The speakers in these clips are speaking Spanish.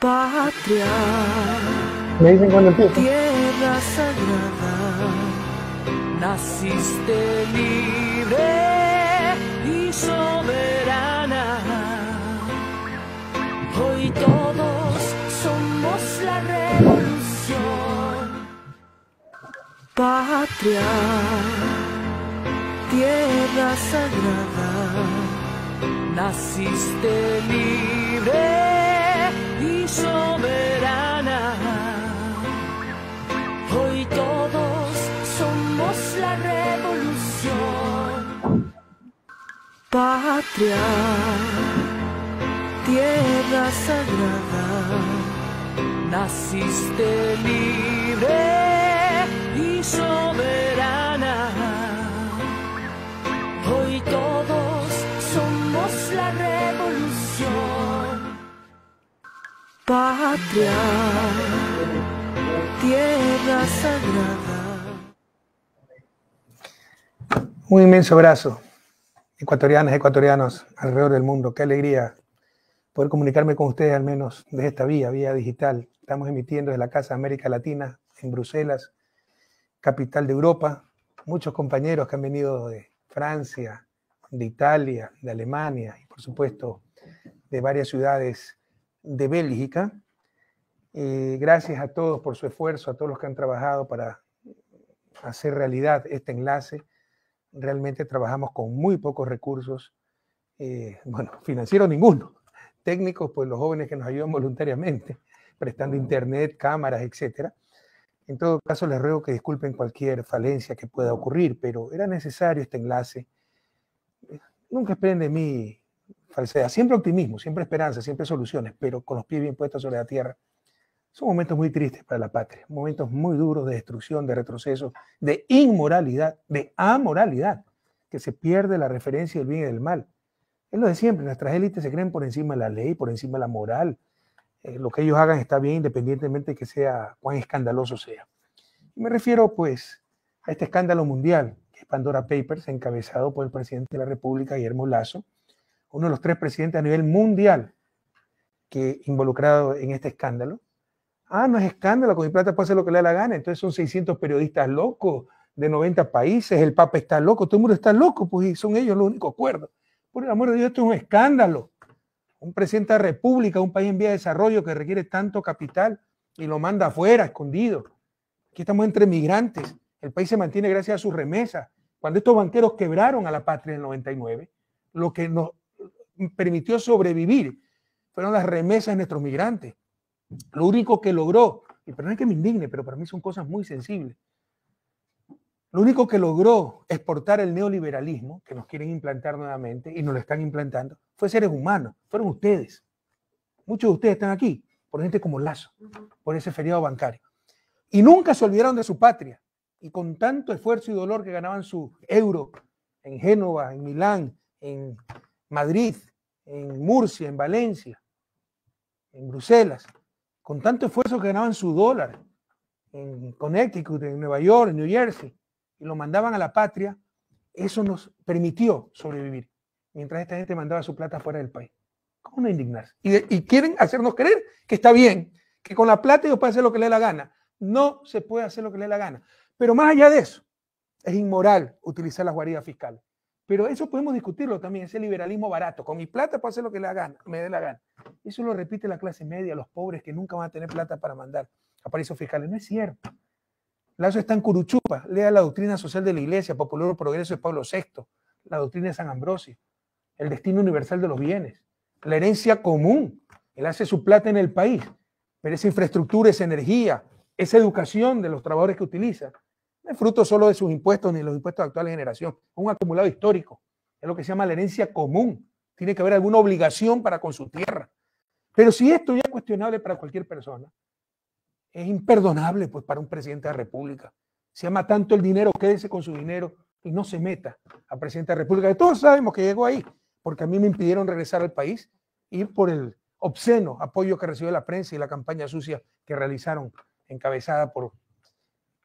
patria. Tierra sagrada, naciste libre y soberana. Hoy todos somos la revolución. Patria, tierra sagrada, naciste libre y soberana. Hoy todos somos la revolución. Patria, tierra sagrada, naciste libre y soberana. Hoy todos somos patria, tierra sagrada. Un inmenso abrazo, ecuatorianas, ecuatorianos alrededor del mundo. Qué alegría poder comunicarme con ustedes al menos desde esta vía, vía digital. Estamos emitiendo desde la Casa América Latina en Bruselas, capital de Europa. Muchos compañeros que han venido de Francia, de Italia, de Alemania y por supuesto de varias ciudades de Bélgica. Eh, gracias a todos por su esfuerzo, a todos los que han trabajado para hacer realidad este enlace. Realmente trabajamos con muy pocos recursos, eh, bueno, financieros ninguno, técnicos, pues los jóvenes que nos ayudan voluntariamente, prestando internet, cámaras, etcétera. En todo caso, les ruego que disculpen cualquier falencia que pueda ocurrir, pero era necesario este enlace. Nunca esperen de mí falsedad. Siempre optimismo, siempre esperanza, siempre soluciones, pero con los pies bien puestos sobre la tierra. Son momentos muy tristes para la patria, momentos muy duros de destrucción, de retroceso, de inmoralidad, de amoralidad, que se pierde la referencia del bien y del mal. Es lo de siempre, nuestras élites se creen por encima de la ley, por encima de la moral. Eh, lo que ellos hagan está bien independientemente de que sea cuán escandaloso sea. Y me refiero pues a este escándalo mundial, que es Pandora Papers, encabezado por el presidente de la República, Guillermo Lazo, uno de los tres presidentes a nivel mundial que involucrado en este escándalo. Ah, no es escándalo, con mi plata puede hacer lo que le da la gana. Entonces son 600 periodistas locos de 90 países, el Papa está loco, todo el mundo está loco, pues y son ellos los únicos acuerdos. Por el amor de Dios, esto es un escándalo. Un presidente de la República, un país en vía de desarrollo que requiere tanto capital y lo manda afuera, escondido. Aquí estamos entre migrantes. El país se mantiene gracias a sus remesas. Cuando estos banqueros quebraron a la patria en el 99, lo que nos permitió sobrevivir fueron las remesas de nuestros migrantes. Lo único que logró, y perdón que me indigne, pero para mí son cosas muy sensibles. Lo único que logró exportar el neoliberalismo, que nos quieren implantar nuevamente y nos lo están implantando, fue seres humanos, fueron ustedes. Muchos de ustedes están aquí, por gente como Lazo, por ese feriado bancario. Y nunca se olvidaron de su patria. Y con tanto esfuerzo y dolor que ganaban su euro en Génova, en Milán, en Madrid, en Murcia, en Valencia, en Bruselas, con tanto esfuerzo que ganaban su dólar, en Connecticut, en Nueva York, en New Jersey, y lo mandaban a la patria, eso nos permitió sobrevivir, mientras esta gente mandaba su plata fuera del país. ¿Cómo no indignarse? Y, quieren hacernos creer que está bien, que con la plata ellos pueden hacer lo que le dé la gana. No se puede hacer lo que le dé la gana. Pero más allá de eso, es inmoral utilizar las guaridas fiscales. Pero eso podemos discutirlo también, ese liberalismo barato. Con mi plata puedo hacer lo que me dé la gana. Eso lo repite la clase media, los pobres que nunca van a tener plata para mandar a paraísos fiscales. No es cierto. Lazo está en Curuchupa. Lea la doctrina social de la Iglesia, Popular Progreso de Pablo VI, la doctrina de San Ambrosio, el destino universal de los bienes, la herencia común. Él hace su plata en el país, pero esa infraestructura, esa energía, esa educación de los trabajadores que utiliza, no es fruto solo de sus impuestos ni de los impuestos de actual generación. un acumulado histórico. Es lo que se llama la herencia común. Tiene que haber alguna obligación para con su tierra. Pero si esto ya es cuestionable para cualquier persona, es imperdonable pues, para un presidente de la República. Se ama tanto el dinero, quédese con su dinero y no se meta a presidente de la República. Todos sabemos que llegó ahí, porque a mí me impidieron regresar al país y por el obsceno apoyo que recibió la prensa y la campaña sucia que realizaron encabezada por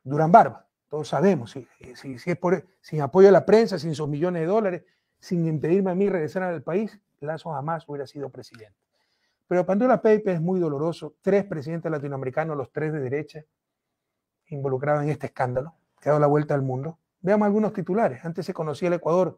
Durán Barba sabemos, si, si, es por, sin apoyo a la prensa, sin sus millones de dólares, sin impedirme a mí regresar al país, Lazo jamás hubiera sido presidente. Pero Pandora pepe es muy doloroso. Tres presidentes latinoamericanos, los tres de derecha, involucrados en este escándalo, que ha dado la vuelta al mundo. Veamos algunos titulares. Antes se conocía el Ecuador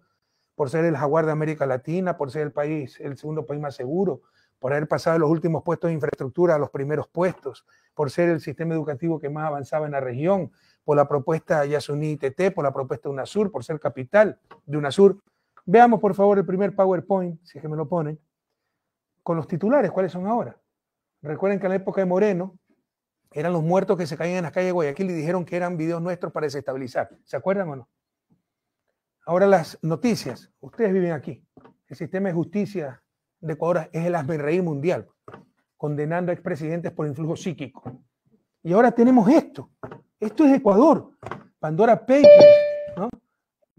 por ser el jaguar de América Latina, por ser el país, el segundo país más seguro, por haber pasado de los últimos puestos de infraestructura a los primeros puestos, por ser el sistema educativo que más avanzaba en la región, por la propuesta Yasuní TT, por la propuesta UNASUR, por ser capital de UNASUR. Veamos, por favor, el primer PowerPoint, si es que me lo ponen, con los titulares, ¿cuáles son ahora? Recuerden que en la época de Moreno eran los muertos que se caían en las calles de Guayaquil y dijeron que eran videos nuestros para desestabilizar. ¿Se acuerdan o no? Ahora las noticias. Ustedes viven aquí. El sistema de justicia de Ecuador es el asmerreí mundial, condenando a expresidentes por influjo psíquico. Y ahora tenemos esto. Esto es Ecuador, Pandora Papers, ¿no?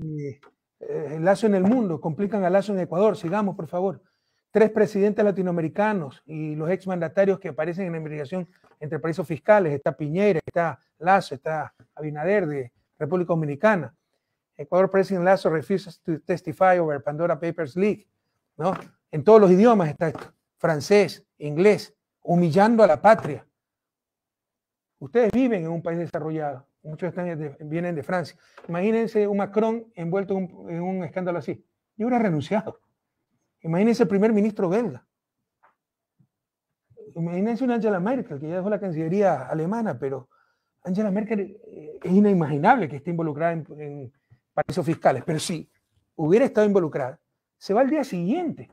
Eh, eh, lazo en el mundo, complican a Lazo en Ecuador, sigamos por favor. Tres presidentes latinoamericanos y los exmandatarios que aparecen en la investigación entre países fiscales, está Piñera, está Lazo, está Abinader de República Dominicana. Ecuador President Lazo refuses to testify over Pandora Papers League, ¿no? En todos los idiomas está esto, francés, inglés, humillando a la patria. Ustedes viven en un país desarrollado, muchos vienen de Francia. Imagínense un Macron envuelto en un, escándalo así. Y hubiera renunciado. Imagínense el primer ministro belga. Imagínense una Angela Merkel, que ya dejó la Cancillería alemana, pero Angela Merkel eh, es inimaginable que esté involucrada en, en paraísos fiscales. Pero si hubiera estado involucrada, se va al día siguiente.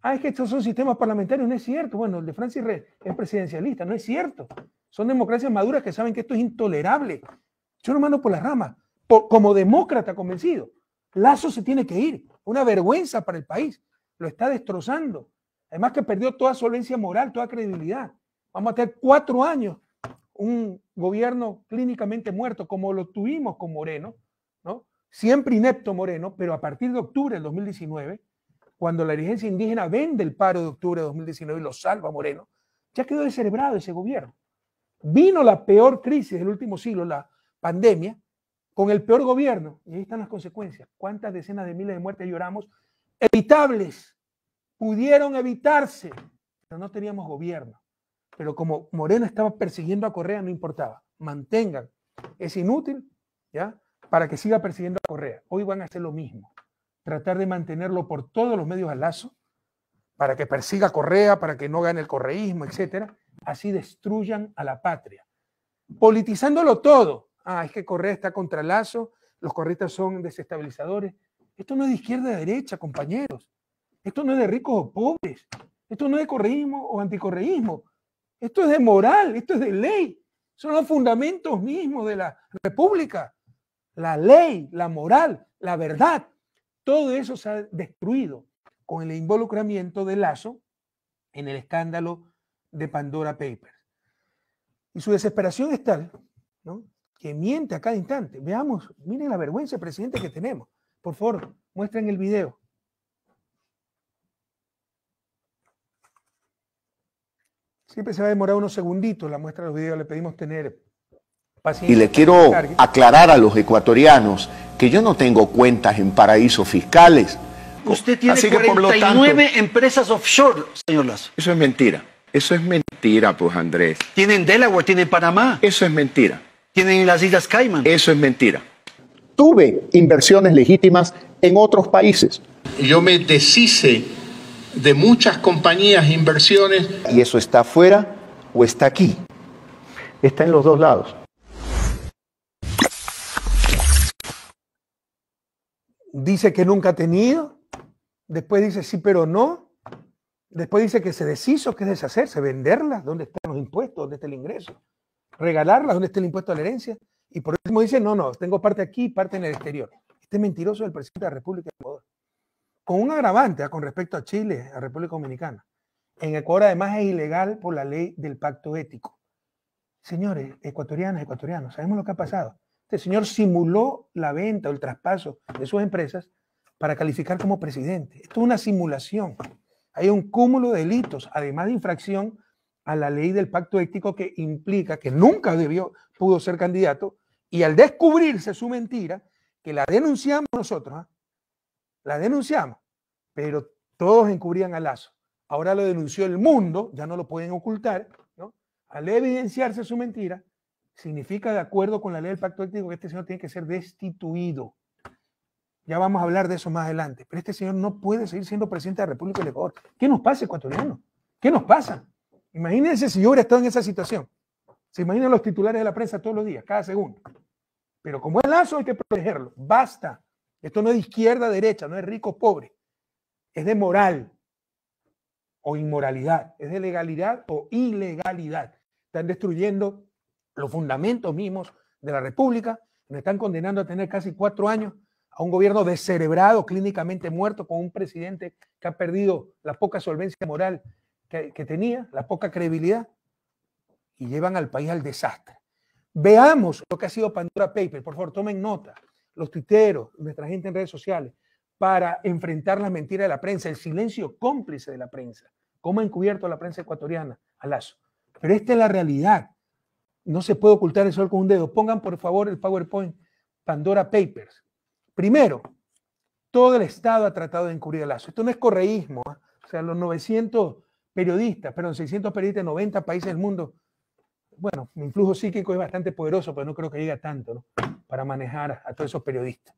Ah, es que estos son sistemas parlamentarios, no es cierto. Bueno, el de Francia es presidencialista, no es cierto. Son democracias maduras que saben que esto es intolerable. Yo lo mando por las ramas, como demócrata convencido. Lazo se tiene que ir. Una vergüenza para el país. Lo está destrozando. Además que perdió toda solvencia moral, toda credibilidad. Vamos a tener cuatro años un gobierno clínicamente muerto, como lo tuvimos con Moreno, ¿no? Siempre inepto Moreno, pero a partir de octubre del 2019, cuando la dirigencia indígena vende el paro de octubre de 2019 y lo salva Moreno, ya quedó descerebrado ese gobierno. Vino la peor crisis del último siglo, la pandemia, con el peor gobierno. Y ahí están las consecuencias. ¿Cuántas decenas de miles de muertes lloramos? Evitables. Pudieron evitarse, pero no teníamos gobierno. Pero como Moreno estaba persiguiendo a Correa, no importaba. Mantengan. Es inútil, ¿ya? Para que siga persiguiendo a Correa. Hoy van a hacer lo mismo. Tratar de mantenerlo por todos los medios al lazo, para que persiga a Correa, para que no gane el correísmo, etcétera así destruyan a la patria. Politizándolo todo. Ah, es que Correa está contra Lazo, los corritas son desestabilizadores. Esto no es de izquierda a derecha, compañeros. Esto no es de ricos o pobres. Esto no es de correísmo o anticorreísmo. Esto es de moral, esto es de ley. Son los fundamentos mismos de la república. La ley, la moral, la verdad. Todo eso se ha destruido con el involucramiento de Lazo en el escándalo de Pandora Papers. Y su desesperación es tal, ¿no? Que miente a cada instante. Veamos, miren la vergüenza, presidente, que tenemos. Por favor, muestren el video. Siempre se va a demorar unos segunditos la muestra de los videos, le pedimos tener paciencia. Y le quiero aclarar a los ecuatorianos que yo no tengo cuentas en paraísos fiscales. Usted tiene Así empresas offshore, señor Lazo. Eso es mentira. Eso es mentira, pues Andrés. Tienen Delaware, tienen Panamá. Eso es mentira. Tienen las Islas Caimán. Eso es mentira. Tuve inversiones legítimas en otros países. Yo me deshice de muchas compañías, e inversiones. ¿Y eso está afuera o está aquí? Está en los dos lados. Dice que nunca ha tenido, después dice sí pero no, Después dice que se deshizo, que es deshacerse, venderlas, ¿dónde están los impuestos? ¿Dónde está el ingreso? Regalarlas, ¿dónde está el impuesto a la herencia? Y por último dice, no, no, tengo parte aquí parte en el exterior. Este mentiroso del presidente de la República de Ecuador. Con un agravante ¿ah? con respecto a Chile, a República Dominicana. En Ecuador además es ilegal por la ley del pacto ético. Señores, ecuatorianas, ecuatorianos, sabemos lo que ha pasado. Este señor simuló la venta o el traspaso de sus empresas para calificar como presidente. Esto es una simulación. Hay un cúmulo de delitos, además de infracción a la ley del pacto ético que implica que nunca debió, pudo ser candidato, y al descubrirse su mentira, que la denunciamos nosotros, ¿ah? la denunciamos, pero todos encubrían a Lazo. Ahora lo denunció el mundo, ya no lo pueden ocultar, ¿no? Al evidenciarse su mentira, significa, de acuerdo con la ley del pacto ético, que este señor tiene que ser destituido. Ya vamos a hablar de eso más adelante. Pero este señor no puede seguir siendo presidente de la República del Ecuador. ¿Qué nos pasa, ecuatoriano? ¿Qué nos pasa? Imagínense si yo hubiera estado en esa situación. Se imaginan los titulares de la prensa todos los días, cada segundo. Pero como es lazo, hay que protegerlo. Basta. Esto no es de izquierda, derecha, no es rico, pobre. Es de moral o inmoralidad. Es de legalidad o ilegalidad. Están destruyendo los fundamentos mismos de la República. Me están condenando a tener casi cuatro años a un gobierno descerebrado, clínicamente muerto, con un presidente que ha perdido la poca solvencia moral que, tenía, la poca credibilidad, y llevan al país al desastre. Veamos lo que ha sido Pandora Papers. por favor, tomen nota, los tuiteros, nuestra gente en redes sociales, para enfrentar las mentiras de la prensa, el silencio cómplice de la prensa, cómo ha encubierto la prensa ecuatoriana al Lazo. Pero esta es la realidad. No se puede ocultar el sol con un dedo. Pongan, por favor, el PowerPoint Pandora Papers. Primero, todo el Estado ha tratado de encubrir el lazo. Esto no es correísmo. ¿ah? O sea, los 900 periodistas, perdón, 600 periodistas de 90 países del mundo. Bueno, mi influjo psíquico es bastante poderoso, pero no creo que llegue tanto, ¿no? Para manejar a todos esos periodistas.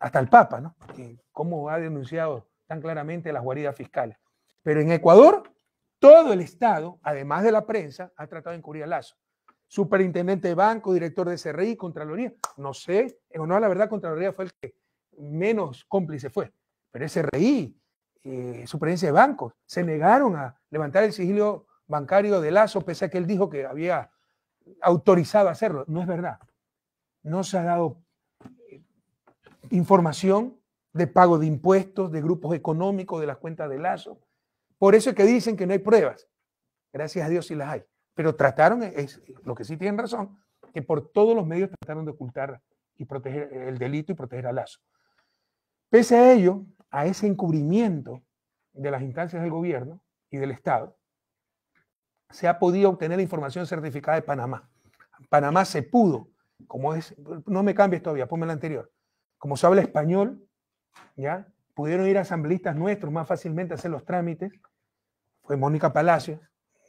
Hasta el Papa, ¿no? Que, ¿Cómo ha denunciado tan claramente las guaridas fiscales? Pero en Ecuador, todo el Estado, además de la prensa, ha tratado de encubrir el lazo superintendente de banco, director de SRI, Contraloría, no sé, en honor a la verdad, Contraloría fue el que menos cómplice fue, pero SRI, eh, de bancos, se negaron a levantar el sigilo bancario de Lazo, pese a que él dijo que había autorizado hacerlo. No es verdad. No se ha dado eh, información de pago de impuestos, de grupos económicos, de las cuentas de Lazo. Por eso es que dicen que no hay pruebas. Gracias a Dios sí las hay. Pero trataron, e, es, lo que sí tienen razón, que por todos los medios trataron de ocultar y proteger el delito y proteger a Lazo. Pese a ello, a ese encubrimiento de las instancias del gobierno y del Estado, se ha podido obtener información certificada de Panamá. Panamá se pudo, como es, no me cambies todavía, ponme la anterior. Como se habla español, ya pudieron ir asambleístas nuestros más fácilmente a hacer los trámites. Fue Mónica Palacios,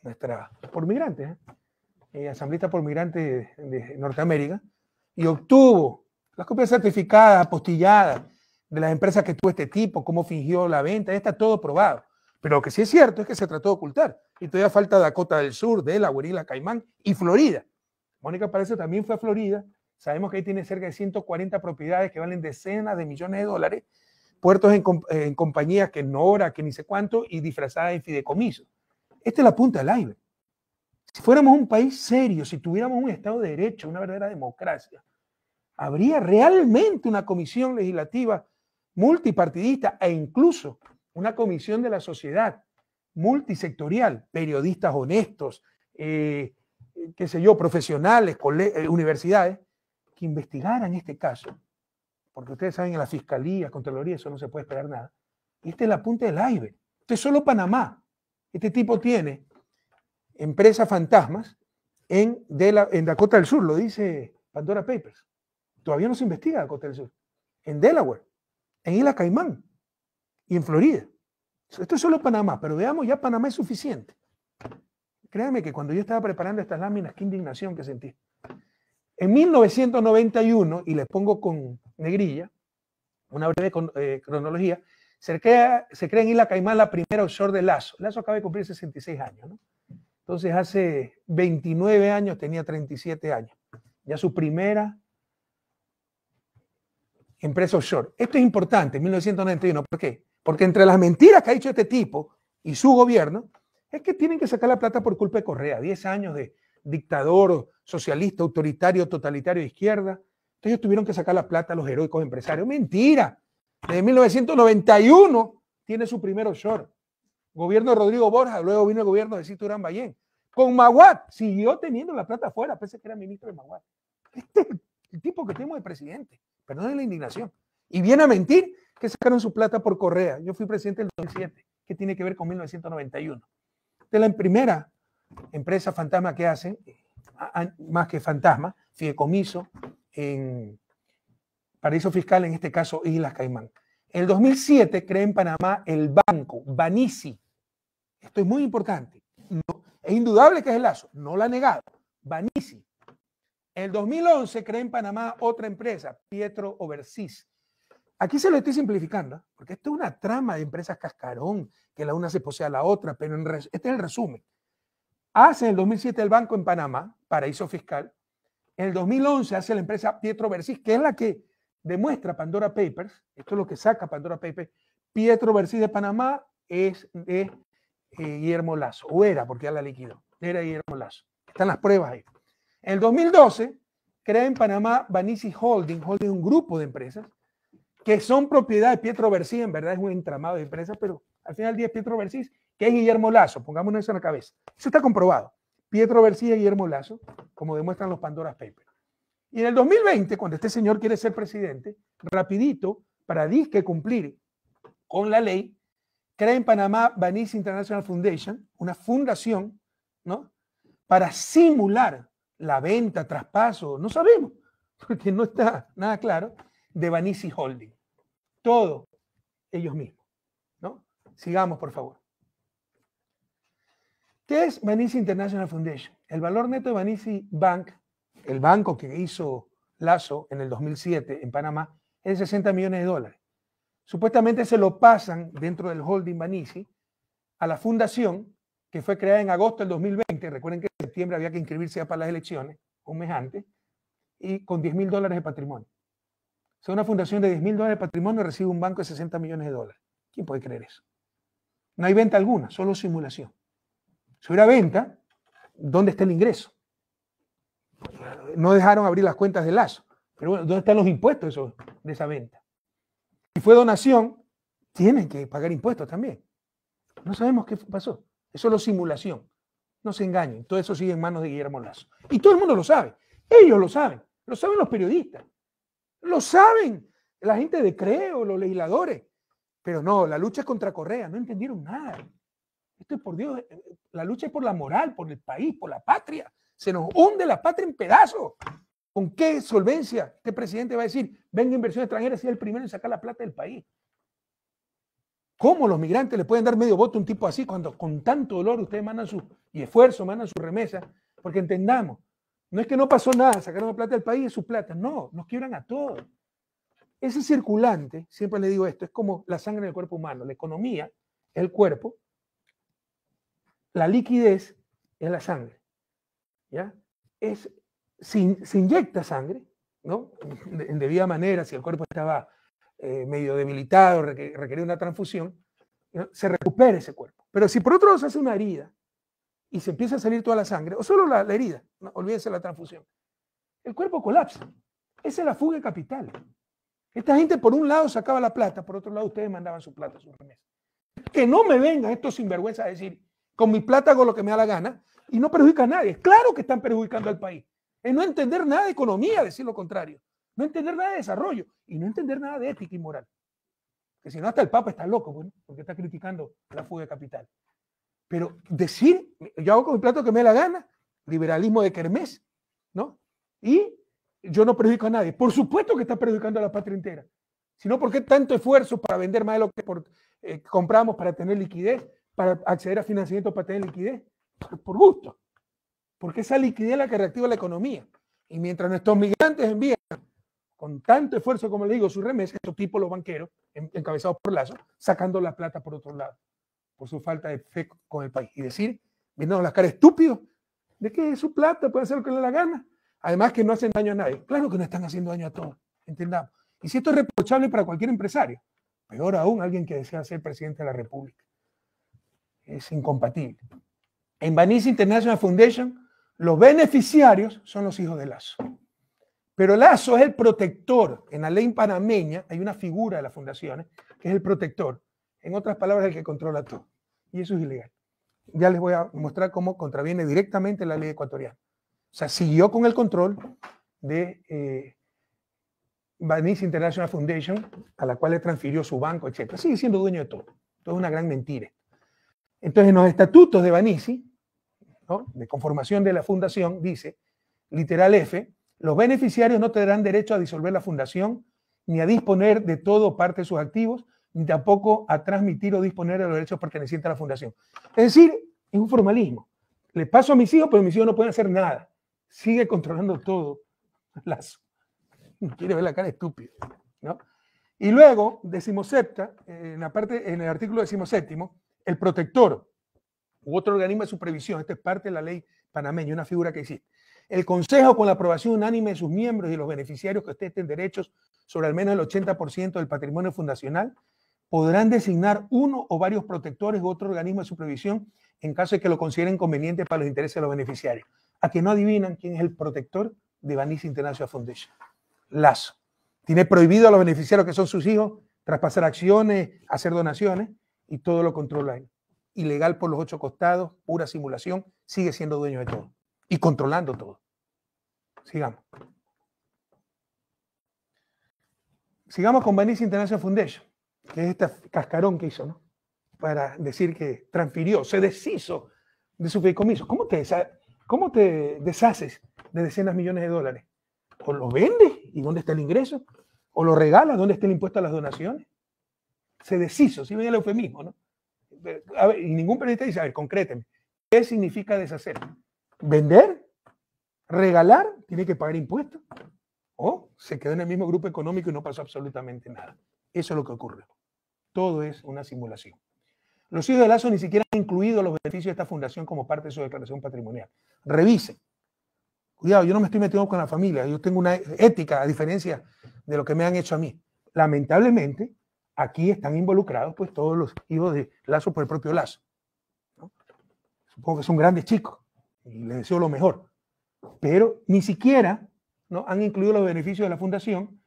nuestra, por migrantes, ¿eh? eh por migrantes de, Norteamérica, y obtuvo las copias certificadas, apostilladas de las empresas que tuvo este tipo, cómo fingió la venta, está todo probado. Pero lo que sí es cierto es que se trató de ocultar. Y todavía falta Dakota del Sur, de la Guerilla, Caimán y Florida. Mónica Parece también fue a Florida. Sabemos que ahí tiene cerca de 140 propiedades que valen decenas de millones de dólares, puertos en, en compañías que no ora que ni sé cuánto, y disfrazadas en fideicomiso. Esta es la punta del aire. Si fuéramos un país serio, si tuviéramos un Estado de Derecho, una verdadera democracia, habría realmente una comisión legislativa multipartidista e incluso una comisión de la sociedad multisectorial, periodistas honestos, eh, qué sé yo, profesionales, eh, universidades, que investigaran este caso. Porque ustedes saben, en la fiscalía, Contraloría, eso no se puede esperar nada. esta es la punta del aire. Esto es solo Panamá. Este tipo tiene empresas fantasmas en, de la, en Dakota del Sur, lo dice Pandora Papers. Todavía no se investiga Dakota del Sur. En Delaware, en Isla Caimán y en Florida. Esto es solo Panamá, pero veamos, ya Panamá es suficiente. Créanme que cuando yo estaba preparando estas láminas, qué indignación que sentí. En 1991, y les pongo con negrilla, una breve eh, cronología, se crea, en Isla Caimán la primera offshore de Lazo. Lazo acaba de cumplir 66 años, ¿no? Entonces hace 29 años tenía 37 años. Ya su primera empresa offshore. Esto es importante, 1991. ¿Por qué? Porque entre las mentiras que ha dicho este tipo y su gobierno, es que tienen que sacar la plata por culpa de Correa. 10 años de dictador, socialista, autoritario, totalitario de izquierda. Entonces ellos tuvieron que sacar la plata a los heroicos empresarios. Mentira. Desde 1991 tiene su primer short. Gobierno de Rodrigo Borja, luego vino el gobierno de Cito Durán Con Maguat siguió teniendo la plata afuera, pese que era ministro de Maguat. Este es el tipo que tenemos de presidente. de la indignación. Y viene a mentir que sacaron su plata por Correa. Yo fui presidente en 2007. ¿Qué tiene que ver con 1991? De la primera empresa fantasma que hacen, eh, más que fantasma, fideicomiso en, paraíso fiscal, en este caso Islas Caimán. En el 2007 crea en Panamá el banco Banisi. Esto es muy importante. es indudable que es el lazo, no lo ha negado. Banisi. En el 2011 crea en Panamá otra empresa, Pietro Oversis. Aquí se lo estoy simplificando, porque esto es una trama de empresas cascarón, que la una se posee a la otra, pero en este es el resumen. Hace en el 2007 el banco en Panamá, paraíso fiscal. En el 2011 hace la empresa Pietro Oversis, que es la que demuestra Pandora Papers, esto es lo que saca Pandora Papers, Pietro Versí de Panamá es eh, Guillermo Lazo, o era, porque ya la liquidó, era Guillermo Lazo. Están las pruebas ahí. En el 2012, crea en Panamá Banisi Holding, Holding un grupo de empresas que son propiedad de Pietro Versí, en verdad es un entramado de empresas, pero al final del día Pietro Versí, que es Guillermo Lazo, pongámonos eso en la cabeza. Eso está comprobado. Pietro Versí y Guillermo Lazo, como demuestran los Pandora Papers. Y en el 2020, cuando este señor quiere ser presidente, rapidito, para disque cumplir con la ley, crea en Panamá Banisi International Foundation, una fundación, ¿no? Para simular la venta, traspaso, no sabemos, porque no está nada claro, de Banisi Holding. Todo ellos mismos, ¿no? Sigamos, por favor. ¿Qué es Banisi International Foundation? El valor neto de Banisi Bank el banco que hizo Lazo en el 2007 en Panamá es de 60 millones de dólares. Supuestamente se lo pasan dentro del holding Banisi a la fundación que fue creada en agosto del 2020. Recuerden que en septiembre había que inscribirse ya para las elecciones, un mes antes, y con 10 mil dólares de patrimonio. O sea, una fundación de 10 mil dólares de patrimonio recibe un banco de 60 millones de dólares. ¿Quién puede creer eso? No hay venta alguna, solo simulación. Si hubiera venta, ¿dónde está el ingreso? no dejaron abrir las cuentas de Lazo. Pero bueno, ¿dónde están los impuestos de esa venta? Si fue donación, tienen que pagar impuestos también. No sabemos qué pasó. Es solo simulación. No se engañen. Todo eso sigue en manos de Guillermo Lazo. Y todo el mundo lo sabe. Ellos lo saben. Lo saben los periodistas. Lo saben la gente de Creo, los legisladores. Pero no, la lucha es contra Correa. No entendieron nada. Esto es por Dios. Eh, la lucha es por la moral, por el país, por la patria se nos hunde la patria en pedazos. ¿Con qué solvencia este presidente va a decir, venga inversión extranjera si el primero en sacar la plata del país? ¿Cómo los migrantes le pueden dar medio voto a un tipo así cuando con tanto dolor ustedes mandan su y esfuerzo, mandan su remesa? Porque entendamos, no es que no pasó nada, sacar la plata del país, es su plata. No, nos quiebran a todos. Ese circulante, siempre le digo esto, es como la sangre en el cuerpo humano. La economía es el cuerpo, la liquidez es la sangre. Es, se, inyecta sangre, ¿no? en debida manera, si el cuerpo estaba eh, medio debilitado, requería una transfusión, se recupera ese cuerpo. Pero si por otro lado se hace una herida y se empieza a salir toda la sangre, o solo la, herida, ¿no? la transfusión, el cuerpo colapsa. Esa es la fuga capital. Esta gente por un lado sacaba la plata, por otro lado ustedes mandaban su plata su remesa. Que no me vengan estos sinvergüenzas a decir, con mi plata hago lo que me da la gana, y no perjudica a nadie. Claro que están perjudicando al país. Es no entender nada de economía, decir lo contrario. No entender nada de desarrollo y no entender nada de ética y moral. Que si no, hasta el Papa está loco, bueno, pues, porque está criticando la fuga de capital. Pero decir, yo hago con el plato que me dé la gana, liberalismo de Kermés, ¿no? Y yo no perjudico a nadie. Por supuesto que está perjudicando a la patria entera. Si Sino porque tanto esfuerzo para vender más de lo que eh, compramos para tener liquidez, para acceder a financiamiento para tener liquidez por, gusto, porque esa liquidez es la que reactiva la economía. Y mientras nuestros migrantes envían con tanto esfuerzo, como le digo, su remesa estos tipos, los banqueros, encabezados por Lazo, sacando la plata por otro lado, por su falta de fe con el país. Y decir, mirando las caras estúpidos, de que su plata, puede hacer lo que le la gana. Además que no hacen daño a nadie. Claro que no están haciendo daño a todos, entendamos. Y si esto es reprochable para cualquier empresario, peor aún alguien que desea ser presidente de la República. Es incompatible en Vanice International Foundation, los beneficiarios son los hijos de Lazo. Pero Lazo es el protector. En la ley panameña hay una figura de las fundaciones que es el protector. En otras palabras, el que controla todo. Y eso es ilegal. Ya les voy a mostrar cómo contraviene directamente la ley ecuatoriana. O sea, siguió con el control de eh, International Foundation, a la cual le transfirió su banco, etc. Sigue siendo dueño de todo. Todo es una gran mentira. Entonces, en los estatutos de Banisi de conformación de la fundación dice, literal F, los beneficiarios no tendrán derecho a disolver la fundación, ni a disponer de todo o parte de sus activos, ni tampoco a transmitir o disponer de los derechos pertenecientes a la fundación. Es decir, es un formalismo. Le paso a mis hijos, pero mis hijos no pueden hacer nada. Sigue controlando todo. Lazo. quiere ver la cara estúpida. Y luego, decimosepta, en, en el artículo séptimo el protector u otro organismo de supervisión. Esta es parte de la ley panameña, una figura que existe. El Consejo, con la aprobación unánime de sus miembros y los beneficiarios que en derechos sobre al menos el 80% del patrimonio fundacional, podrán designar uno o varios protectores u otro organismo de supervisión en caso de que lo consideren conveniente para los intereses de los beneficiarios. A que no adivinan quién es el protector de Vanice International Foundation. Lazo. Tiene prohibido a los beneficiarios que son sus hijos traspasar acciones, hacer donaciones y todo lo controla él ilegal por los ocho costados, pura simulación, sigue siendo dueño de todo y controlando todo. Sigamos. Sigamos con Vanessa International Foundation, que es este cascarón que hizo, ¿no? Para decir que transfirió, se deshizo de su fideicomiso. ¿Cómo te, cómo te deshaces de decenas de millones de dólares? ¿O lo vendes? ¿Y dónde está el ingreso? ¿O lo regalas? ¿Dónde está el impuesto a las donaciones? Se deshizo, si ¿sí el eufemismo, ¿no? y ningún periodista dice, a ver, concréteme, ¿qué significa deshacer? ¿Vender? ¿Regalar? ¿Tiene que pagar impuestos? ¿O se quedó en el mismo grupo económico y no pasó absolutamente nada? Eso es lo que ocurre. Todo es una simulación. Los hijos de Lazo ni siquiera han incluido los beneficios de esta fundación como parte de su declaración patrimonial. Revisen. Cuidado, yo no me estoy metiendo con la familia, yo tengo una ética a diferencia de lo que me han hecho a mí. Lamentablemente, aquí están involucrados pues todos los hijos de Lazo por el propio Lazo. Supongo que son grandes chicos y les deseo lo mejor, pero ni siquiera ¿no? han incluido los beneficios de la fundación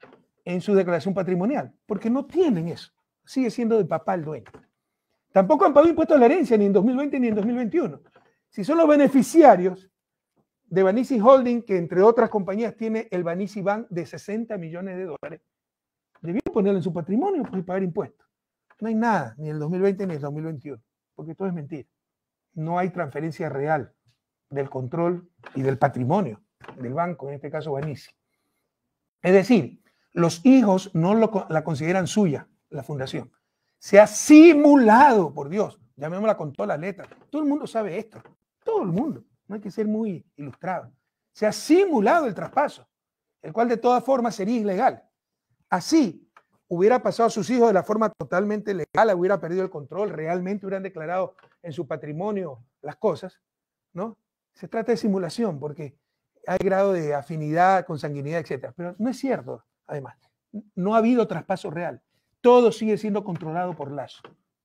en su declaración patrimonial, porque no tienen eso. Sigue siendo de papá el dueño. Tampoco han pagado impuestos a la herencia ni en 2020 ni en 2021. Si son los beneficiarios de Banisi Holding, que entre otras compañías tiene el Banisi Bank de 60 millones de dólares, debió ponerlo en su patrimonio pues, y pagar impuestos. No hay nada, ni en el 2020 ni en el 2021, porque todo es mentira. No hay transferencia real del control y del patrimonio del banco, en este caso Banisi. Es decir, los hijos no lo, la consideran suya, la fundación. Se ha simulado, por Dios, llamémosla con toda las letras. Todo el mundo sabe esto, todo el mundo. No hay que ser muy ilustrado. Se ha simulado el traspaso, el cual de todas formas sería ilegal, Así hubiera pasado a sus hijos de la forma totalmente legal, hubiera perdido el control, realmente hubieran declarado en su patrimonio las cosas, ¿no? Se trata de simulación porque hay grado de afinidad, consanguinidad, etc. Pero no es cierto, además. No ha habido traspaso real. Todo sigue siendo controlado por Lazo.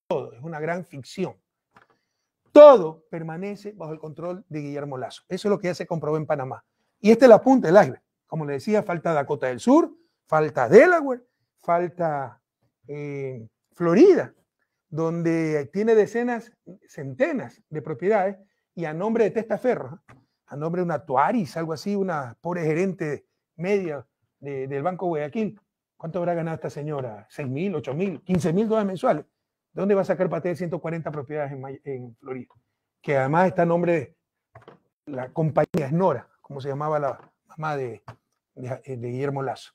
Todo. Es una gran ficción. Todo permanece bajo el control de Guillermo Lazo. Eso es lo que ya se comprobó en Panamá. Y este es la punta del aire. Como le decía, falta Dakota del Sur, falta Delaware, falta eh, Florida, donde tiene decenas, centenas de propiedades y a nombre de Testaferro, a nombre de una Tuaris, algo así, una pobre gerente media del Banco Guayaquil, ¿cuánto habrá ganado esta señora? ¿6 mil, 8 mil, 15 mil dólares mensuales? dónde va a sacar para tener 140 propiedades en, Florida? Que además está a nombre de la compañía Nora, como se llamaba la mamá de, de Guillermo Lazo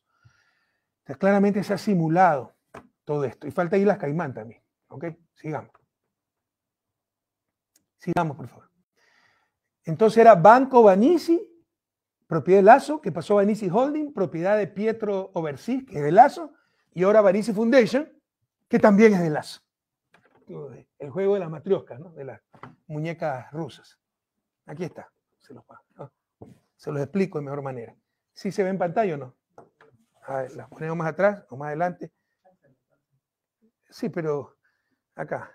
claramente se ha simulado todo esto. Y falta Islas Caimán también. ¿Ok? Sigamos. Sigamos, por favor. Entonces era Banco Banisi, propiedad de Lazo, que pasó a Banisi Holding, propiedad de Pietro Overseas, que es de Lazo, y ahora Banisi Foundation, que también es de Lazo. El juego de las matrioscas, ¿no? de las muñecas rusas. Aquí está. Se los, se los explico de mejor manera. ¿Sí se ve en pantalla o no? Ver, ah, las ponemos más atrás o más adelante. Sí, pero acá.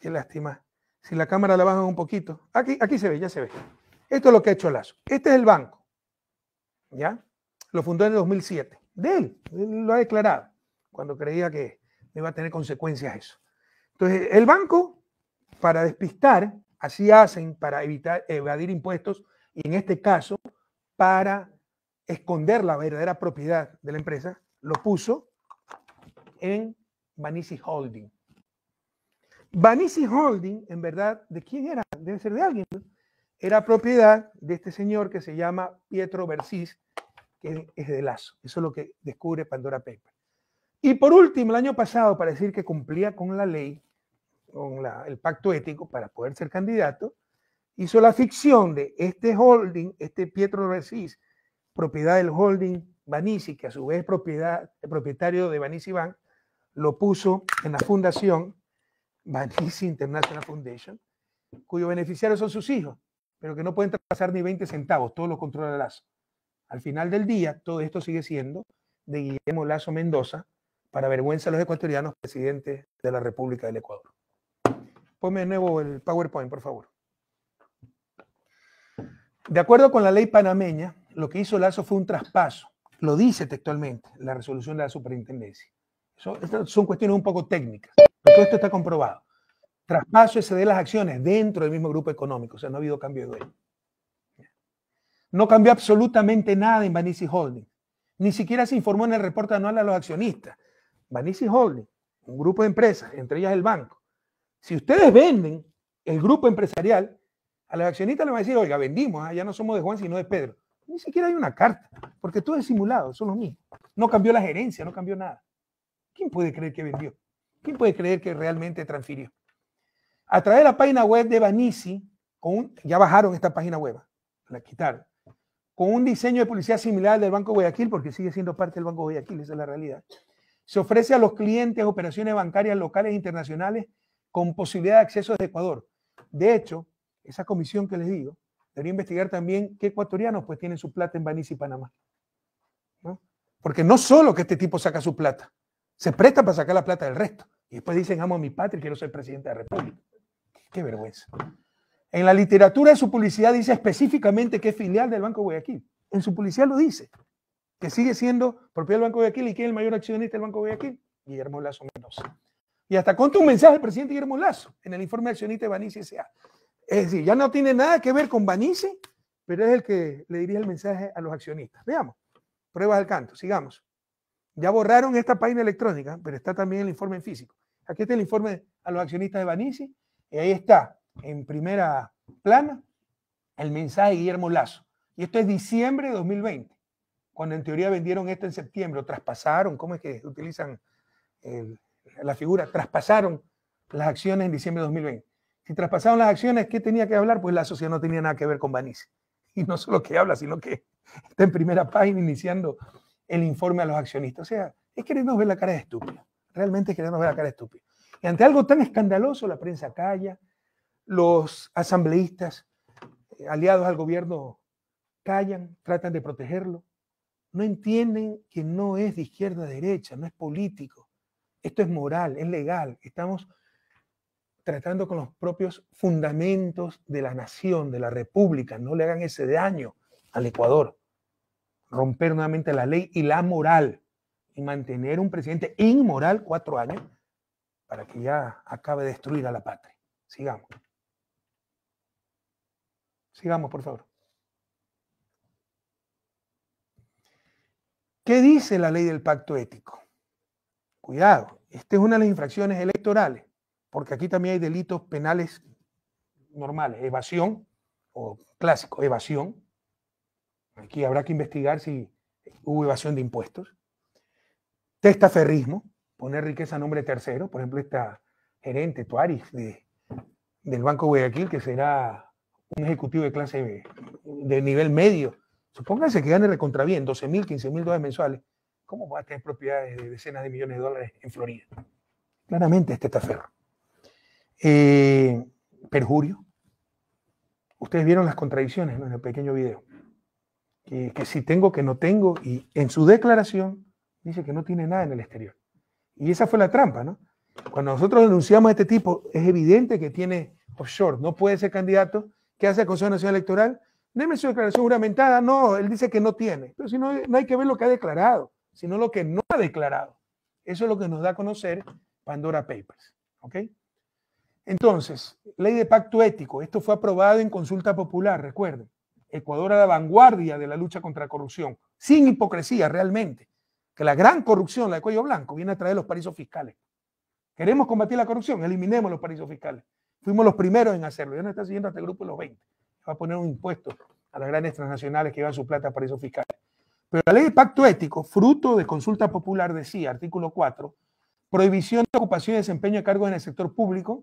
Qué lástima. Si la cámara la bajan un poquito. Aquí, aquí se ve, ya se ve. Esto es lo que ha hecho Lazo. Este es el banco. ¿Ya? Lo fundó en el 2007. De él, él lo ha declarado. Cuando creía que iba a tener consecuencias eso. Entonces, el banco, para despistar, así hacen para evitar, evadir impuestos y en este caso, para esconder la verdadera propiedad de la empresa, lo puso en Vanisi Holding. Vanisi Holding, en verdad, ¿de quién era? Debe ser de alguien. Era propiedad de este señor que se llama Pietro Versis, que es de Lazo. Eso es lo que descubre Pandora Paper. Y por último, el año pasado, para decir que cumplía con la ley, con el pacto ético para poder ser candidato, hizo la ficción de este holding, este Pietro Versis, propiedad del holding Banisi, que a su vez es propiedad, propietario de Banisi Bank, lo puso en la fundación Banisi International Foundation, cuyos beneficiarios son sus hijos, pero que no pueden traspasar ni 20 centavos, todo lo controla Lazo. Al final del día, todo esto sigue siendo de Guillermo Lazo Mendoza, para vergüenza de los ecuatorianos, presidente de la República del Ecuador. Ponme de nuevo el PowerPoint, por favor. De acuerdo con la ley panameña, lo que hizo Lazo fue un traspaso. Lo dice textualmente la resolución de la superintendencia. son cuestiones un poco técnicas, pero todo esto está comprobado. Traspaso ese de las acciones dentro del mismo grupo económico, o sea, no ha habido cambio de dueño. No cambió absolutamente nada en Vanissi Holding. Ni siquiera se informó en el reporte anual a los accionistas. Vanissi Holding, un grupo de empresas, entre ellas el banco. Si ustedes venden el grupo empresarial, a los accionistas les van a decir, oiga, vendimos, ah, ya no somos de Juan, sino de Pedro. Ni siquiera hay una carta, porque todo es simulado, son los mismos. No cambió la gerencia, no cambió nada. ¿Quién puede creer que vendió? ¿Quién puede creer que realmente transfirió? A través de la página web de Banisi, con ya bajaron esta página web, la quitaron, con un diseño de publicidad similar al del Banco Guayaquil, porque sigue siendo parte del Banco Guayaquil, esa es la realidad. Se ofrece a los clientes operaciones bancarias locales e internacionales con posibilidad de acceso desde Ecuador. De hecho, esa comisión que les digo, Debería investigar también qué ecuatorianos pues tienen su plata en Banís y Panamá. Porque no solo que este tipo saca su plata, se presta para sacar la plata del resto. Y después dicen, amo a mi patria y quiero ser presidente de la República. Qué vergüenza. En la literatura de su publicidad dice específicamente que es filial del Banco Guayaquil. En su publicidad lo dice, que sigue siendo propiedad del Banco de Guayaquil y quién es el mayor accionista del Banco de Guayaquil. Guillermo Lazo Mendoza. Y hasta conta un mensaje del presidente Guillermo Lazo en el informe de accionista de y S.A. Es decir, ya no tiene nada que ver con Banisi, pero es el que le dirige el mensaje a los accionistas. Veamos, pruebas al canto, sigamos. Ya borraron esta página electrónica, pero está también el informe en físico. Aquí está el informe a los accionistas de Banisi y ahí está, en primera plana, el mensaje de Guillermo Lazo. Y esto es diciembre de 2020, cuando en teoría vendieron esto en septiembre, traspasaron, ¿cómo es que utilizan la figura? Traspasaron las acciones en diciembre de 2020. Si traspasaban las acciones, ¿qué tenía que hablar? Pues la sociedad no tenía nada que ver con Vanice. Y no solo que habla, sino que está en primera página iniciando el informe a los accionistas. O sea, es querernos ver la cara de estúpido. Realmente es querernos ver la cara de estúpido. Y ante algo tan escandaloso, la prensa calla, los asambleístas eh, aliados al gobierno callan, tratan de protegerlo. No entienden que no es de izquierda a derecha, no es político. Esto es moral, es legal. Estamos tratando con los propios fundamentos de la nación, de la república. No le hagan ese daño al Ecuador. Romper nuevamente la ley y la moral y mantener un presidente inmoral cuatro años para que ya acabe de destruir a la patria. Sigamos. Sigamos, por favor. ¿Qué dice la ley del pacto ético? Cuidado, esta es una de las infracciones electorales porque aquí también hay delitos penales normales, evasión, o clásico, evasión. Aquí habrá que investigar si hubo evasión de impuestos. Testaferrismo, poner riqueza a nombre tercero, por ejemplo, esta gerente Tuaris de, del Banco Guayaquil, que será un ejecutivo de clase B, de nivel medio. Supónganse que gane el contrabien, 12 mil, 15 mil dólares mensuales. ¿Cómo va a tener propiedades de decenas de millones de dólares en Florida? Claramente es testaferro. Eh, perjurio. Ustedes vieron las contradicciones en el pequeño video. que si tengo, que no tengo, y en su declaración dice que no tiene nada en el exterior. Y esa fue la trampa, ¿no? Cuando nosotros denunciamos a este tipo, es evidente que tiene offshore, no puede ser candidato. ¿Qué hace el Consejo Nacional Electoral? Deme su declaración juramentada. No, él dice que no tiene. Pero si no, no hay que ver lo que ha declarado, sino lo que no ha declarado. Eso es lo que nos da a conocer Pandora Papers. ¿Ok? Entonces, ley de pacto ético. Esto fue aprobado en consulta popular, recuerden. Ecuador a la vanguardia de la lucha contra la corrupción, sin hipocresía realmente. Que la gran corrupción, la de cuello blanco, viene a traer los paraísos fiscales. Queremos combatir la corrupción, eliminemos los paraísos fiscales. Fuimos los primeros en hacerlo. Ya no está siguiendo hasta este el grupo de los 20. Va a poner un impuesto a las grandes transnacionales que llevan su plata a paraísos fiscales. Pero la ley de pacto ético, fruto de consulta popular, decía, artículo 4, prohibición de ocupación y desempeño de cargos en el sector público,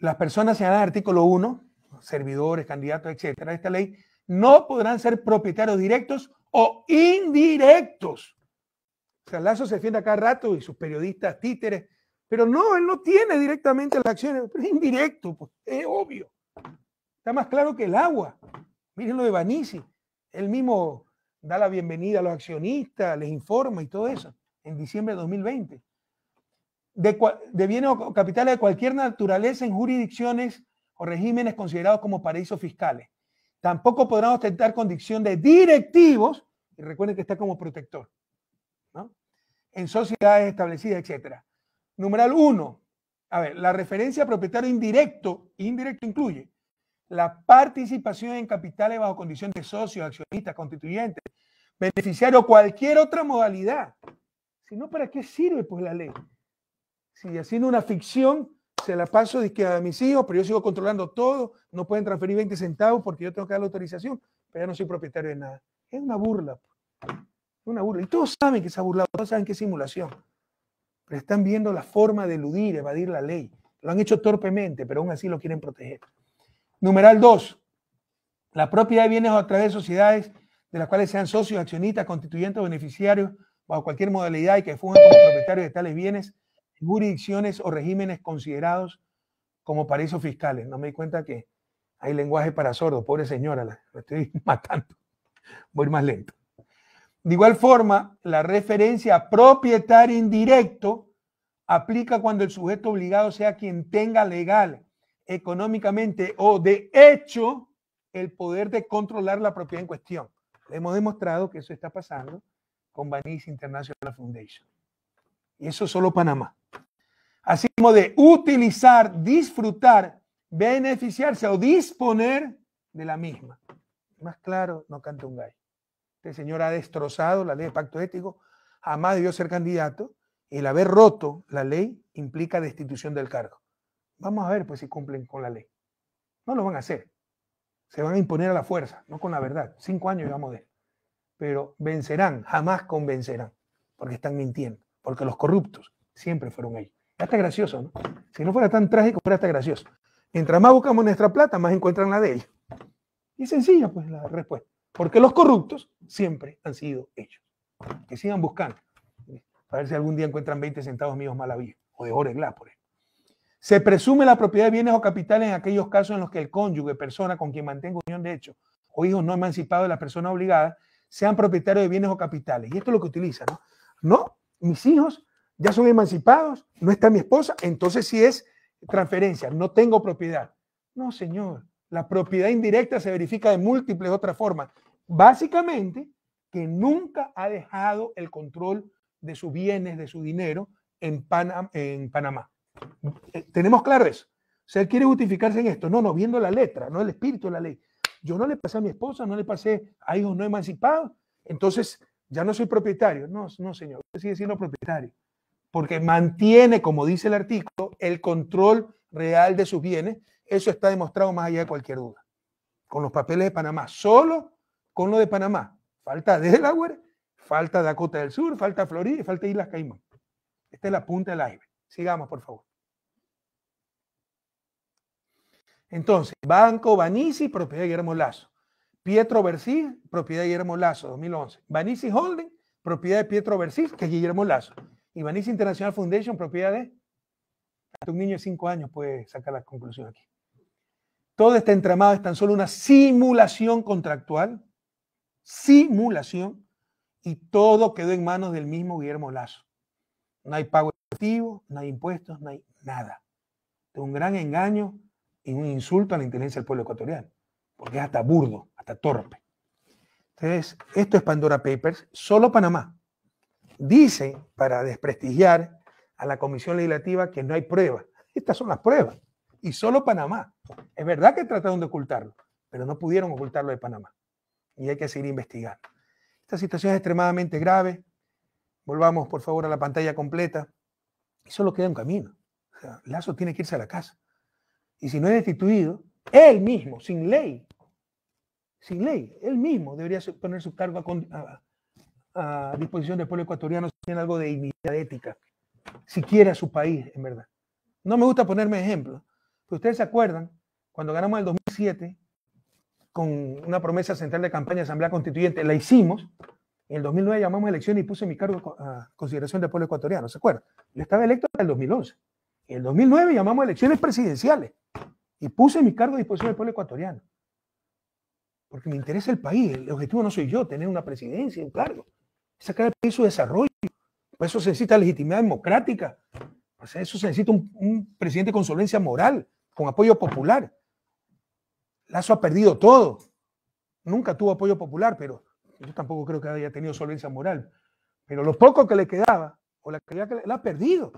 las personas señaladas en el artículo 1, servidores, candidatos, etcétera, de esta ley, no podrán ser propietarios directos o indirectos. O sea, Lazo se defiende acá rato y sus periodistas títeres, pero no, él no tiene directamente las acciones, pero es indirecto, pues, es obvio. Está más claro que el agua. Miren lo de Banisi. Él mismo da la bienvenida a los accionistas, les informa y todo eso en diciembre de 2020 de, de bienes o capitales de cualquier naturaleza en jurisdicciones o regímenes considerados como paraísos fiscales. Tampoco podrán ostentar condición de directivos, y recuerden que está como protector, en sociedades establecidas, etc. Numeral 1. A ver, la referencia a propietario indirecto, indirecto incluye la participación en capitales bajo condición de socios, accionistas, constituyentes, beneficiario, cualquier otra modalidad. Si no, ¿para qué sirve pues la ley? si haciendo una ficción se la paso de izquierda a mis hijos, pero yo sigo controlando todo, no pueden transferir 20 centavos porque yo tengo que dar la autorización, pero ya no soy propietario de nada. Es una burla, es una burla. Y todos saben que se ha burlado, todos saben que es simulación, pero están viendo la forma de eludir, evadir la ley. Lo han hecho torpemente, pero aún así lo quieren proteger. Numeral 2. La propiedad de bienes a través de sociedades de las cuales sean socios, accionistas, constituyentes o beneficiarios bajo cualquier modalidad y que funjan como propietarios de tales bienes jurisdicciones o regímenes considerados como paraísos fiscales. No me di cuenta que hay lenguaje para sordos, pobre señora, la, estoy matando. Voy más lento. De igual forma, la referencia a propietario indirecto aplica cuando el sujeto obligado sea quien tenga legal, económicamente o de hecho el poder de controlar la propiedad en cuestión. Le hemos demostrado que eso está pasando con Banis International Foundation. Y eso solo Panamá. Así como de utilizar, disfrutar, beneficiarse o disponer de la misma. Más claro, no canta un gallo. Este señor ha destrozado la ley de pacto ético, jamás debió ser candidato. El haber roto la ley implica destitución del cargo. Vamos a ver pues si cumplen con la ley. No lo van a hacer. Se van a imponer a la fuerza, no con la verdad. Cinco años llevamos de él. Pero vencerán, jamás convencerán, porque están mintiendo, porque los corruptos siempre fueron ellos está gracioso, ¿no? Si no fuera tan trágico, fuera hasta gracioso. Mientras más buscamos nuestra plata, más encuentran la de ellos. Y sencilla, pues, la respuesta. Porque los corruptos siempre han sido ellos. Que sigan buscando. Para ver si algún día encuentran 20 centavos míos malaví o de Oregla, por ejemplo. Se presume la propiedad de bienes o capitales en aquellos casos en los que el cónyuge, persona con quien mantengo unión de hecho, o hijos no emancipados de la persona obligada, sean propietarios de bienes o capitales. Y esto es lo que utilizan, ¿no? No, mis hijos ya son emancipados, no está mi esposa, entonces sí es transferencia, no tengo propiedad. No, señor, la propiedad indirecta se verifica de múltiples otras formas. Básicamente, que nunca ha dejado el control de sus bienes, de su dinero en, Panamá. Eh, Tenemos claro eso. O sea, él quiere justificarse en esto. No, no, viendo la letra, no el espíritu de la ley. Yo no le pasé a mi esposa, no le pasé a hijos no emancipados. Entonces, ya no soy propietario. No, no, señor, sigue siendo propietario porque mantiene, como dice el artículo, el control real de sus bienes. Eso está demostrado más allá de cualquier duda. Con los papeles de Panamá, solo con lo de Panamá. Falta Delaware, falta Dakota del Sur, falta Florida y falta Islas Caimán. Esta es la punta del aire. Sigamos, por favor. Entonces, Banco Banisi, propiedad de Guillermo Lazo. Pietro Versil, propiedad de Guillermo Lazo, 2011. Banisi Holding, propiedad de Pietro Versil, que es Guillermo Lazo. Ibanis International Foundation, propiedad de... Hasta un niño de 5 años puede sacar la conclusión aquí. Todo este entramado es tan solo una simulación contractual, simulación, y todo quedó en manos del mismo Guillermo Lazo. No hay pago efectivo, no hay impuestos, no hay nada. Es un gran engaño y un insulto a la inteligencia del pueblo ecuatoriano, porque es hasta burdo, hasta torpe. Entonces, esto es Pandora Papers, solo Panamá. Dicen, para desprestigiar a la Comisión Legislativa, que no hay pruebas. Estas son las pruebas. Y solo Panamá. Es verdad que trataron de ocultarlo, pero no pudieron ocultarlo de Panamá. Y hay que seguir investigando. Esta situación es extremadamente grave. Volvamos, por favor, a la pantalla completa. Y solo queda un camino. Lazo tiene que irse a la casa. Y si no es destituido, él mismo, sin ley, sin ley, él mismo debería poner su cargo a, a, a disposición del pueblo ecuatoriano tiene algo de dignidad ética, si quiere a su país, en verdad. No me gusta ponerme ejemplo, ustedes se acuerdan cuando ganamos el 2007 con una promesa central de campaña de Asamblea Constituyente, la hicimos. En el 2009 llamamos elecciones y puse mi cargo a consideración del pueblo ecuatoriano, ¿se acuerdan? Yo estaba electo hasta el 2011. En el 2009 llamamos elecciones presidenciales y puse mi cargo a disposición del pueblo ecuatoriano. Porque me interesa el país, el objetivo no soy yo, tener una presidencia, un cargo sacar el país su desarrollo. Por eso se necesita legitimidad democrática. Por eso se necesita un, presidente con solvencia moral, con apoyo popular. Lazo ha perdido todo. Nunca tuvo apoyo popular, pero yo tampoco creo que haya tenido solvencia moral. Pero lo poco que le quedaba, o la calidad que le, la ha perdido.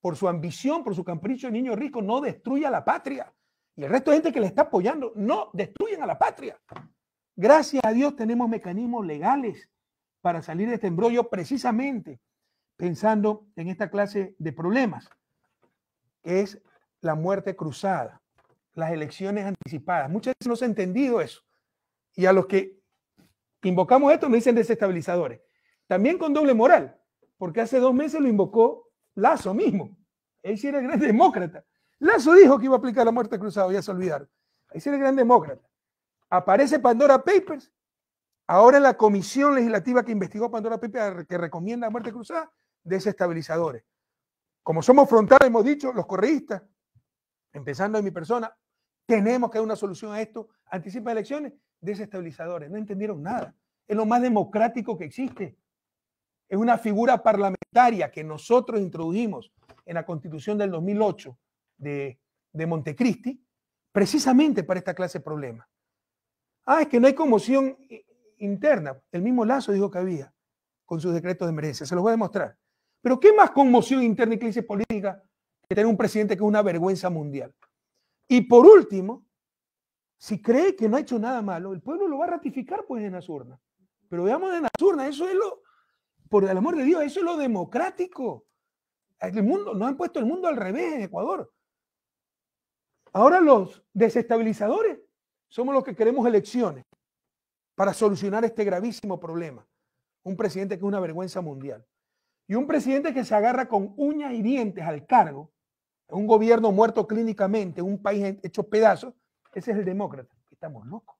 Por su ambición, por su capricho, de niño rico no destruye a la patria. Y el resto de gente que le está apoyando no destruyen a la patria. Gracias a Dios tenemos mecanismos legales para salir de este embrollo precisamente pensando en esta clase de problemas, que es la muerte cruzada, las elecciones anticipadas. Muchas veces no se ha entendido eso. Y a los que invocamos esto me dicen desestabilizadores. También con doble moral, porque hace dos meses lo invocó Lazo mismo. Él sí era el gran demócrata. Lazo dijo que iba a aplicar la muerte cruzada, ya se olvidaron. Ahí sí era el gran demócrata. Aparece Pandora Papers. Ahora la comisión legislativa que investigó Pandora Papers, que recomienda la muerte cruzada, desestabilizadores. Como somos frontales, hemos dicho, los correístas, empezando en mi persona, tenemos que dar una solución a esto. Anticipa elecciones, desestabilizadores. No entendieron nada. Es lo más democrático que existe. Es una figura parlamentaria que nosotros introdujimos en la constitución del 2008 de, de Montecristi, precisamente para esta clase de problemas. Ah, es que no hay conmoción interna. El mismo Lazo dijo que había con sus decretos de emergencia. Se los voy a demostrar. Pero ¿qué más conmoción interna y crisis política que tener un presidente que es una vergüenza mundial? Y por último, si cree que no ha hecho nada malo, el pueblo lo va a ratificar pues en las urnas. Pero veamos en las urnas, eso es lo, por el amor de Dios, eso es lo democrático. El mundo, nos han puesto el mundo al revés en Ecuador. Ahora los desestabilizadores somos los que queremos elecciones para solucionar este gravísimo problema. Un presidente que es una vergüenza mundial. Y un presidente que se agarra con uñas y dientes al cargo, un gobierno muerto clínicamente, un país hecho pedazos, ese es el demócrata. Estamos locos.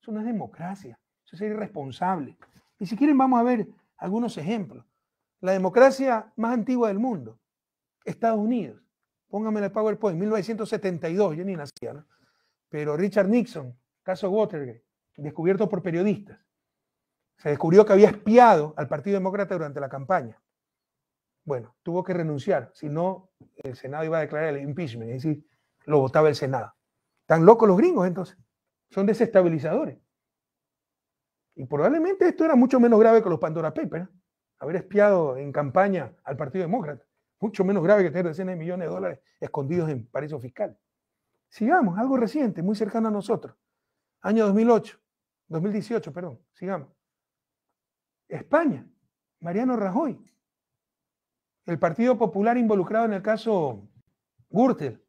Eso no es democracia. Eso es irresponsable. Y si quieren, vamos a ver algunos ejemplos. La democracia más antigua del mundo, Estados Unidos. Pónganme en el PowerPoint, 1972, yo ni nacía, pero Richard Nixon, caso Watergate, descubierto por periodistas, se descubrió que había espiado al Partido Demócrata durante la campaña. Bueno, tuvo que renunciar, si no, el Senado iba a declarar el impeachment, es decir, lo votaba el Senado. Están locos los gringos entonces, son desestabilizadores. Y probablemente esto era mucho menos grave que los Pandora Papers, haber espiado en campaña al Partido Demócrata, mucho menos grave que tener decenas de millones de dólares escondidos en paraísos fiscales. Sigamos, algo reciente, muy cercano a nosotros. Año 2008, 2018, perdón, sigamos. España, Mariano Rajoy. El Partido Popular involucrado en el caso Gürtel.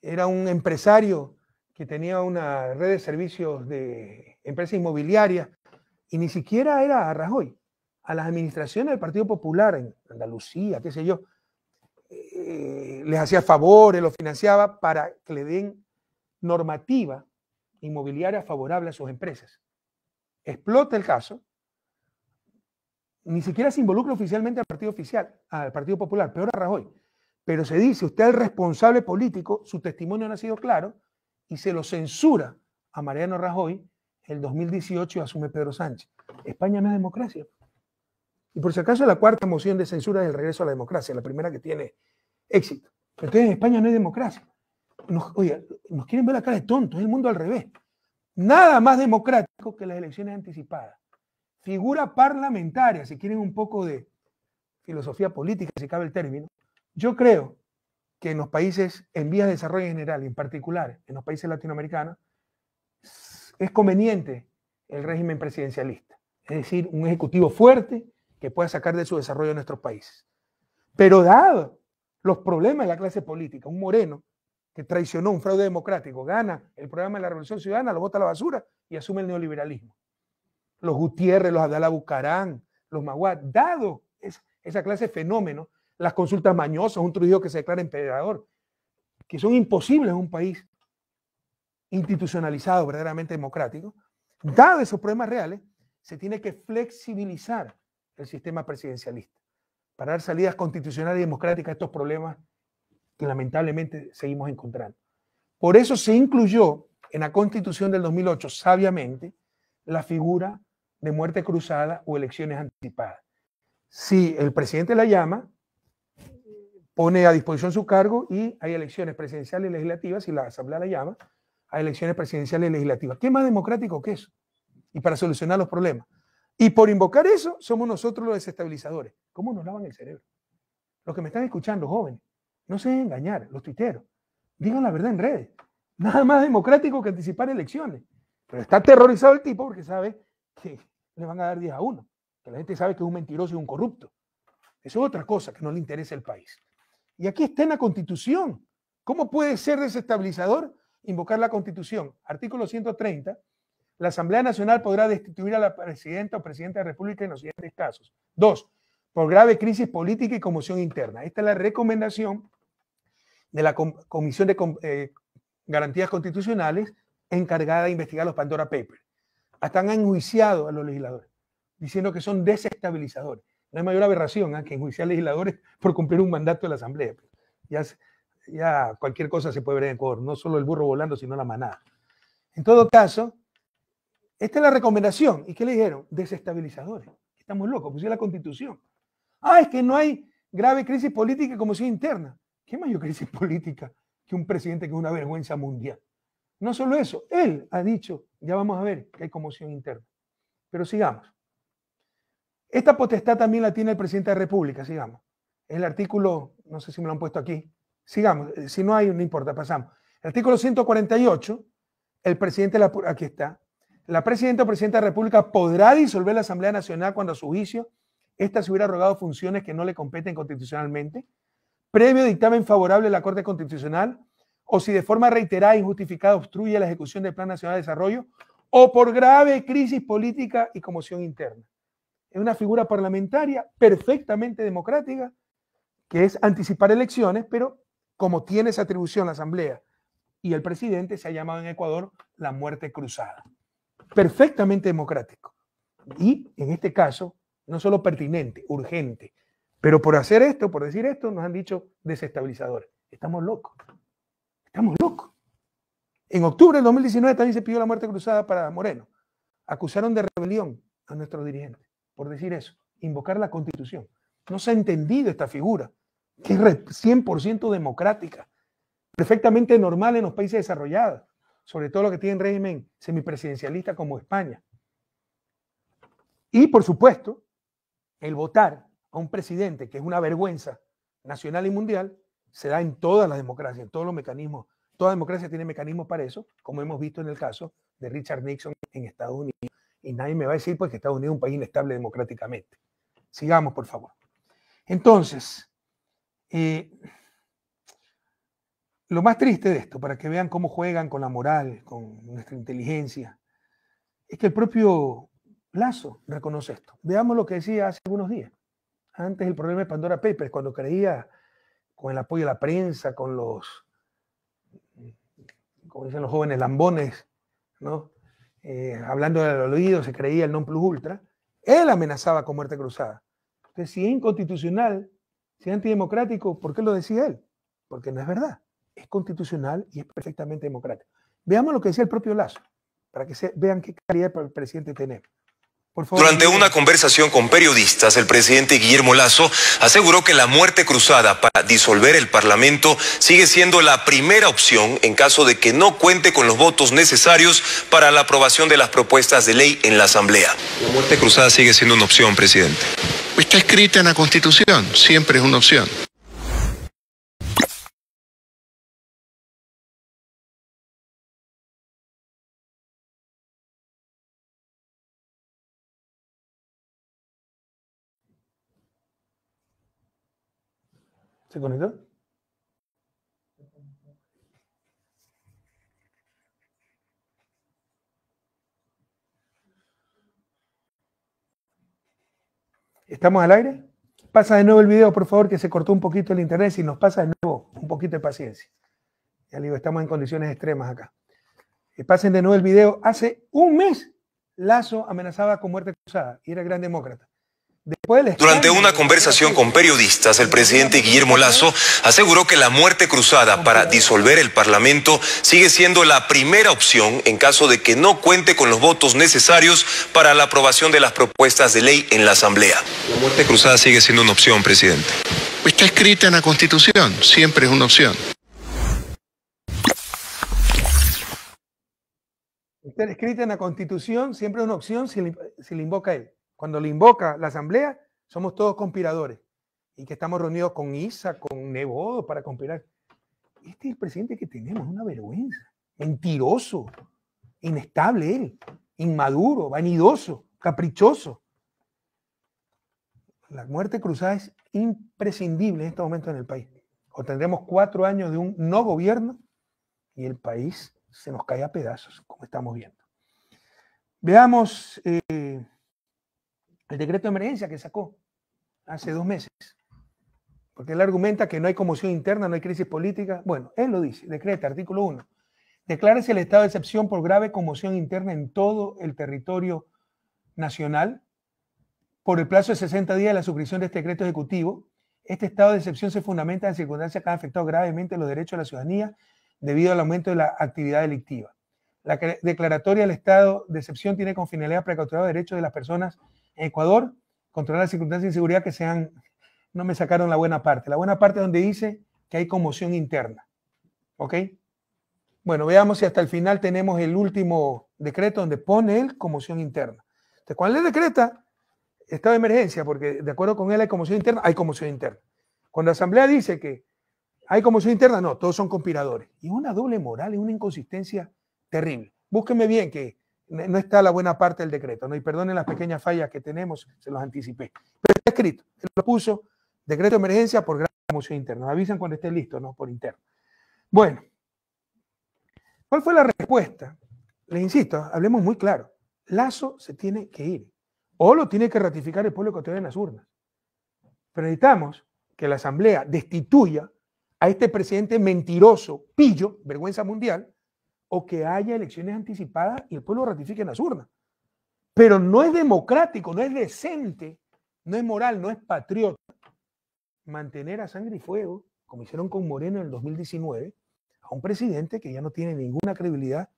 Era un empresario que tenía una red de servicios de empresa inmobiliaria y ni siquiera era a Rajoy. A las administraciones del Partido Popular en Andalucía, qué sé yo, eh, les hacía favores, los financiaba para que le den normativa inmobiliaria favorable a sus empresas. Explota el caso, ni siquiera se involucra oficialmente al Partido Oficial, al Partido Popular, peor a Rajoy. Pero se dice, usted es el responsable político, su testimonio no ha sido claro, y se lo censura a Mariano Rajoy el 2018 asume Pedro Sánchez. España no es democracia. Y por si acaso la cuarta moción de censura es el regreso a la democracia, la primera que tiene éxito. Pero en España no hay democracia. Nos, oye, nos quieren ver la cara de tontos, es el mundo al revés. Nada más democrático que las elecciones anticipadas. Figura parlamentaria, si quieren un poco de filosofía política, si cabe el término. Yo creo que en los países en vías de desarrollo general, y en particular en los países latinoamericanos, es conveniente el régimen presidencialista. Es decir, un ejecutivo fuerte que pueda sacar de su desarrollo a nuestros países. Pero dado los problemas de la clase política. Un moreno que traicionó un fraude democrático, gana el programa de la Revolución Ciudadana, lo bota a la basura y asume el neoliberalismo. Los Gutiérrez, los Adalabucarán, Bucarán, los Maguad, dado esa, esa clase de fenómenos, las consultas mañosas, un Trujillo que se declara emperador, que son imposibles en un país institucionalizado, verdaderamente democrático, dado esos problemas reales, se tiene que flexibilizar el sistema presidencialista para dar salidas constitucionales y democráticas a estos problemas que lamentablemente seguimos encontrando. Por eso se incluyó en la constitución del 2008, sabiamente, la figura de muerte cruzada o elecciones anticipadas. Si el presidente la llama, pone a disposición su cargo y hay elecciones presidenciales y legislativas, si la Asamblea la llama, hay elecciones presidenciales y legislativas. ¿Qué más democrático que eso? Y para solucionar los problemas. Y por invocar eso, somos nosotros los desestabilizadores. ¿Cómo nos lavan el cerebro? Los que me están escuchando, jóvenes, no se engañar, los tuiteros. Digan la verdad en redes. Nada más democrático que anticipar elecciones. Pero está aterrorizado el tipo porque sabe que le van a dar 10 a 1. Que la gente sabe que es un mentiroso y un corrupto. Eso es otra cosa que no le interesa al país. Y aquí está en la Constitución. ¿Cómo puede ser desestabilizador invocar la Constitución? Artículo 130 la Asamblea Nacional podrá destituir a la presidenta o Presidente de la República en los siguientes casos. Dos, por grave crisis política y conmoción interna. Esta es la recomendación de la Comisión de eh, Garantías Constitucionales encargada de investigar los Pandora Papers. Hasta han enjuiciado a los legisladores, diciendo que son desestabilizadores. No hay mayor aberración ¿ah? que enjuiciar legisladores por cumplir un mandato de la Asamblea. Ya, ya cualquier cosa se puede ver en Ecuador, no solo el burro volando, sino la manada. En todo caso, esta es la recomendación. ¿Y qué le dijeron? Desestabilizadores. Estamos locos, pusieron la constitución. Ah, es que no hay grave crisis política como si interna. ¿Qué mayor crisis política que un presidente que es una vergüenza mundial? No solo eso, él ha dicho, ya vamos a ver, que hay conmoción interna. Pero sigamos. Esta potestad también la tiene el presidente de la República, sigamos. El artículo, no sé si me lo han puesto aquí, sigamos, eh, si no hay, no importa, pasamos. El artículo 148, el presidente la... Aquí está, la presidenta o presidenta de la República podrá disolver la Asamblea Nacional cuando a su juicio ésta se hubiera rogado funciones que no le competen constitucionalmente, previo dictamen favorable de la Corte Constitucional, o si de forma reiterada e injustificada obstruye la ejecución del Plan Nacional de Desarrollo, o por grave crisis política y conmoción interna. Es una figura parlamentaria perfectamente democrática, que es anticipar elecciones, pero como tiene esa atribución la Asamblea y el presidente, se ha llamado en Ecuador la muerte cruzada perfectamente democrático. Y en este caso, no solo pertinente, urgente, pero por hacer esto, por decir esto, nos han dicho desestabilizadores. Estamos locos. Estamos locos. En octubre del 2019 también se pidió la muerte cruzada para Moreno. Acusaron de rebelión a nuestro dirigente por decir eso, invocar la constitución. No se ha entendido esta figura, que es 100% democrática, perfectamente normal en los países desarrollados, sobre todo lo que tienen régimen semipresidencialista como España. Y por supuesto, el votar a un presidente que es una vergüenza nacional y mundial se da en todas las democracias, en todos los mecanismos. Toda democracia tiene mecanismos para eso, como hemos visto en el caso de Richard Nixon en Estados Unidos. Y nadie me va a decir pues, que Estados Unidos es un país inestable democráticamente. Sigamos, por favor. Entonces, eh, lo más triste de esto, para que vean cómo juegan con la moral, con nuestra inteligencia, es que el propio Lazo reconoce esto. Veamos lo que decía hace algunos días. Antes el problema de Pandora Papers, cuando creía con el apoyo de la prensa, con los, como dicen los jóvenes, lambones, ¿no? Eh, hablando del oído, se creía el non plus ultra. Él amenazaba con muerte cruzada. Entonces, si es inconstitucional, si es antidemocrático, ¿por qué lo decía él? Porque no es verdad es constitucional y es perfectamente democrático. Veamos lo que decía el propio Lazo, para que vean qué calidad el presidente tiene. Durante una conversación con periodistas, el presidente Guillermo Lazo aseguró que la muerte cruzada para disolver el Parlamento sigue siendo la primera opción en caso de que no cuente con los votos necesarios para la aprobación de las propuestas de ley en la Asamblea. La muerte cruzada sigue siendo una opción, presidente. Está escrita en la Constitución, siempre es una opción. ¿Se conectó? ¿Estamos al aire? Pasa de nuevo el video, por favor, que se cortó un poquito el internet. Si nos pasa de nuevo, un poquito de paciencia. Ya digo, estamos en condiciones extremas acá. Que eh, pasen de nuevo el video. Hace un mes, Lazo amenazaba con muerte cruzada y era gran demócrata. Durante una conversación con periodistas, el presidente Guillermo Lazo aseguró que la muerte cruzada para disolver el Parlamento sigue siendo la primera opción en caso de que no cuente con los votos necesarios para la aprobación de las propuestas de ley en la Asamblea. La muerte cruzada sigue siendo una opción, presidente. Está escrita en la Constitución, siempre es una opción. Está escrita en la Constitución, siempre es una opción si le, si le invoca él. Cuando le invoca la asamblea, somos todos conspiradores y que estamos reunidos con ISA, con Nebodo para conspirar. Este es el presidente que tenemos, una vergüenza, mentiroso, inestable él, inmaduro, vanidoso, caprichoso. La muerte cruzada es imprescindible en este momento en el país. O tendremos cuatro años de un no gobierno y el país se nos cae a pedazos, como estamos viendo. Veamos eh, el decreto de emergencia que sacó hace dos meses. Porque él argumenta que no hay conmoción interna, no hay crisis política. Bueno, él lo dice, decreta, artículo 1. Declárese el estado de excepción por grave conmoción interna en todo el territorio nacional por el plazo de 60 días de la suscripción de este decreto ejecutivo. Este estado de excepción se fundamenta en circunstancias que han afectado gravemente los derechos de la ciudadanía debido al aumento de la actividad delictiva. La declaratoria del estado de excepción tiene con finalidad precautelar derechos de las personas Ecuador, controlar las circunstancias de inseguridad que sean, no me sacaron la buena parte. La buena parte donde dice que hay conmoción interna. ¿Ok? Bueno, veamos si hasta el final tenemos el último decreto donde pone él conmoción interna. Entonces, cuando le decreta estado de emergencia, porque de acuerdo con él hay conmoción interna, hay conmoción interna. Cuando la asamblea dice que hay conmoción interna, no, todos son conspiradores. Y una doble moral, es una inconsistencia terrible. Búsquenme bien que no está la buena parte del decreto, ¿no? Y perdonen las pequeñas fallas que tenemos, se los anticipé. Pero está escrito, lo puso, decreto de emergencia por gran museo interna. avisan cuando esté listo, ¿no? Por interno. Bueno, ¿cuál fue la respuesta? Les insisto, hablemos muy claro. Lazo se tiene que ir. O lo tiene que ratificar el pueblo ecuatoriano en las urnas. Pero necesitamos que la Asamblea destituya a este presidente mentiroso, pillo, vergüenza mundial, o que haya elecciones anticipadas y el pueblo ratifique en las urnas. Pero no es democrático, no es decente, no es moral, no es patriota mantener a sangre y fuego, como hicieron con Moreno en el 2019, a un presidente que ya no tiene ninguna credibilidad,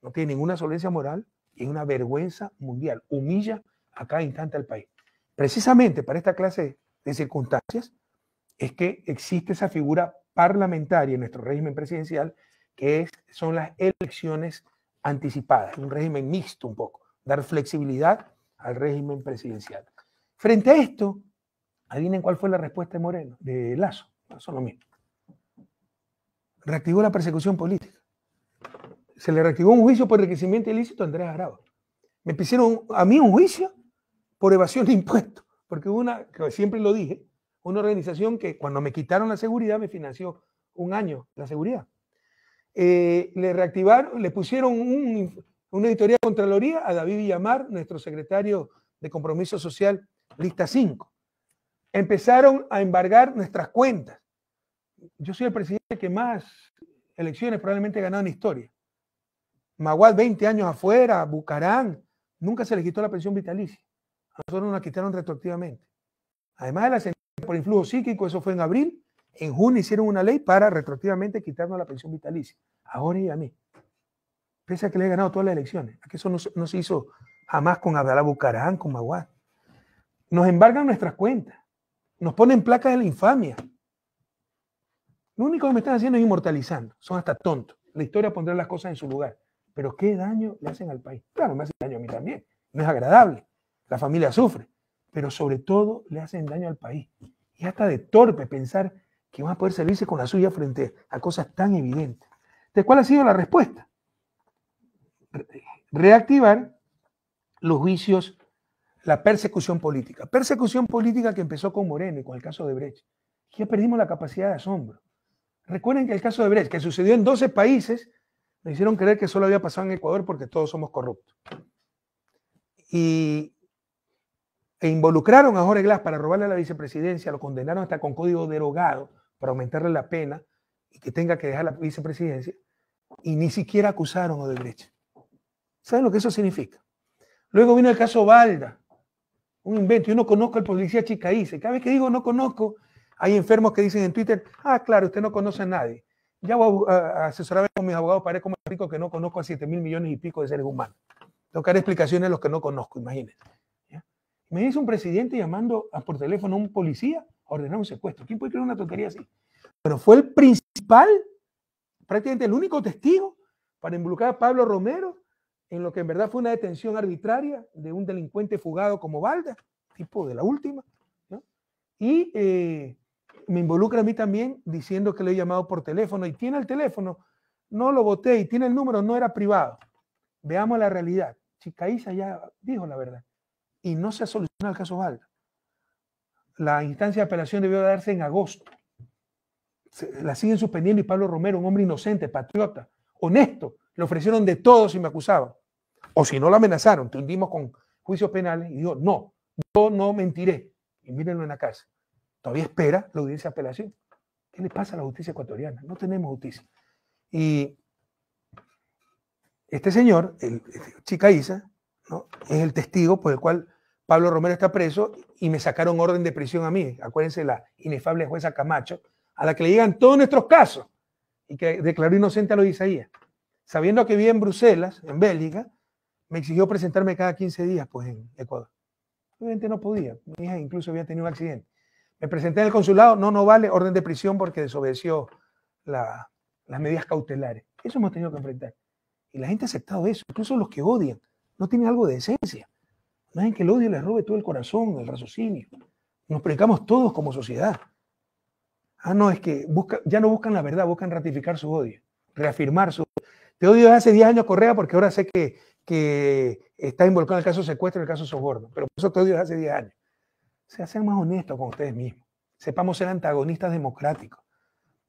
no tiene ninguna solvencia moral y es una vergüenza mundial. Humilla a cada instante al país. Precisamente para esta clase de circunstancias es que existe esa figura parlamentaria en nuestro régimen presidencial que son las elecciones anticipadas, un régimen mixto un poco, dar flexibilidad al régimen presidencial. Frente a esto, adivinen cuál fue la respuesta de Moreno, de Lazo, son lo mismo. Reactivó la persecución política. Se le reactivó un juicio por enriquecimiento ilícito a Andrés Arado. Me pusieron a mí un juicio por evasión de impuestos, porque una, siempre lo dije, una organización que cuando me quitaron la seguridad me financió un año la seguridad. Eh, le reactivaron, le pusieron una historia de Contraloría a David Villamar, nuestro secretario de Compromiso Social, lista 5. Empezaron a embargar nuestras cuentas. Yo soy el presidente que más elecciones probablemente he ganado en historia. Maguad 20 años afuera, Bucarán, nunca se le quitó la pensión vitalicia. A nosotros nos la quitaron retroactivamente. Además de la sentencia por influjo psíquico, eso fue en abril, en junio hicieron una ley para retroactivamente quitarnos la pensión vitalicia. Ahora y a mí. Pese a que le he ganado todas las elecciones. que eso no, se hizo jamás con Abdalá Bucarán, con Maguad. Nos embargan nuestras cuentas. Nos ponen placas de la infamia. Lo único que me están haciendo es inmortalizando. Son hasta tontos. La historia pondrá las cosas en su lugar. Pero qué daño le hacen al país. Claro, me hacen daño a mí también. No es agradable. La familia sufre. Pero sobre todo le hacen daño al país. Y hasta de torpe pensar que van a poder servirse con la suya frente a cosas tan evidentes. ¿De ¿cuál ha sido la respuesta? Reactivar los vicios, la persecución política. Persecución política que empezó con Moreno y con el caso de Brecht. Ya perdimos la capacidad de asombro. Recuerden que el caso de Brecht, que sucedió en 12 países, me hicieron creer que solo había pasado en Ecuador porque todos somos corruptos. Y e involucraron a Jorge Glass para robarle a la vicepresidencia, lo condenaron hasta con código derogado para aumentarle la pena, y que tenga que dejar la vicepresidencia, y ni siquiera acusaron a Odebrecht. ¿Saben lo que eso significa? Luego vino el caso Valda, un invento. Yo no conozco al policía Chicaíse, Cada vez que digo no conozco, hay enfermos que dicen en Twitter, ah, claro, usted no conoce a nadie. Ya voy a, asesorarme con mis abogados para más rico que no conozco a 7 mil millones y pico de seres humanos. Tengo que dar explicaciones a los que no conozco, imagínense. me dice un presidente llamando por teléfono a un policía a ordenar un secuestro. ¿Quién puede creer una tontería así? Pero fue el principio Val, prácticamente el único testigo para involucrar a Pablo Romero en lo que en verdad fue una detención arbitraria de un delincuente fugado como Valda, tipo de la última. Y eh, me involucra a mí también diciendo que le he llamado por teléfono y tiene el teléfono, no lo voté y tiene el número, no era privado. Veamos la realidad. Chicaíza ya dijo la verdad y no se ha solucionado el caso Valda. La instancia de apelación debió darse en agosto la siguen suspendiendo y Pablo Romero, un hombre inocente, patriota, honesto, le ofrecieron de todo si me acusaban. O si no lo amenazaron, te con juicios penales y dijo, no, yo no mentiré. Y mírenlo en la casa Todavía espera la audiencia de apelación. ¿Qué le pasa a la justicia ecuatoriana? No tenemos justicia. Y este señor, el, este, Chica Isa, es el testigo por el cual Pablo Romero está preso y me sacaron orden de prisión a mí. Acuérdense la inefable jueza Camacho, a la que le llegan todos nuestros casos, y que declaró inocente a los Isaías. Sabiendo que vivía en Bruselas, en Bélgica, me exigió presentarme cada 15 días pues, en Ecuador. Obviamente no podía, mi hija incluso había tenido un accidente. Me presenté en el consulado, no, no vale orden de prisión porque desobedeció las medidas cautelares. Eso hemos tenido que enfrentar. Y la gente ha aceptado eso, incluso los que odian, no tienen algo de esencia. No que el odio le robe todo el corazón, el raciocinio. Nos predicamos todos como sociedad. Ah, no, es que ya no buscan la verdad, buscan ratificar su odio, reafirmar su odio. Te odio desde hace 10 años Correa porque ahora sé que, que está involucrado en el caso secuestro y el caso soborno, pero por eso te odio desde hace 10 años. O sea, más honestos con ustedes mismos. Sepamos ser antagonistas democráticos.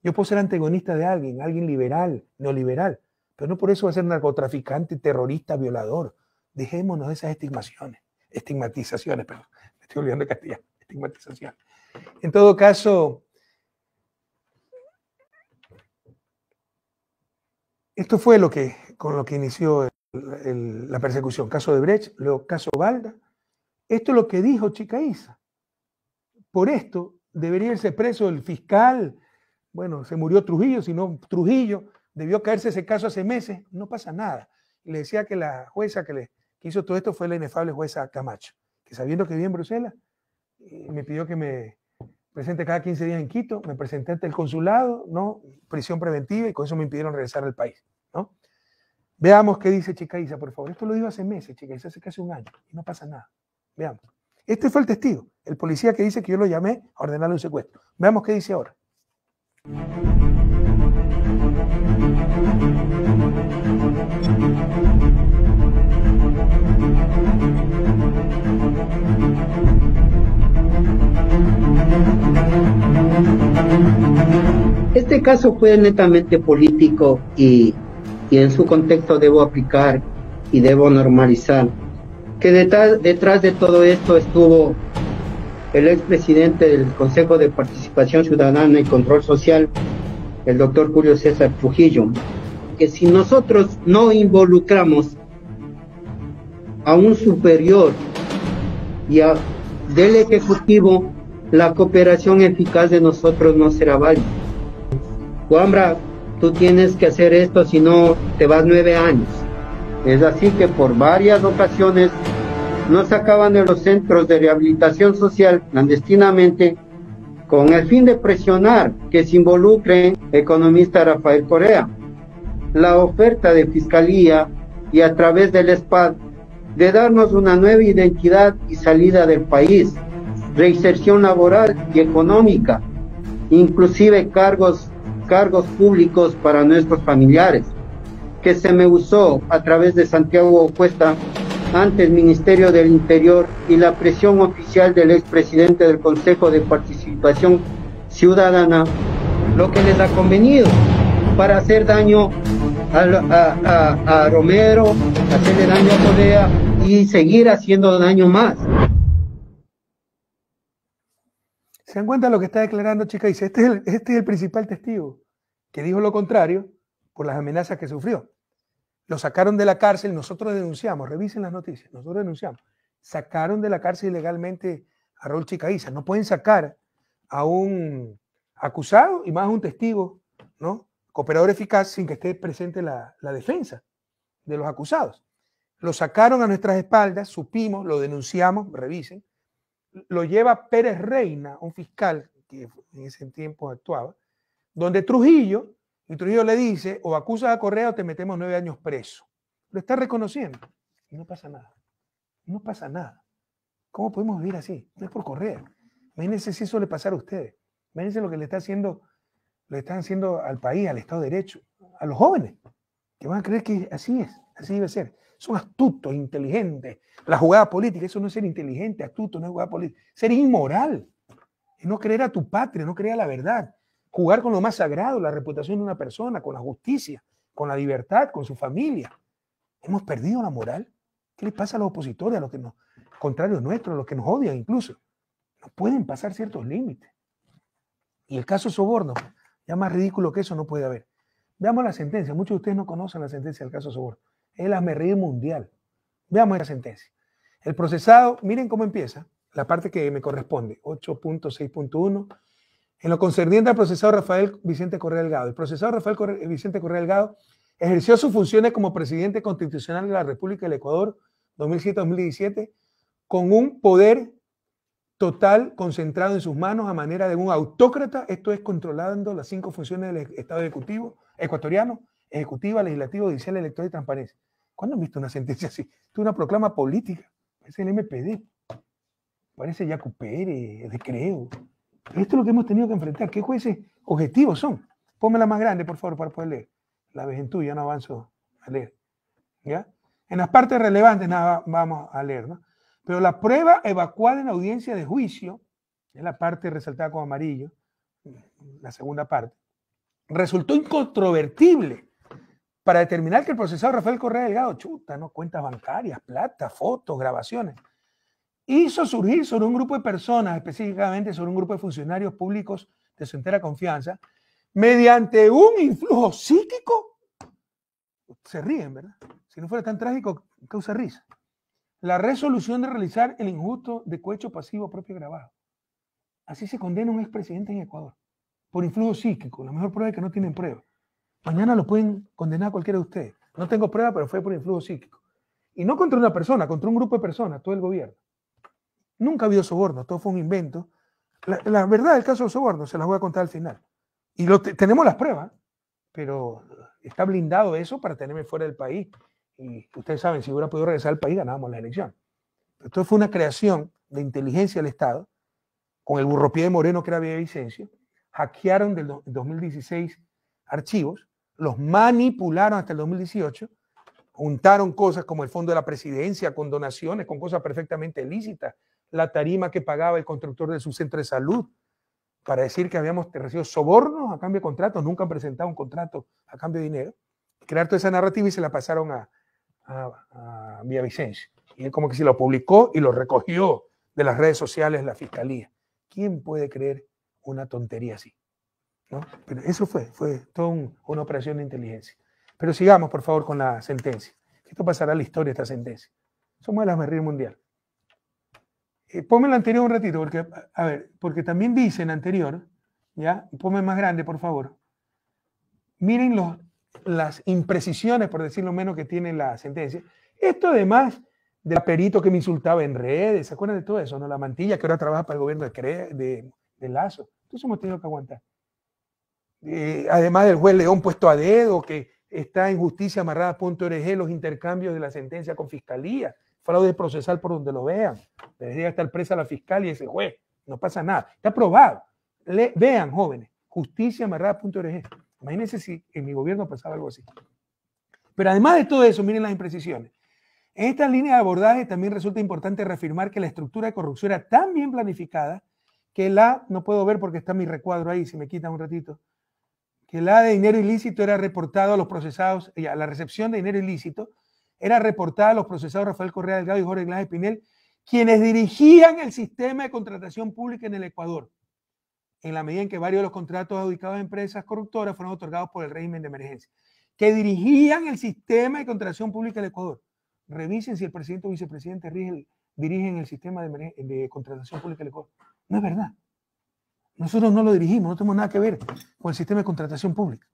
Yo puedo ser antagonista de alguien, alguien liberal, neoliberal, pero no por eso va a ser narcotraficante, terrorista, violador. Dejémonos de esas estigmaciones, estigmatizaciones, perdón, me estoy olvidando de castellano, estigmatizaciones. En todo caso, Esto fue lo que, con lo que inició la persecución. Caso de Brecht, luego caso Valda. Esto es lo que dijo Chica Por esto debería irse preso el fiscal. Bueno, se murió Trujillo, sino Trujillo. Debió caerse ese caso hace meses. No pasa nada. Le decía que la jueza que, hizo todo esto fue la inefable jueza Camacho, que sabiendo que vivía en Bruselas, eh, me pidió que me presente cada 15 días en Quito. Me presenté ante el consulado, no prisión preventiva, y con eso me impidieron regresar al país. Veamos qué dice Chica Isa, por favor. Esto lo dijo hace meses, Chica Isa, hace casi un año, y no pasa nada. Veamos. Este fue el testigo, el policía que dice que yo lo llamé a ordenarle un secuestro. Veamos qué dice ahora. Este caso fue netamente político y y en su contexto debo aplicar y debo normalizar. Que detrás, detrás de todo esto estuvo el expresidente del Consejo de Participación Ciudadana y Control Social, el doctor Julio César Fujillo que si nosotros no involucramos a un superior y a, del Ejecutivo, la cooperación eficaz de nosotros no será válida tú tienes que hacer esto, si no te vas nueve años. Es así que por varias ocasiones ...nos sacaban de los centros de rehabilitación social clandestinamente con el fin de presionar que se involucre economista Rafael Correa. La oferta de Fiscalía y a través del SPAD de darnos una nueva identidad y salida del país, reinserción laboral y económica, inclusive cargos cargos públicos para nuestros familiares, que se me usó a través de Santiago Cuesta ante el Ministerio del Interior y la presión oficial del expresidente del Consejo de Participación Ciudadana, lo que les ha convenido para hacer daño a, Romero, hacerle daño a Odea y seguir haciendo daño más. ¿Se dan cuenta lo que está declarando, chica? Dice, este, este es, el, principal testigo, que dijo lo contrario por las amenazas que sufrió. Lo sacaron de la cárcel, nosotros denunciamos, revisen las noticias, nosotros denunciamos. Sacaron de la cárcel ilegalmente a Raúl Chicaiza. No pueden sacar a un acusado y más a un testigo, ¿no? Cooperador eficaz sin que esté presente la defensa de los acusados. Lo sacaron a nuestras espaldas, supimos, lo denunciamos, revisen lo lleva Pérez Reina, un fiscal que en ese tiempo actuaba, donde Trujillo, y Trujillo le dice, o acusas a Correa o te metemos nueve años preso. Lo está reconociendo y no pasa nada. No pasa nada. ¿Cómo podemos vivir así? No es por Correa. Imagínense si eso le pasara a ustedes. Imagínense lo que le está haciendo, lo están haciendo al país, al Estado de Derecho, a los jóvenes, que van a creer que así es, así debe ser son astutos, inteligentes. La jugada política, eso no es ser inteligente, astuto, no es jugada política. Ser inmoral, no creer a tu patria, no creer a la verdad. Jugar con lo más sagrado, la reputación de una persona, con la justicia, con la libertad, con su familia. Hemos perdido la moral. ¿Qué le pasa a los opositores, a los que nos, contrarios nuestros, a los que nos odian incluso? No pueden pasar ciertos límites. Y el caso soborno, ya más ridículo que eso no puede haber. Veamos la sentencia. Muchos de ustedes no conocen la sentencia del caso soborno es el mundial. Veamos esta sentencia. El procesado, miren cómo empieza, la parte que me corresponde, 8.6.1. En lo concerniente al procesado Rafael Vicente Correa Delgado, el procesado Rafael Vicente Correa Delgado ejerció sus funciones como presidente constitucional de la República del Ecuador 2007-2017 con un poder total concentrado en sus manos a manera de un autócrata, esto es controlando las cinco funciones del Estado Ejecutivo ecuatoriano ejecutiva, legislativa, judicial, electoral y transparencia. ¿Cuándo han visto una sentencia así? Es una proclama política. Es el MPD. Parece Jaco Pérez, de Creo. esto es lo que hemos tenido que enfrentar. ¿Qué jueces objetivos son? Pónmela más grande, por favor, para poder leer. La vez tú ya no avanzo a leer. ¿Ya? En las partes relevantes nada vamos a leer, ¿no? Pero la prueba evacuada en la audiencia de juicio, en la parte resaltada con amarillo, la segunda parte, resultó incontrovertible para determinar que el procesado Rafael Correa Delgado, chuta, ¿no? Cuentas bancarias, plata, fotos, grabaciones. Hizo surgir sobre un grupo de personas, específicamente sobre un grupo de funcionarios públicos de su entera confianza, mediante un influjo psíquico. Se ríen, ¿verdad? Si no fuera tan trágico, causa risa. La resolución de realizar el injusto de cohecho pasivo propio grabado. Así se condena un expresidente en Ecuador, por influjo psíquico. La mejor prueba es que no tienen pruebas. Mañana lo pueden condenar cualquiera de ustedes. No tengo prueba, pero fue por influjo psíquico. Y no contra una persona, contra un grupo de personas, todo el gobierno. Nunca habido soborno, todo fue un invento. La, verdad del caso del soborno se las voy a contar al final. Y tenemos las pruebas, pero está blindado eso para tenerme fuera del país. Y ustedes saben, si hubiera podido regresar al país, ganábamos la elección. Esto fue una creación de inteligencia del Estado, con el burropié de Moreno, que era Vicencio. Hackearon del 2016 archivos los manipularon hasta el 2018, juntaron cosas como el fondo de la presidencia, con donaciones, con cosas perfectamente lícitas, la tarima que pagaba el constructor de su centro de salud, para decir que habíamos recibido sobornos a cambio de contratos, nunca han presentado un contrato a cambio de dinero. Crear toda esa narrativa y se la pasaron a, a, a Villavicencio. Y él como que se lo publicó y lo recogió de las redes sociales la fiscalía. ¿Quién puede creer una tontería así? eso fue, fue toda una operación de inteligencia. Pero sigamos, por favor, con la sentencia. Esto pasará a la historia, esta sentencia. Somos de las barreras mundial. Eh, ponme la anterior un ratito, porque, a ver, porque también dicen anterior, ¿ya? Ponme más grande, por favor. Miren las imprecisiones, por decirlo menos, que tiene la sentencia. Esto además del perito que me insultaba en redes, ¿se acuerdan de todo eso? No? La mantilla que ahora trabaja para el gobierno de, de, de Lazo. Entonces hemos tenido que aguantar. Eh, además del juez León puesto a dedo, que está en justicia justiciaamarrada.org los intercambios de la sentencia con fiscalía, fraude procesal por donde lo vean. desde está el presa la fiscal y ese juez. No pasa nada. Está aprobado. Le, vean, jóvenes, justicia justiciaamarrada.org. Imagínense si en mi gobierno pasaba algo así. Pero además de todo eso, miren las imprecisiones. En esta línea de abordaje también resulta importante reafirmar que la estructura de corrupción era tan bien planificada que la, no puedo ver porque está mi recuadro ahí, si me quitan un ratito, que la de dinero ilícito era reportado a los procesados, eh, a la recepción de dinero ilícito era reportada a los procesados Rafael Correa Delgado y Jorge Glass Espinel, quienes dirigían el sistema de contratación pública en el Ecuador, en la medida en que varios de los contratos adjudicados a empresas corruptoras fueron otorgados por el régimen de emergencia, que dirigían el sistema de contratación pública en el Ecuador. Revisen si el presidente o vicepresidente dirigen el sistema de, de contratación pública en el Ecuador. No es verdad. Nosotros no lo dirigimos, no tenemos nada que ver con el sistema de contratación pública.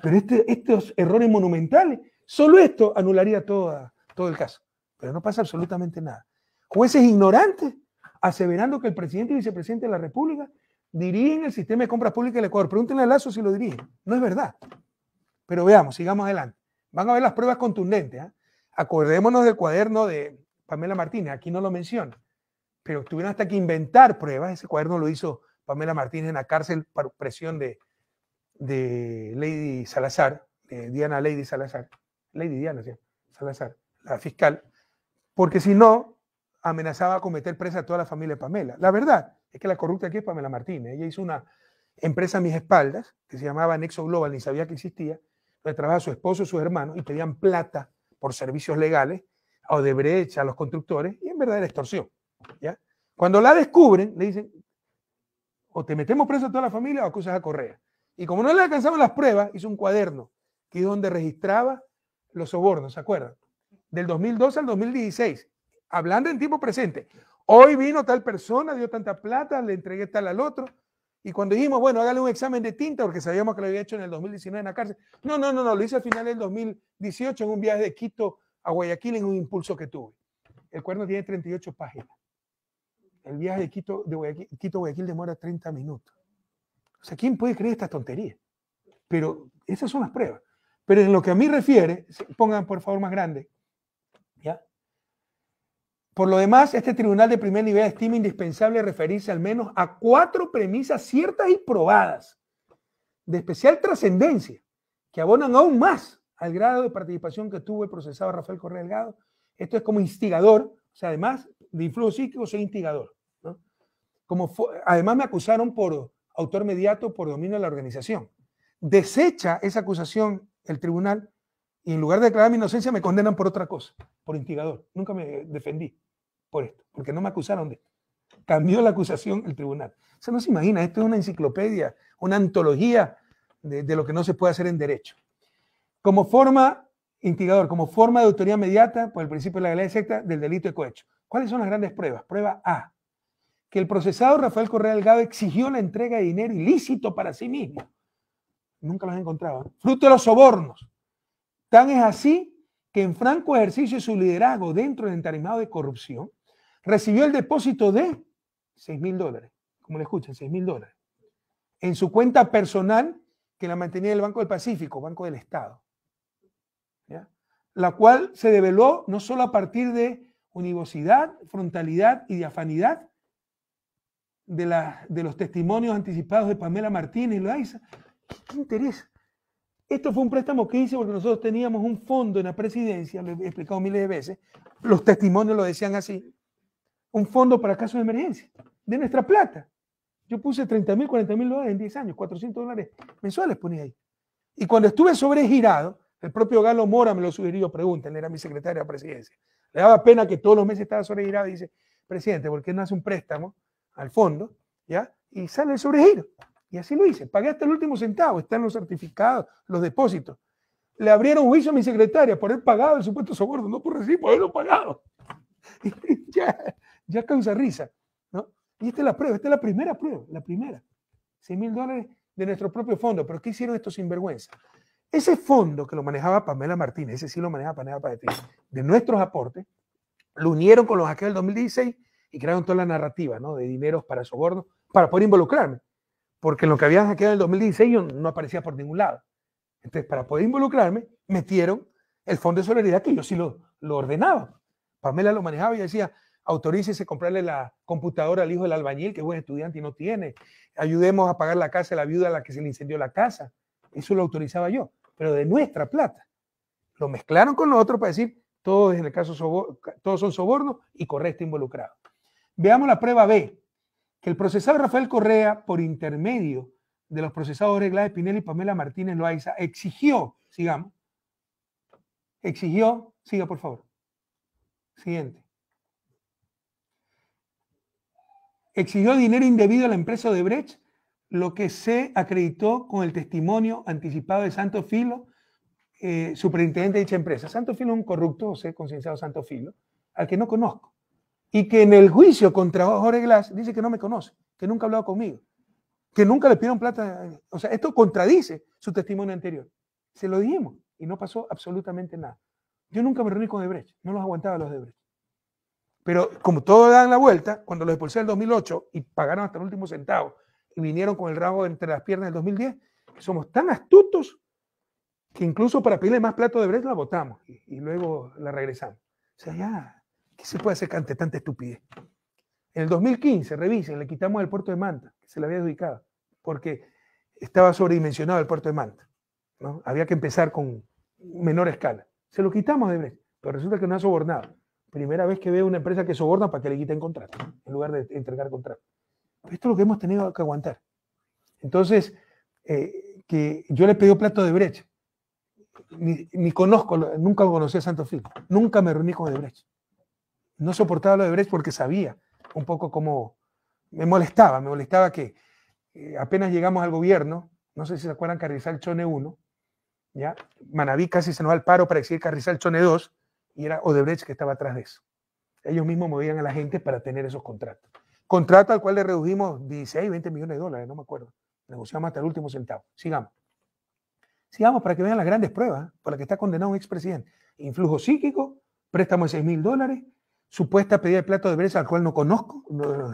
Pero este, estos errores monumentales, solo esto anularía todo el caso. Pero no pasa absolutamente nada. Jueces ignorantes aseverando que el presidente y vicepresidente de la República dirigen el sistema de compras públicas del Ecuador. Pregúntenle a Lazo si lo dirigen. No es verdad. Pero veamos, sigamos adelante. Van a ver las pruebas contundentes. ¿ah? Acordémonos del cuaderno de Pamela Martínez, aquí no lo menciona, pero tuvieron hasta que inventar pruebas. Ese cuaderno lo hizo Pamela Martínez en la cárcel por presión de, Lady Salazar, de Diana Lady Salazar, Lady Diana Salazar, la fiscal, porque si no, amenazaba a cometer presa a toda la familia de Pamela. La verdad es que la corrupta aquí es Pamela Martínez. Ella hizo una empresa a mis espaldas, que se llamaba Nexo Global, ni sabía que existía, donde trabajaba su esposo y sus hermanos y pedían plata por servicios legales o de brecha a los constructores, y en verdad era extorsión. ¿ya? Cuando la descubren, le dicen, o te metemos preso a toda la familia o acusas a Correa. Y como no le alcanzaban las pruebas, hizo un cuaderno, que es donde registraba los sobornos, ¿se acuerdan? Del 2012 al 2016, hablando en tiempo presente. Hoy vino tal persona, dio tanta plata, le entregué tal al otro. Y cuando dijimos, bueno, hágale un examen de tinta, porque sabíamos que lo había hecho en el 2019 en la cárcel. No, no, no, no, lo hice al final del 2018 en un viaje de Quito a Guayaquil en un impulso que tuve. El cuerno tiene 38 páginas el viaje de Quito, de Guayaquil, demora 30 minutos. O sea, ¿quién puede creer estas tonterías? Pero esas son las pruebas. Pero en lo que a mí refiere, pongan por favor más grande, ¿ya? Por lo demás, este tribunal de primer nivel estima indispensable referirse al menos a cuatro premisas ciertas y probadas, de especial trascendencia, que abonan aún más al grado de participación que tuvo el procesado Rafael Correa Delgado. Esto es como instigador, o sea, además de influjo psíquico, soy instigador además me acusaron por autor mediato por dominio de la organización. Desecha esa acusación el tribunal y en lugar de declarar mi inocencia me condenan por otra cosa, por instigador. Nunca me defendí por esto, porque no me acusaron de esto. Cambió la acusación el tribunal. se sea, no se imagina, esto es una enciclopedia, una antología de, lo que no se puede hacer en derecho. Como forma, instigador, como forma de autoría mediata, por el principio de la ley secta, del delito de cohecho. ¿Cuáles son las grandes pruebas? Prueba A, que el procesado Rafael Correa Delgado exigió la entrega de dinero ilícito para sí mismo. Nunca los encontraba. Fruto de los sobornos. Tan es así que en franco ejercicio de su liderazgo dentro del entarimado de corrupción, recibió el depósito de 6 mil dólares, como le escuchan, 6 mil dólares, en su cuenta personal que la mantenía el Banco del Pacífico, Banco del Estado, la cual se develó no solo a partir de univocidad, frontalidad y diafanidad, de, la, de los testimonios anticipados de Pamela Martínez y Loaiza. ¿Qué, interés? Esto fue un préstamo que hice porque nosotros teníamos un fondo en la presidencia, lo he explicado miles de veces, los testimonios lo decían así, un fondo para casos de emergencia, de nuestra plata. Yo puse 30 mil, 40 mil dólares en 10 años, 400 dólares mensuales ponía ahí. Y cuando estuve sobregirado, el propio Galo Mora me lo sugirió, pregúntenle, era mi secretario de la presidencia. Le daba pena que todos los meses estaba sobregirado y dice, presidente, ¿por qué no hace un préstamo al fondo, ¿ya? Y sale el sobregiro. Y así lo hice. Pagué hasta el último centavo. Están los certificados, los depósitos. Le abrieron juicio a mi secretaria por haber pagado el supuesto soborno, no por recibir, por haberlo pagado. ya, ya causa risa, ¿no? Y esta es la prueba, esta es la primera prueba, la primera. 100 mil dólares de nuestro propio fondo. ¿Pero qué hicieron estos sinvergüenza? Ese fondo que lo manejaba Pamela Martínez, ese sí lo manejaba Pamela Martínez, de nuestros aportes, lo unieron con los hackeos del 2016 y crearon toda la narrativa, ¿no? De dineros para sobornos, para poder involucrarme. Porque lo que habían hackeado en el 2016 no aparecía por ningún lado. Entonces, para poder involucrarme, metieron el Fondo de Solidaridad, que yo sí lo, lo ordenaba. Pamela lo manejaba y decía, autorícese comprarle la computadora al hijo del albañil, que es buen estudiante y no tiene. Ayudemos a pagar la casa de la viuda a la que se le incendió la casa. Eso lo autorizaba yo, pero de nuestra plata. Lo mezclaron con lo otro para decir, todos en el caso, todos son sobornos y correcto involucrado. Veamos la prueba B, que el procesador Rafael Correa, por intermedio de los procesadores Gladys Pinel y Pamela Martínez Loaiza, exigió, sigamos, exigió, siga por favor, siguiente, exigió dinero indebido a la empresa de Brecht, lo que se acreditó con el testimonio anticipado de Santo Filo, eh, superintendente de dicha empresa. Santo Filo es un corrupto, o sea, concienciado Santo Filo, al que no conozco y que en el juicio contra Jorge Glass dice que no me conoce, que nunca ha hablado conmigo, que nunca le pidieron plata. O sea, esto contradice su testimonio anterior. Se lo dijimos y no pasó absolutamente nada. Yo nunca me reuní con Debrecht, no los aguantaba los Debrecht. Pero como todos dan la vuelta, cuando los expulsé en el 2008 y pagaron hasta el último centavo y vinieron con el rabo entre las piernas en el 2010, somos tan astutos que incluso para pedirle más plato de Debrecht la votamos y luego la regresamos. O sea, ya, ¿Qué se puede hacer ante tanta estupidez? En el 2015, revisen, le quitamos el puerto de Manta, que se le había adjudicado, porque estaba sobredimensionado el puerto de Manta. Había que empezar con menor escala. Se lo quitamos de Brecht, pero resulta que no ha sobornado. Primera vez que veo una empresa que soborna para que le quiten contrato, en lugar de entregar contrato. esto es lo que hemos tenido que aguantar. Entonces, eh, que yo le pedí plato de Brecht, ni, conozco, nunca conocí a Santo Filipe. nunca me reuní con de Brecht no soportaba lo de Brecht porque sabía un poco cómo me molestaba, me molestaba que eh, apenas llegamos al gobierno, no sé si se acuerdan Carrizal Chone 1, ¿ya? Manaví casi se nos va al paro para decir Carrizal Chone 2 y era Odebrecht que estaba atrás de eso. Ellos mismos movían a la gente para tener esos contratos. Contrato al cual le redujimos 16, 20 millones de dólares, no me acuerdo. Negociamos hasta el último centavo. Sigamos. Sigamos para que vean las grandes pruebas ¿eh? por las que está condenado un expresidente. Influjo psíquico, préstamo de 6 mil dólares, supuesta pedida de plato de breza al cual no conozco,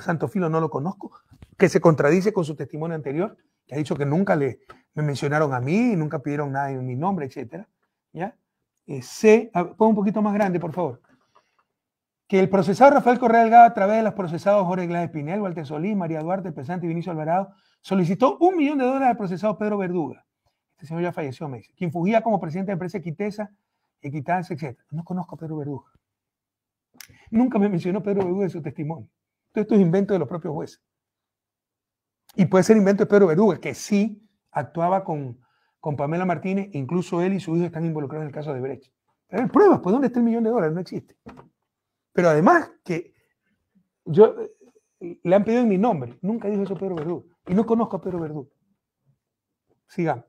Santo Filo no lo conozco, que se contradice con su testimonio anterior, que ha dicho que nunca le, me mencionaron a mí, nunca pidieron nada en mi nombre, etcétera ¿Ya? C, eh, pon un poquito más grande, por favor. Que el procesado Rafael Correa Delgado, a través de los procesados Jorge Gladys Pinel, Walter Solís, María Duarte, Pesante y Vinicio Alvarado, solicitó un millón de dólares al procesado Pedro Verduga. Este señor ya falleció, me dice. Quien fugía como presidente de empresa Equitesa, Equitanza, etc. No conozco a Pedro Verduga. Nunca me mencionó Pedro Verdugo en su testimonio. Entonces, esto es invento de los propios jueces. Y puede ser invento de Pedro Verdugo, que sí actuaba con, Pamela Martínez, incluso él y su hijo están involucrados en el caso de Brecht. Pero hay pruebas, pues ¿dónde está el millón de dólares? No existe. Pero además que yo eh, le han pedido en mi nombre, nunca dijo eso Pedro Verdugo. Y no conozco a Pedro Verdugo. Sigamos.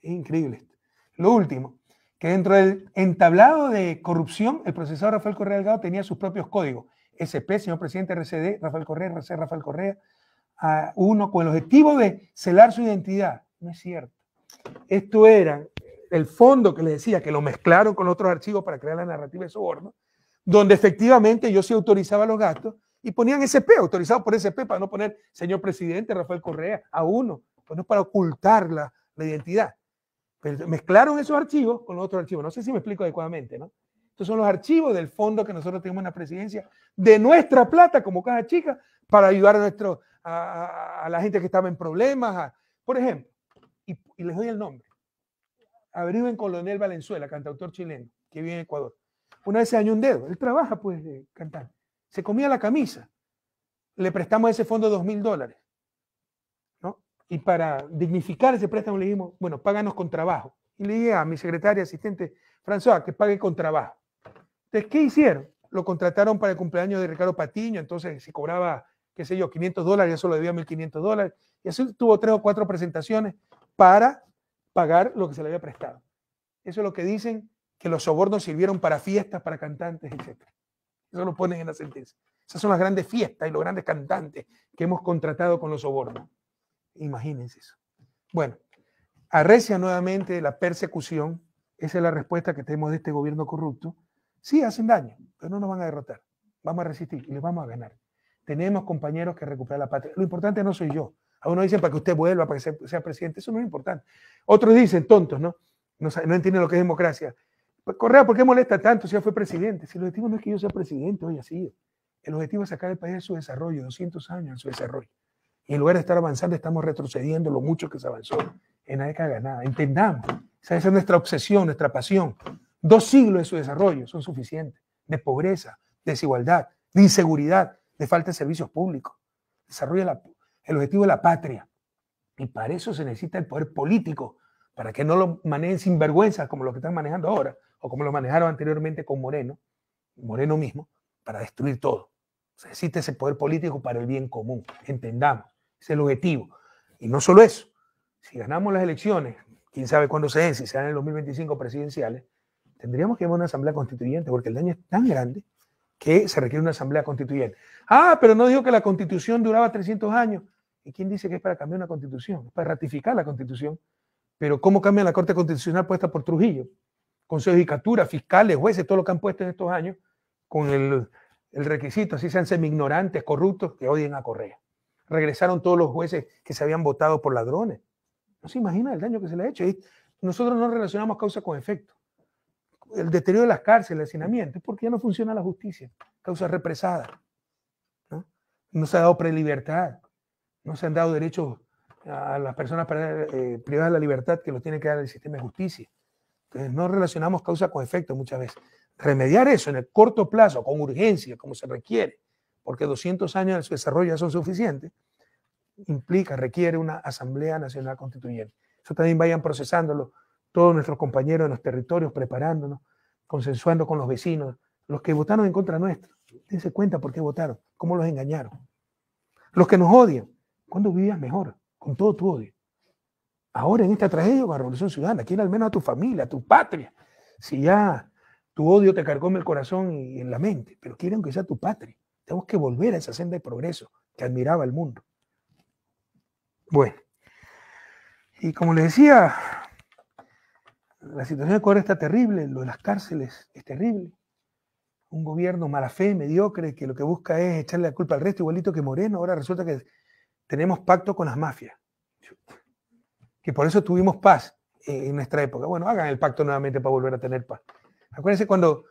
Es increíble esto. Lo último, que dentro del entablado de corrupción, el procesador Rafael Correa Delgado tenía sus propios códigos. SP, señor presidente RCD, Rafael Correa, RC, Rafael Correa, a uno con el objetivo de celar su identidad. No es cierto. Esto era el fondo que le decía, que lo mezclaron con otros archivos para crear la narrativa de soborno, donde efectivamente yo sí autorizaba los gastos y ponían SP, autorizado por SP, para no poner señor presidente Rafael Correa a uno, pues no para ocultar la identidad. Pero mezclaron esos archivos con los otros archivos. No sé si me explico adecuadamente, ¿no? Estos son los archivos del fondo que nosotros tenemos en la presidencia, de nuestra plata como caja chica, para ayudar a, nuestro, a, la gente que estaba en problemas. por ejemplo, y, les doy el nombre. en Colonel Valenzuela, cantautor chileno, que vive en Ecuador. Una vez se dañó un dedo. Él trabaja, pues, de cantar. Se comía la camisa. Le prestamos a ese fondo dos mil dólares. Y para dignificar ese préstamo le dijimos, bueno, páganos con trabajo. Y le dije a mi secretaria asistente, François, que pague con trabajo. Entonces, ¿qué hicieron? Lo contrataron para el cumpleaños de Ricardo Patiño, entonces se cobraba, qué sé yo, 500 dólares, eso lo debía 1.500 dólares. Y así tuvo tres o cuatro presentaciones para pagar lo que se le había prestado. Eso es lo que dicen que los sobornos sirvieron para fiestas, para cantantes, etc. Eso lo ponen en la sentencia. Esas son las grandes fiestas y los grandes cantantes que hemos contratado con los sobornos. Imagínense eso. Bueno, arrecia nuevamente la persecución. Esa es la respuesta que tenemos de este gobierno corrupto. Sí, hacen daño, pero no nos van a derrotar. Vamos a resistir y les vamos a ganar. Tenemos compañeros que recuperar la patria. Lo importante no soy yo. A uno dicen para que usted vuelva, para que sea, presidente. Eso no es importante. Otros dicen, tontos, ¿no? No, entienden lo que es democracia. Pues, Correa, ¿por qué molesta tanto si ya fue presidente? Si el objetivo no es que yo sea presidente, hoy ha sido. El objetivo es sacar el país de su desarrollo, 200 años de su desarrollo. Y en lugar de estar avanzando, estamos retrocediendo lo mucho que se avanzó en la década ganada. Entendamos, esa es nuestra obsesión, nuestra pasión. Dos siglos de su desarrollo son suficientes, de pobreza, desigualdad, de inseguridad, de falta de servicios públicos. Desarrolla el objetivo de la patria. Y para eso se necesita el poder político, para que no lo manejen sin vergüenza como lo que están manejando ahora, o como lo manejaron anteriormente con Moreno, Moreno mismo, para destruir todo. Se necesita ese poder político para el bien común, entendamos es el objetivo. Y no solo eso, si ganamos las elecciones, quién sabe cuándo se den, si se dan en el 2025 presidenciales, tendríamos que llevar una asamblea constituyente, porque el daño es tan grande que se requiere una asamblea constituyente. Ah, pero no dijo que la constitución duraba 300 años. ¿Y quién dice que es para cambiar una constitución? Es para ratificar la constitución. Pero ¿cómo cambia la Corte Constitucional puesta por Trujillo? Con de judicatura, fiscales, jueces, todo lo que han puesto en estos años, con el, el requisito, así sean semi-ignorantes, corruptos, que odien a Correa regresaron todos los jueces que se habían votado por ladrones. No se imagina el daño que se le ha hecho. nosotros no relacionamos causa con efecto. El deterioro de las cárceles, el hacinamiento, es porque ya no funciona la justicia. Causa represada. No, se ha dado prelibertad. No se han dado derechos a las personas eh, privadas de la libertad que los tiene que dar el sistema de justicia. Entonces, no relacionamos causa con efecto muchas veces. Remediar eso en el corto plazo, con urgencia, como se requiere, porque 200 años de desarrollo ya son suficientes, implica, requiere una Asamblea Nacional Constituyente. Eso también vayan procesándolo todos nuestros compañeros en los territorios, preparándonos, consensuando con los vecinos, los que votaron en contra nuestro, Dense cuenta por qué votaron, cómo los engañaron. Los que nos odian, ¿cuándo vivías mejor, con todo tu odio. Ahora en esta tragedia con la Revolución Ciudadana, ¿quieren al menos a tu familia, a tu patria. Si ya tu odio te cargó en el corazón y en la mente, pero quieren que sea tu patria. Tenemos que volver a esa senda de progreso que admiraba el mundo. Bueno, y como les decía, la situación de Corea está terrible, lo de las cárceles es terrible. Un gobierno mala fe, mediocre, que lo que busca es echarle la culpa al resto, igualito que Moreno. Ahora resulta que tenemos pacto con las mafias. Que por eso tuvimos paz eh, en nuestra época. Bueno, hagan el pacto nuevamente para volver a tener paz. Acuérdense cuando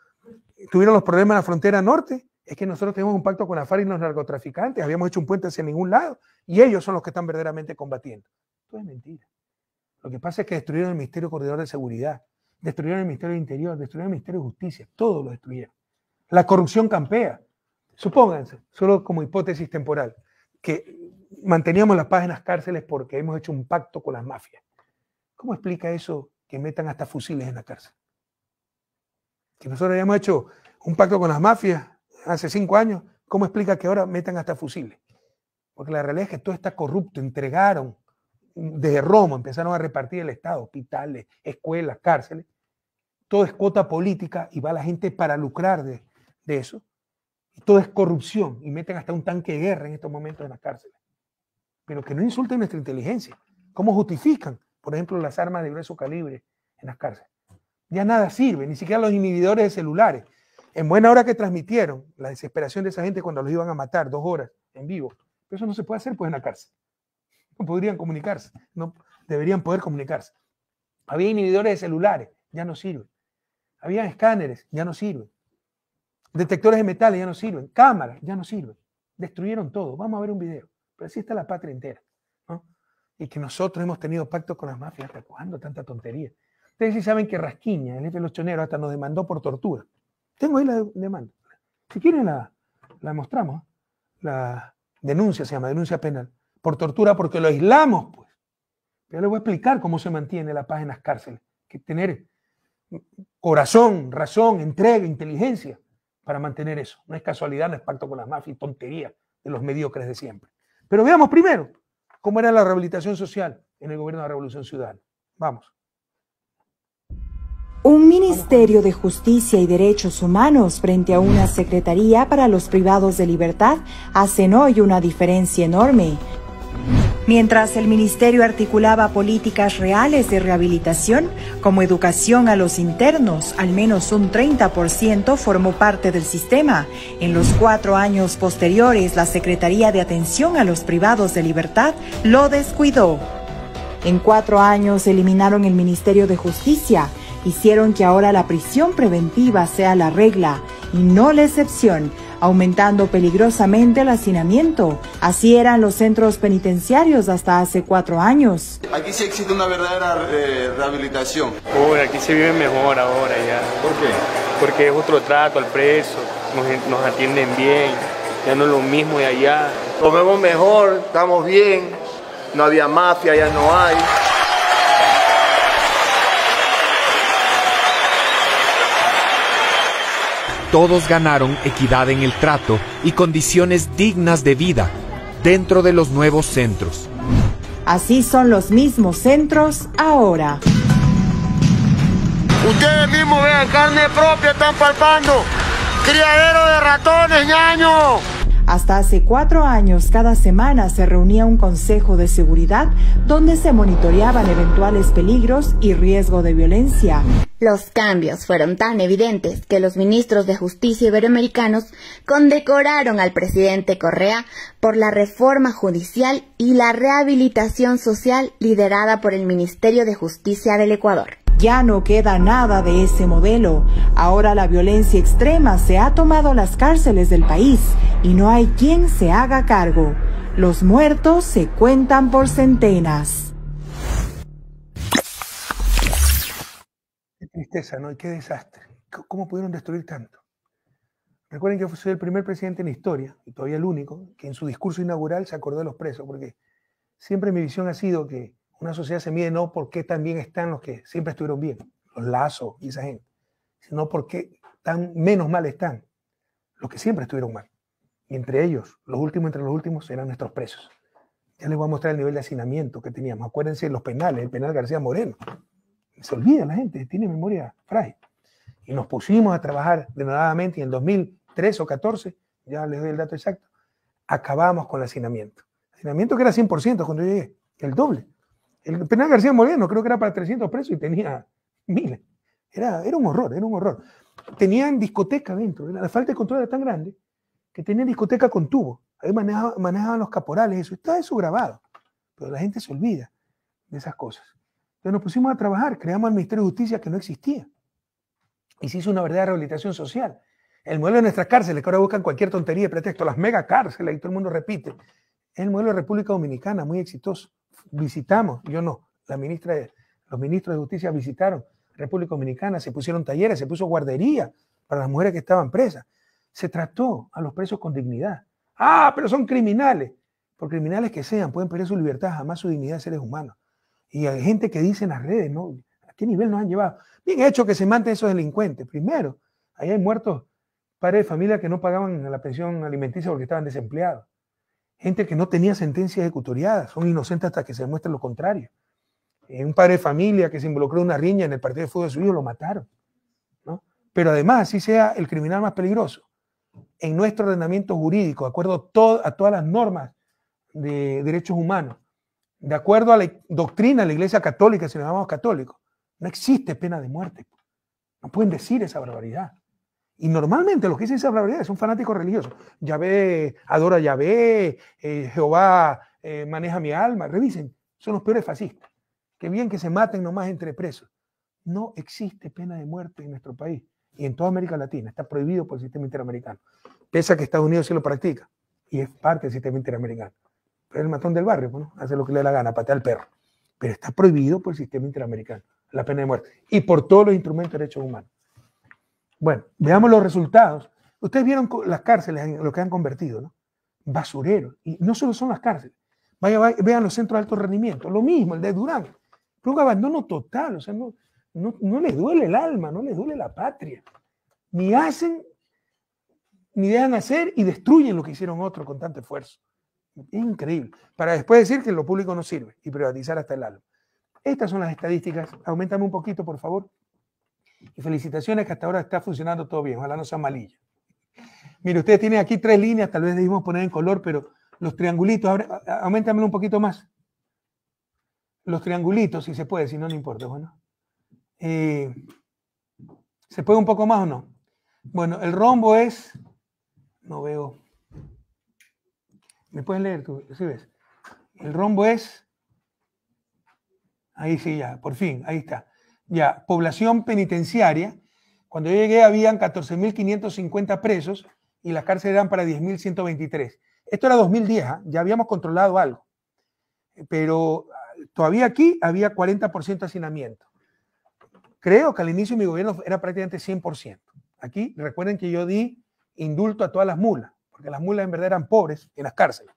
tuvieron los problemas en la frontera norte, es que nosotros tenemos un pacto con la FARC y los narcotraficantes, habíamos hecho un puente hacia ningún lado y ellos son los que están verdaderamente combatiendo. Todo es mentira. Lo que pasa es que destruyeron el Ministerio Corredor de Seguridad, destruyeron el Ministerio de Interior, destruyeron el Ministerio de Justicia, todo lo destruyeron. La corrupción campea. Supónganse, solo como hipótesis temporal, que manteníamos las paz en las cárceles porque hemos hecho un pacto con las mafias. ¿Cómo explica eso que metan hasta fusiles en la cárcel? Que nosotros hayamos hecho un pacto con las mafias hace cinco años, ¿cómo explica que ahora metan hasta fusiles? Porque la realidad es que todo está corrupto, entregaron desde Roma, empezaron a repartir el Estado, hospitales, escuelas, cárceles. Todo es cuota política y va la gente para lucrar de, eso. todo es corrupción y meten hasta un tanque de guerra en estos momentos en las cárceles. Pero que no insulten nuestra inteligencia. ¿Cómo justifican, por ejemplo, las armas de grueso calibre en las cárceles? Ya nada sirve, ni siquiera los inhibidores de celulares. En buena hora que transmitieron la desesperación de esa gente cuando los iban a matar dos horas en vivo. Pero eso no se puede hacer pues en la cárcel. No podrían comunicarse, no deberían poder comunicarse. Había inhibidores de celulares, ya no sirven. Había escáneres, ya no sirven. Detectores de metales, ya no sirven. Cámaras, ya no sirven. Destruyeron todo. Vamos a ver un video. Pero así está la patria entera. Y que nosotros hemos tenido pacto con las mafias. ¿Hasta cuándo tanta tontería? Ustedes sí saben que Rasquiña, el jefe de hasta nos demandó por tortura. Tengo ahí la demanda. Si quieren la, la mostramos. La denuncia se llama, denuncia penal. Por tortura porque lo aislamos, pues. Pero les voy a explicar cómo se mantiene la paz en las cárceles. Que tener corazón, razón, entrega, inteligencia para mantener eso. No es casualidad, no es pacto con las mafias y tontería de los mediocres de siempre. Pero veamos primero cómo era la rehabilitación social en el gobierno de la Revolución Ciudadana. Vamos. Un Ministerio de Justicia y Derechos Humanos frente a una Secretaría para los Privados de Libertad hacen hoy una diferencia enorme. Mientras el Ministerio articulaba políticas reales de rehabilitación, como educación a los internos, al menos un 30% formó parte del sistema. En los cuatro años posteriores, la Secretaría de Atención a los Privados de Libertad lo descuidó. En cuatro años eliminaron el Ministerio de Justicia, hicieron que ahora la prisión preventiva sea la regla y no la excepción, aumentando peligrosamente el hacinamiento. Así eran los centros penitenciarios hasta hace cuatro años. Aquí sí existe una verdadera eh, rehabilitación. aquí se vive mejor ahora ya. ¿Por qué? Porque es otro trato al preso, nos, atienden bien, ya no es lo mismo de allá. Comemos mejor, estamos bien, no había mafia, ya no hay. todos ganaron equidad en el trato y condiciones dignas de vida dentro de los nuevos centros. Así son los mismos centros ahora. Ustedes mismos vean carne propia, están palpando. Criadero de ratones, ñaño. Hasta hace cuatro años, cada semana se reunía un consejo de seguridad donde se monitoreaban eventuales peligros y riesgo de violencia. Los cambios fueron tan evidentes que los ministros de Justicia iberoamericanos condecoraron al presidente Correa por la reforma judicial y la rehabilitación social liderada por el Ministerio de Justicia del Ecuador. Ya no queda nada de ese modelo. Ahora la violencia extrema se ha tomado las cárceles del país y no hay quien se haga cargo. Los muertos se cuentan por centenas. Qué tristeza, ¿no? Y qué desastre. ¿Cómo pudieron destruir tanto? Recuerden que soy el primer presidente en la historia, y todavía el único, que en su discurso inaugural se acordó de los presos, porque siempre mi visión ha sido que una sociedad se mide no por qué tan bien están los que siempre estuvieron bien, los lazos y esa gente, sino por qué tan menos mal están los que siempre estuvieron mal. Y entre ellos, los últimos entre los últimos, eran nuestros presos. Ya les voy a mostrar el nivel de hacinamiento que teníamos. Acuérdense los penales, el penal García Moreno. Se olvida la gente, tiene memoria frágil. Y nos pusimos a trabajar denodadamente y en 2003 o 14, ya les doy el dato exacto, acabamos con el hacinamiento. El hacinamiento que era 100% cuando llegué, el doble. El penal García Moreno creo que era para 300 presos y tenía miles. Era, era un horror, era un horror. Tenían discoteca dentro, la falta de control era tan grande que tenían discoteca con tubo. Ahí manejaban, los caporales, eso. Está eso grabado, pero la gente se olvida de esas cosas. Entonces nos pusimos a trabajar, creamos el Ministerio de Justicia que no existía. Y se hizo una verdadera rehabilitación social. El modelo de nuestras cárceles, que ahora buscan cualquier tontería de pretexto, las megacárceles, y todo el mundo repite, es el modelo de República Dominicana, muy exitoso visitamos, yo no, la ministra los ministros de Justicia visitaron República Dominicana, se pusieron talleres, se puso guardería para las mujeres que estaban presas. Se trató a los presos con dignidad. Ah, pero son criminales. Por criminales que sean, pueden perder su libertad, jamás su dignidad de seres humanos. Y hay gente que dice en las redes, ¿no? ¿A qué nivel nos han llevado? Bien hecho que se manten esos delincuentes. Primero, ahí hay muertos padres de familia que no pagaban la pensión alimenticia porque estaban desempleados gente que no tenía sentencia ejecutoriada, son inocentes hasta que se demuestre lo contrario. Eh, un padre de familia que se involucró en una riña en el partido de fuego de su hijo, lo mataron. Pero además, si sea el criminal más peligroso, en nuestro ordenamiento jurídico, de acuerdo a, a todas las normas de derechos humanos, de acuerdo a la doctrina de la Iglesia Católica, si nos llamamos católicos, no existe pena de muerte. No pueden decir esa barbaridad. Y normalmente los que dicen esa barbaridad son fanáticos religiosos. Yahvé adora a Yahvé, eh, Jehová eh, maneja mi alma. Revisen, son los peores fascistas. Que bien que se maten nomás entre presos. No existe pena de muerte en nuestro país y en toda América Latina. Está prohibido por el sistema interamericano. Pese a que Estados Unidos sí lo practica y es parte del sistema interamericano. Pero el matón del barrio, pues, hace lo que le da la gana, patea al perro. Pero está prohibido por el sistema interamericano la pena de muerte y por todos los instrumentos de derechos humanos. Bueno, veamos los resultados. Ustedes vieron las cárceles en lo que han convertido, ¿no? Basureros. Y no solo son las cárceles. Vaya, vean los centros de alto rendimiento. Lo mismo, el de Durán. Fue un abandono total. O sea, no, no les duele el alma, no les duele la patria. Ni hacen, ni dejan hacer y destruyen lo que hicieron otros con tanto esfuerzo. Increíble. Para después decir que lo público no sirve y privatizar hasta el alma. Estas son las estadísticas. Aumentame un poquito, por favor. Y felicitaciones que hasta ahora está funcionando todo bien. Ojalá no sea malillo Mire, ustedes tienen aquí tres líneas, tal vez debimos poner en color, pero los triangulitos, auméntamelo un poquito más. Los triangulitos, si se puede, si no, no importa. Bueno. Eh, ¿Se puede un poco más o no? Bueno, el rombo es. No veo. ¿Me pueden leer tú? ¿Sí ves? El rombo es. Ahí sí, ya, por fin, ahí está ya, población penitenciaria. Cuando yo llegué habían 14.550 presos y las cárceles eran para 10.123. Esto era 2010, ¿ah? ya habíamos controlado algo. Pero ah, todavía aquí había 40% hacinamiento. Creo que al inicio mi gobierno era prácticamente 100%. Aquí recuerden que yo di indulto a todas las mulas, porque las mulas en verdad eran pobres en las cárceles,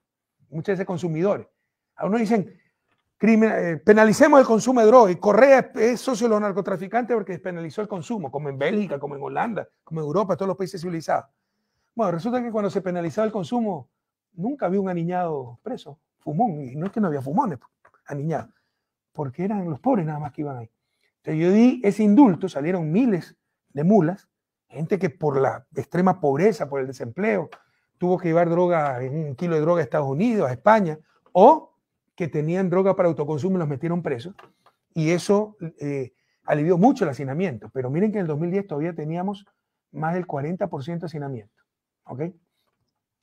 muchas veces consumidores. Algunos dicen, eh, penalicemos el consumo de drogas. Y Correa es socio de los narcotraficantes porque despenalizó el consumo, como en Bélgica, como en Holanda, como en Europa, todos los países civilizados. Bueno, resulta que cuando se penalizaba el consumo, nunca había un aniñado preso, fumón, y no es que no había fumones, pues, aniñado, porque eran los pobres nada más que iban ahí. Entonces yo di ese indulto, salieron miles de mulas, gente que por la extrema pobreza, por el desempleo, tuvo que llevar droga, un kilo de droga a Estados Unidos, a España, o que tenían droga para autoconsumo y los metieron presos. Y eso eh, alivió mucho el hacinamiento. Pero miren que en el 2010 todavía teníamos más del 40% de hacinamiento.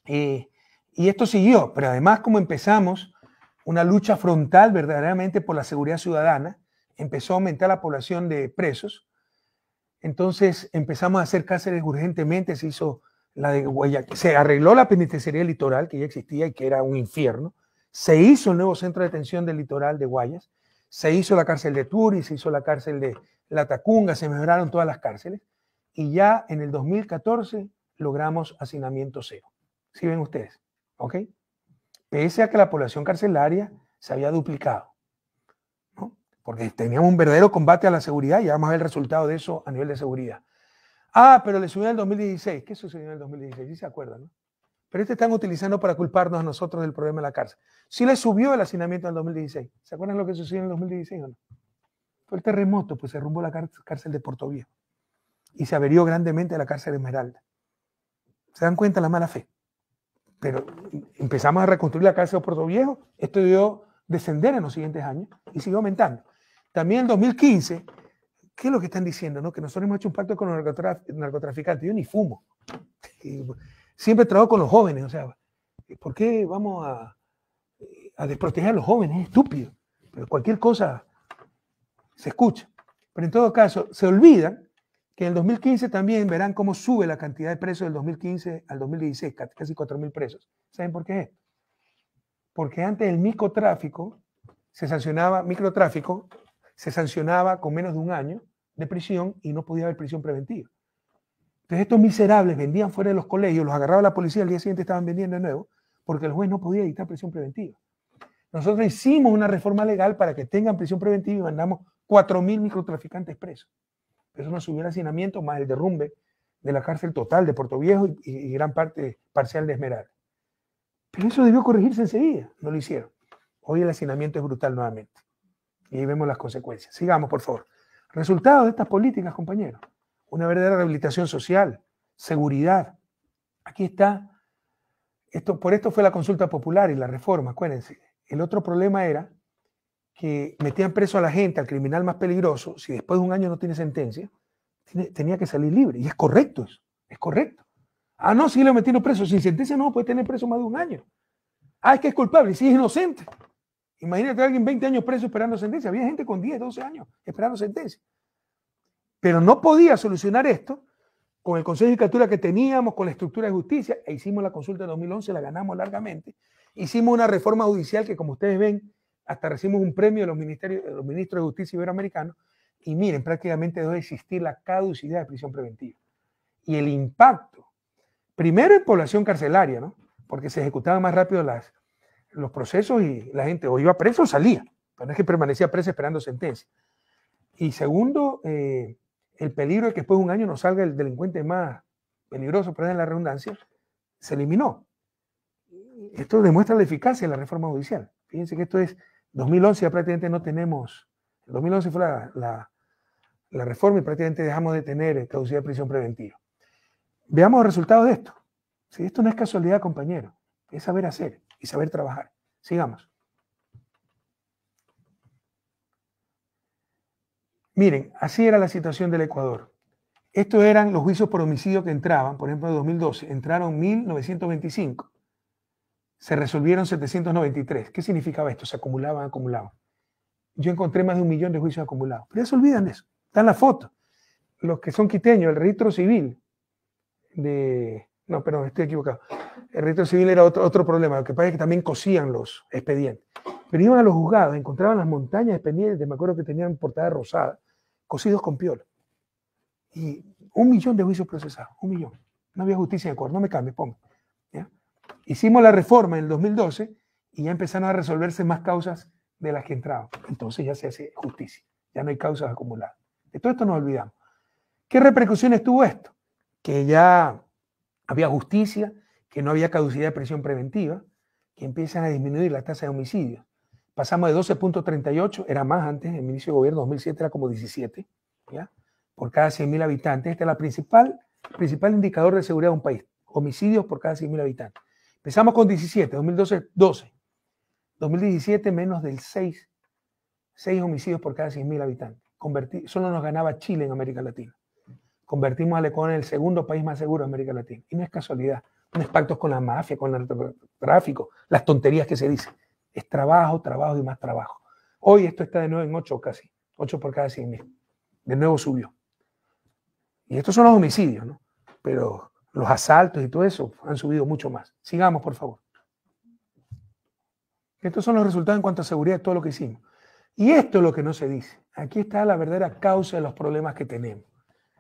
Eh, y esto siguió, pero además como empezamos una lucha frontal verdaderamente por la seguridad ciudadana, empezó a aumentar la población de presos. Entonces empezamos a hacer cárceles urgentemente, se hizo la de se arregló la penitenciaría litoral que ya existía y que era un infierno, se hizo el nuevo centro de detención del litoral de Guayas, se hizo la cárcel de Turi, se hizo la cárcel de La Tacunga, se mejoraron todas las cárceles y ya en el 2014 logramos hacinamiento cero. ¿Sí ven ustedes, ¿ok? Pese a que la población carcelaria se había duplicado, Porque teníamos un verdadero combate a la seguridad y vamos a ver el resultado de eso a nivel de seguridad. Ah, pero le subió en el 2016. ¿Qué sucedió en el 2016? Sí se acuerdan, ¿no? Pero este están utilizando para culparnos a nosotros del problema de la cárcel. Sí le subió el hacinamiento en el 2016. ¿Se acuerdan lo que sucedió en el 2016 o no? Fue el terremoto, pues se rumbó la cárcel de Viejo Y se averió grandemente la cárcel de Esmeralda. ¿Se dan cuenta la mala fe? Pero em, empezamos a reconstruir la cárcel de Viejo, Esto dio descender en los siguientes años y siguió aumentando. También en 2015, ¿qué es lo que están diciendo? No? Que nosotros hemos hecho un pacto con los narcotraficantes. Yo ni fumo. siempre trabajo con los jóvenes, o sea, ¿por qué vamos a, desproteger a los jóvenes? Es estúpido, pero cualquier cosa se escucha. Pero en todo caso, se olvidan que en el 2015 también verán cómo sube la cantidad de presos del 2015 al 2016, casi 4.000 presos. ¿Saben por qué? es? Porque antes el microtráfico se sancionaba, microtráfico se sancionaba con menos de un año de prisión y no podía haber prisión preventiva. Entonces estos miserables vendían fuera de los colegios, los agarraba la policía, al día siguiente estaban vendiendo de nuevo, porque el juez no podía dictar prisión preventiva. Nosotros hicimos una reforma legal para que tengan prisión preventiva y mandamos 4.000 microtraficantes presos. Eso nos subió el hacinamiento más el derrumbe de la cárcel total de Puerto Viejo y, gran parte parcial de Esmeralda. Pero eso debió corregirse enseguida, no lo hicieron. Hoy el hacinamiento es brutal nuevamente. Y ahí vemos las consecuencias. Sigamos, por favor. Resultado de estas políticas, compañeros una verdadera rehabilitación social, seguridad. Aquí está. Esto, por esto fue la consulta popular y la reforma, acuérdense. El otro problema era que metían preso a la gente, al criminal más peligroso, si después de un año no tiene sentencia, tenía que salir libre. Y es correcto eso, es correcto. Ah, no, si lo metieron preso. Sin sentencia no, puede tener preso más de un año. Ah, es que es culpable, si es inocente. Imagínate a alguien 20 años preso esperando sentencia. Había gente con 10, 12 años esperando sentencia pero no podía solucionar esto con el Consejo de Judicatura que teníamos, con la estructura de justicia, e hicimos la consulta de 2011, la ganamos largamente. Hicimos una reforma judicial que, como ustedes ven, hasta recibimos un premio de los, ministerios, de los ministros de Justicia Iberoamericanos. Y miren, prácticamente debe existir la caducidad de prisión preventiva. Y el impacto, primero en población carcelaria, ¿no? porque se ejecutaban más rápido los procesos y la gente o iba preso o salía, pero no es que permanecía presa esperando sentencia. Y segundo, eh, el peligro de que después de un año no salga el delincuente más peligroso, para la redundancia, se eliminó. Esto demuestra la eficacia de la reforma judicial. Fíjense que esto es 2011, ya prácticamente no tenemos. 2011 fue la, reforma y prácticamente dejamos de tener eh, caducidad de prisión preventiva. Veamos los resultados de esto. Si esto no es casualidad, compañero, es saber hacer y saber trabajar. Sigamos. Miren, así era la situación del Ecuador. Estos eran los juicios por homicidio que entraban, por ejemplo, en 2012, entraron 1925, se resolvieron 793. ¿Qué significaba esto? Se acumulaban, acumulaban. Yo encontré más de un millón de juicios acumulados. Pero ya se olvidan de eso. dan la foto. Los que son quiteños, el registro civil de... No, perdón, estoy equivocado. El registro civil era otro, problema. Lo que pasa es que también cosían los expedientes. Pero iban a los juzgados, encontraban las montañas de expedientes, me acuerdo que tenían portada rosada cocidos con piola. Y un millón de juicios procesados, un millón. No había justicia de acuerdo, no me cambie, pongo. Hicimos la reforma en el 2012 y ya empezaron a resolverse más causas de las que entraban. Entonces ya se hace justicia, ya no hay causas acumuladas. De todo esto nos olvidamos. ¿Qué repercusiones tuvo esto? Que ya había justicia, que no había caducidad de prisión preventiva, que empiezan a disminuir la tasa de homicidio. Pasamos de 12.38, era más antes, en el inicio de gobierno 2007 era como 17, ¿ya? por cada 100.000 habitantes. Este es el principal, principal indicador de seguridad de un país, homicidios por cada 100.000 habitantes. Empezamos con 17, 2012, 12. 2017 menos del 6, 6 homicidios por cada 100.000 habitantes. solo nos ganaba Chile en América Latina. Convertimos a Lecón en el segundo país más seguro de América Latina. Y no es casualidad, no es pactos con la mafia, con el narcotráfico, las tonterías que se dicen. Es trabajo, trabajo y más trabajo. Hoy esto está de nuevo en 8 casi, 8 por cada 100 mil. De nuevo subió. Y estos son los homicidios, ¿no? Pero los asaltos y todo eso han subido mucho más. Sigamos, por favor. Estos son los resultados en cuanto a seguridad de todo lo que hicimos. Y esto es lo que no se dice. Aquí está la verdadera causa de los problemas que tenemos.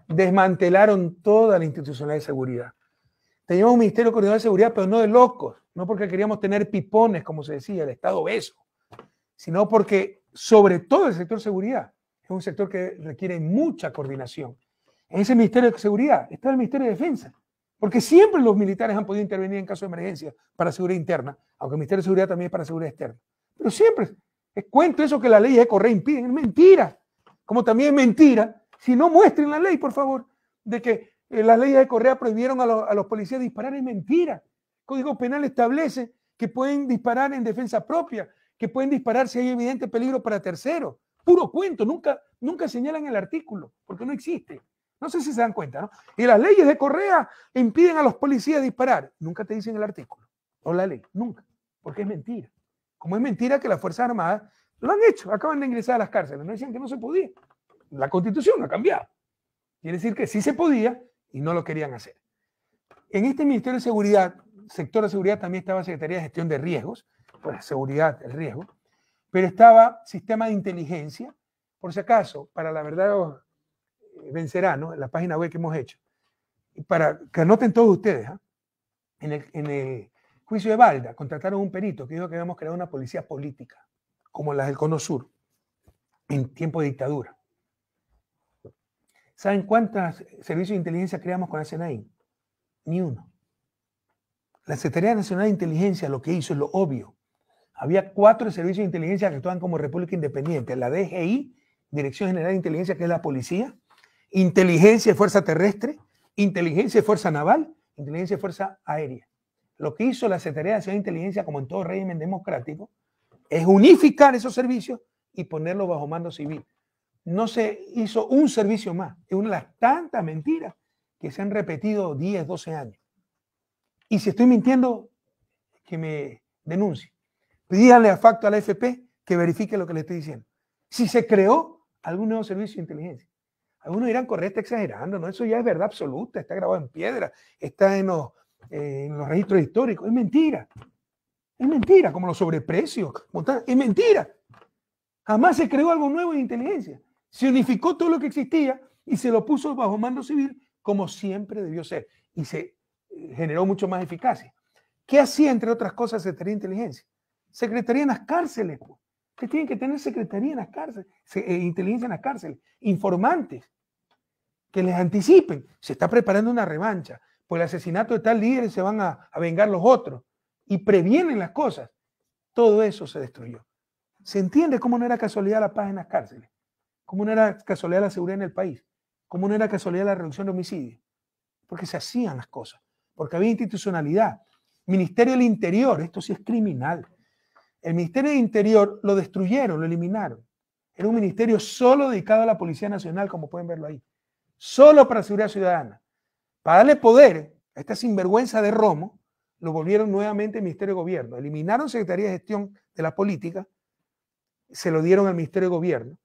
Desmantelaron toda la institucionalidad de seguridad. Teníamos un Ministerio Coordinador de Seguridad, pero no de locos no porque queríamos tener pipones, como se decía, el Estado obeso, sino porque sobre todo el sector seguridad es un sector que requiere mucha coordinación. En ese Ministerio de Seguridad está el Ministerio de Defensa, porque siempre los militares han podido intervenir en caso de emergencia para seguridad interna, aunque el Ministerio de Seguridad también es para seguridad externa. Pero siempre es cuento eso que la ley de Correa impide, es mentira, como también es mentira, si no muestren la ley, por favor, de que eh, las leyes de Correa prohibieron a, los, a los policías disparar, es mentira. Código Penal establece que pueden disparar en defensa propia, que pueden disparar si hay evidente peligro para terceros. Puro cuento, nunca, nunca señalan el artículo, porque no existe. No sé si se dan cuenta, ¿no? Y las leyes de Correa impiden a los policías disparar. Nunca te dicen el artículo o la ley, nunca, porque es mentira. Como es mentira que las Fuerzas Armadas lo han hecho, acaban de ingresar a las cárceles, no decían que no se podía. La constitución no ha cambiado. Quiere decir que sí se podía y no lo querían hacer. En este Ministerio de Seguridad sector de seguridad también estaba Secretaría de Gestión de Riesgos, por pues, seguridad, el riesgo, pero estaba Sistema de Inteligencia, por si acaso, para la verdad oh, eh, vencerá, ¿no? En la página web que hemos hecho. Para que anoten todos ustedes, ¿ah? en, el, juicio de Valda contrataron un perito que dijo que habíamos creado una policía política, como las del Cono Sur, en tiempo de dictadura. ¿Saben cuántos servicios de inteligencia creamos con el CNAI? Ni uno. La Secretaría Nacional de Inteligencia lo que hizo es lo obvio. Había cuatro servicios de inteligencia que actuaban como República Independiente. La DGI, Dirección General de Inteligencia, que es la policía, inteligencia y fuerza terrestre, inteligencia y fuerza naval, inteligencia y fuerza aérea. Lo que hizo la Secretaría Nacional de Inteligencia, como en todo régimen democrático, es unificar esos servicios y ponerlos bajo mando civil. No se hizo un servicio más. Es una de las tantas mentiras que se han repetido 10, 12 años. Y si estoy mintiendo, que me denuncie. Pídale a Facto a la FP que verifique lo que le estoy diciendo. Si se creó algún nuevo servicio de inteligencia. Algunos dirán, correcto, está exagerando, ¿no? Eso ya es verdad absoluta, está grabado en piedra, está en los, eh, en los registros históricos. Es mentira. Es mentira, como los sobreprecios. Es mentira. Jamás se creó algo nuevo de inteligencia. Se unificó todo lo que existía y se lo puso bajo mando civil como siempre debió ser. Y se generó mucho más eficacia. ¿Qué hacía, entre otras cosas, Secretaría de Inteligencia? Secretaría en las cárceles. Pues. Que tienen que tener secretaría en las cárceles, eh, inteligencia en las cárceles, informantes que les anticipen. Se está preparando una revancha. Por el asesinato de tal líder se van a, a vengar los otros y previenen las cosas. Todo eso se destruyó. Se entiende cómo no era casualidad la paz en las cárceles, cómo no era casualidad la seguridad en el país, cómo no era casualidad la reducción de homicidios, porque se hacían las cosas porque había institucionalidad. Ministerio del Interior, esto sí es criminal. El Ministerio del Interior lo destruyeron, lo eliminaron. Era un ministerio solo dedicado a la Policía Nacional, como pueden verlo ahí. Solo para seguridad ciudadana. Para darle poder a esta sinvergüenza de Romo, lo volvieron nuevamente al Ministerio de Gobierno. Eliminaron Secretaría de Gestión de la Política, se lo dieron al Ministerio de Gobierno.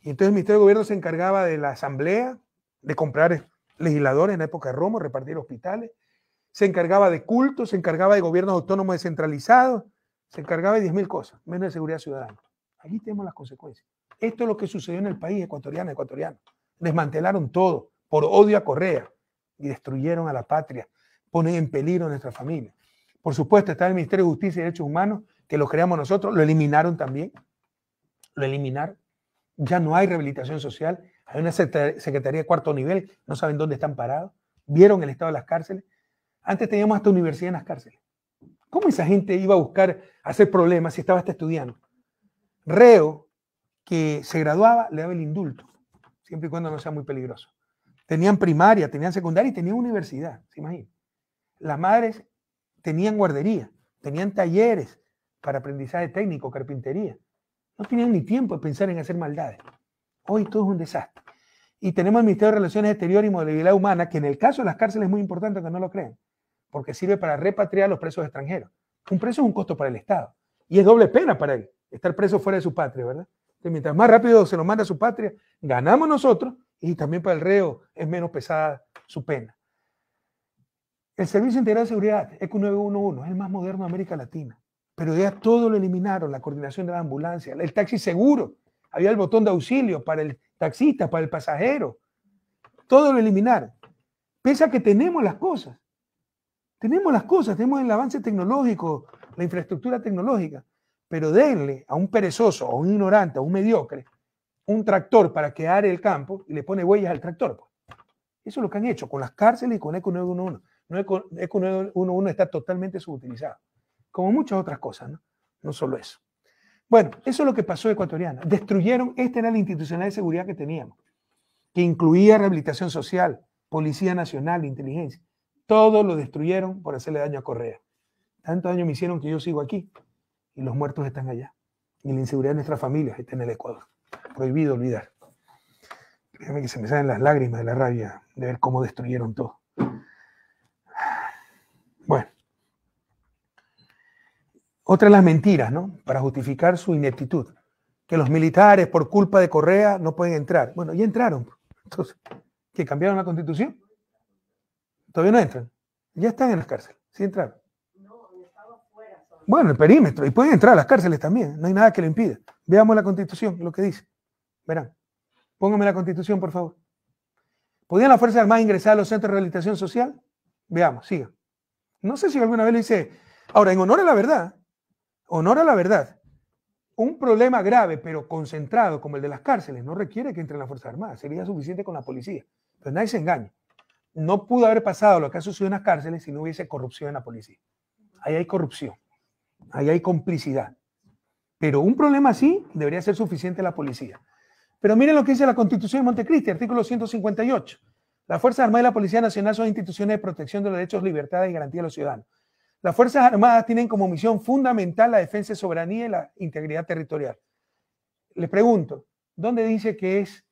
Y entonces el Ministerio de Gobierno se encargaba de la asamblea, de comprar legisladores en la época de Romo, repartir hospitales, se encargaba de cultos, se encargaba de gobiernos autónomos descentralizados, se encargaba de 10.000 cosas, menos de seguridad ciudadana. Allí tenemos las consecuencias. Esto es lo que sucedió en el país ecuatoriano, ecuatoriano. Desmantelaron todo por odio a Correa y destruyeron a la patria, ponen en peligro a nuestra familia. Por supuesto, está el Ministerio de Justicia y Derechos Humanos, que lo creamos nosotros, lo eliminaron también. Lo eliminaron. Ya no hay rehabilitación social. Hay una secretaría de cuarto nivel, no saben dónde están parados. Vieron el estado de las cárceles. Antes teníamos hasta universidad en las cárceles. ¿Cómo esa gente iba a buscar hacer problemas si estaba hasta estudiando? Reo que se graduaba le daba el indulto, siempre y cuando no sea muy peligroso. Tenían primaria, tenían secundaria y tenían universidad, se imaginan. Las madres tenían guardería, tenían talleres para aprendizaje técnico, carpintería. No tenían ni tiempo de pensar en hacer maldades. Hoy todo es un desastre. Y tenemos el Ministerio de Relaciones Exteriores y Movilidad Humana, que en el caso de las cárceles es muy importante que no lo crean porque sirve para repatriar a los presos extranjeros. Un preso es un costo para el Estado y es doble pena para él estar preso fuera de su patria, ¿verdad? mientras más rápido se lo manda a su patria, ganamos nosotros y también para el reo es menos pesada su pena. El Servicio Integral de Seguridad, ECU 911, es el más moderno de América Latina, pero ya todo lo eliminaron, la coordinación de la ambulancia, el taxi seguro, había el botón de auxilio para el taxista, para el pasajero, todo lo eliminaron. Pese a que tenemos las cosas, tenemos las cosas, tenemos el avance tecnológico, la infraestructura tecnológica, pero denle a un perezoso, a un ignorante, a un mediocre, un tractor para que are el campo y le pone huellas al tractor. Pues. Eso es lo que han hecho con las cárceles y con ECO 911. 911 está totalmente subutilizado, como muchas otras cosas, ¿no? No solo eso. Bueno, eso es lo que pasó ecuatoriana. Destruyeron, este era la institucional de seguridad que teníamos, que incluía rehabilitación social, Policía Nacional, inteligencia. Todo lo destruyeron por hacerle daño a Correa. Tanto daño me hicieron que yo sigo aquí y los muertos están allá. Y la inseguridad de nuestras familias está en el Ecuador. Prohibido olvidar. Fíjame que se me salen las lágrimas de la rabia de ver cómo destruyeron todo. Bueno. Otra de las mentiras, ¿no? Para justificar su ineptitud. Que los militares, por culpa de Correa, no pueden entrar. Bueno, ya entraron. Entonces, ¿que cambiaron la constitución? Todavía no entran. Ya están en las cárceles. sin entraron. No, fuera bueno, el perímetro. Y pueden entrar a las cárceles también. No hay nada que lo impida. Veamos la constitución, lo que dice. Verán. Pónganme la constitución, por favor. ¿Podían las Fuerzas Armadas ingresar a los centros de rehabilitación social? Veamos, siga. No sé si alguna vez lo hice. Ahora, en honor a la verdad, honor a la verdad, un problema grave pero concentrado como el de las cárceles no requiere que entren las Fuerzas Armadas. Sería suficiente con la policía. Pero nadie se engaña no pudo haber pasado lo que ha sucedido en las cárceles si no hubiese corrupción en la policía. Ahí hay corrupción, ahí hay complicidad. Pero un problema así debería ser suficiente la policía. Pero miren lo que dice la Constitución de Montecristi, artículo 158. Las Fuerzas Armadas y la Policía Nacional son instituciones de protección de los derechos, libertades y garantía de los ciudadanos. Las Fuerzas Armadas tienen como misión fundamental la defensa de soberanía y la integridad territorial. Le pregunto, ¿dónde dice que es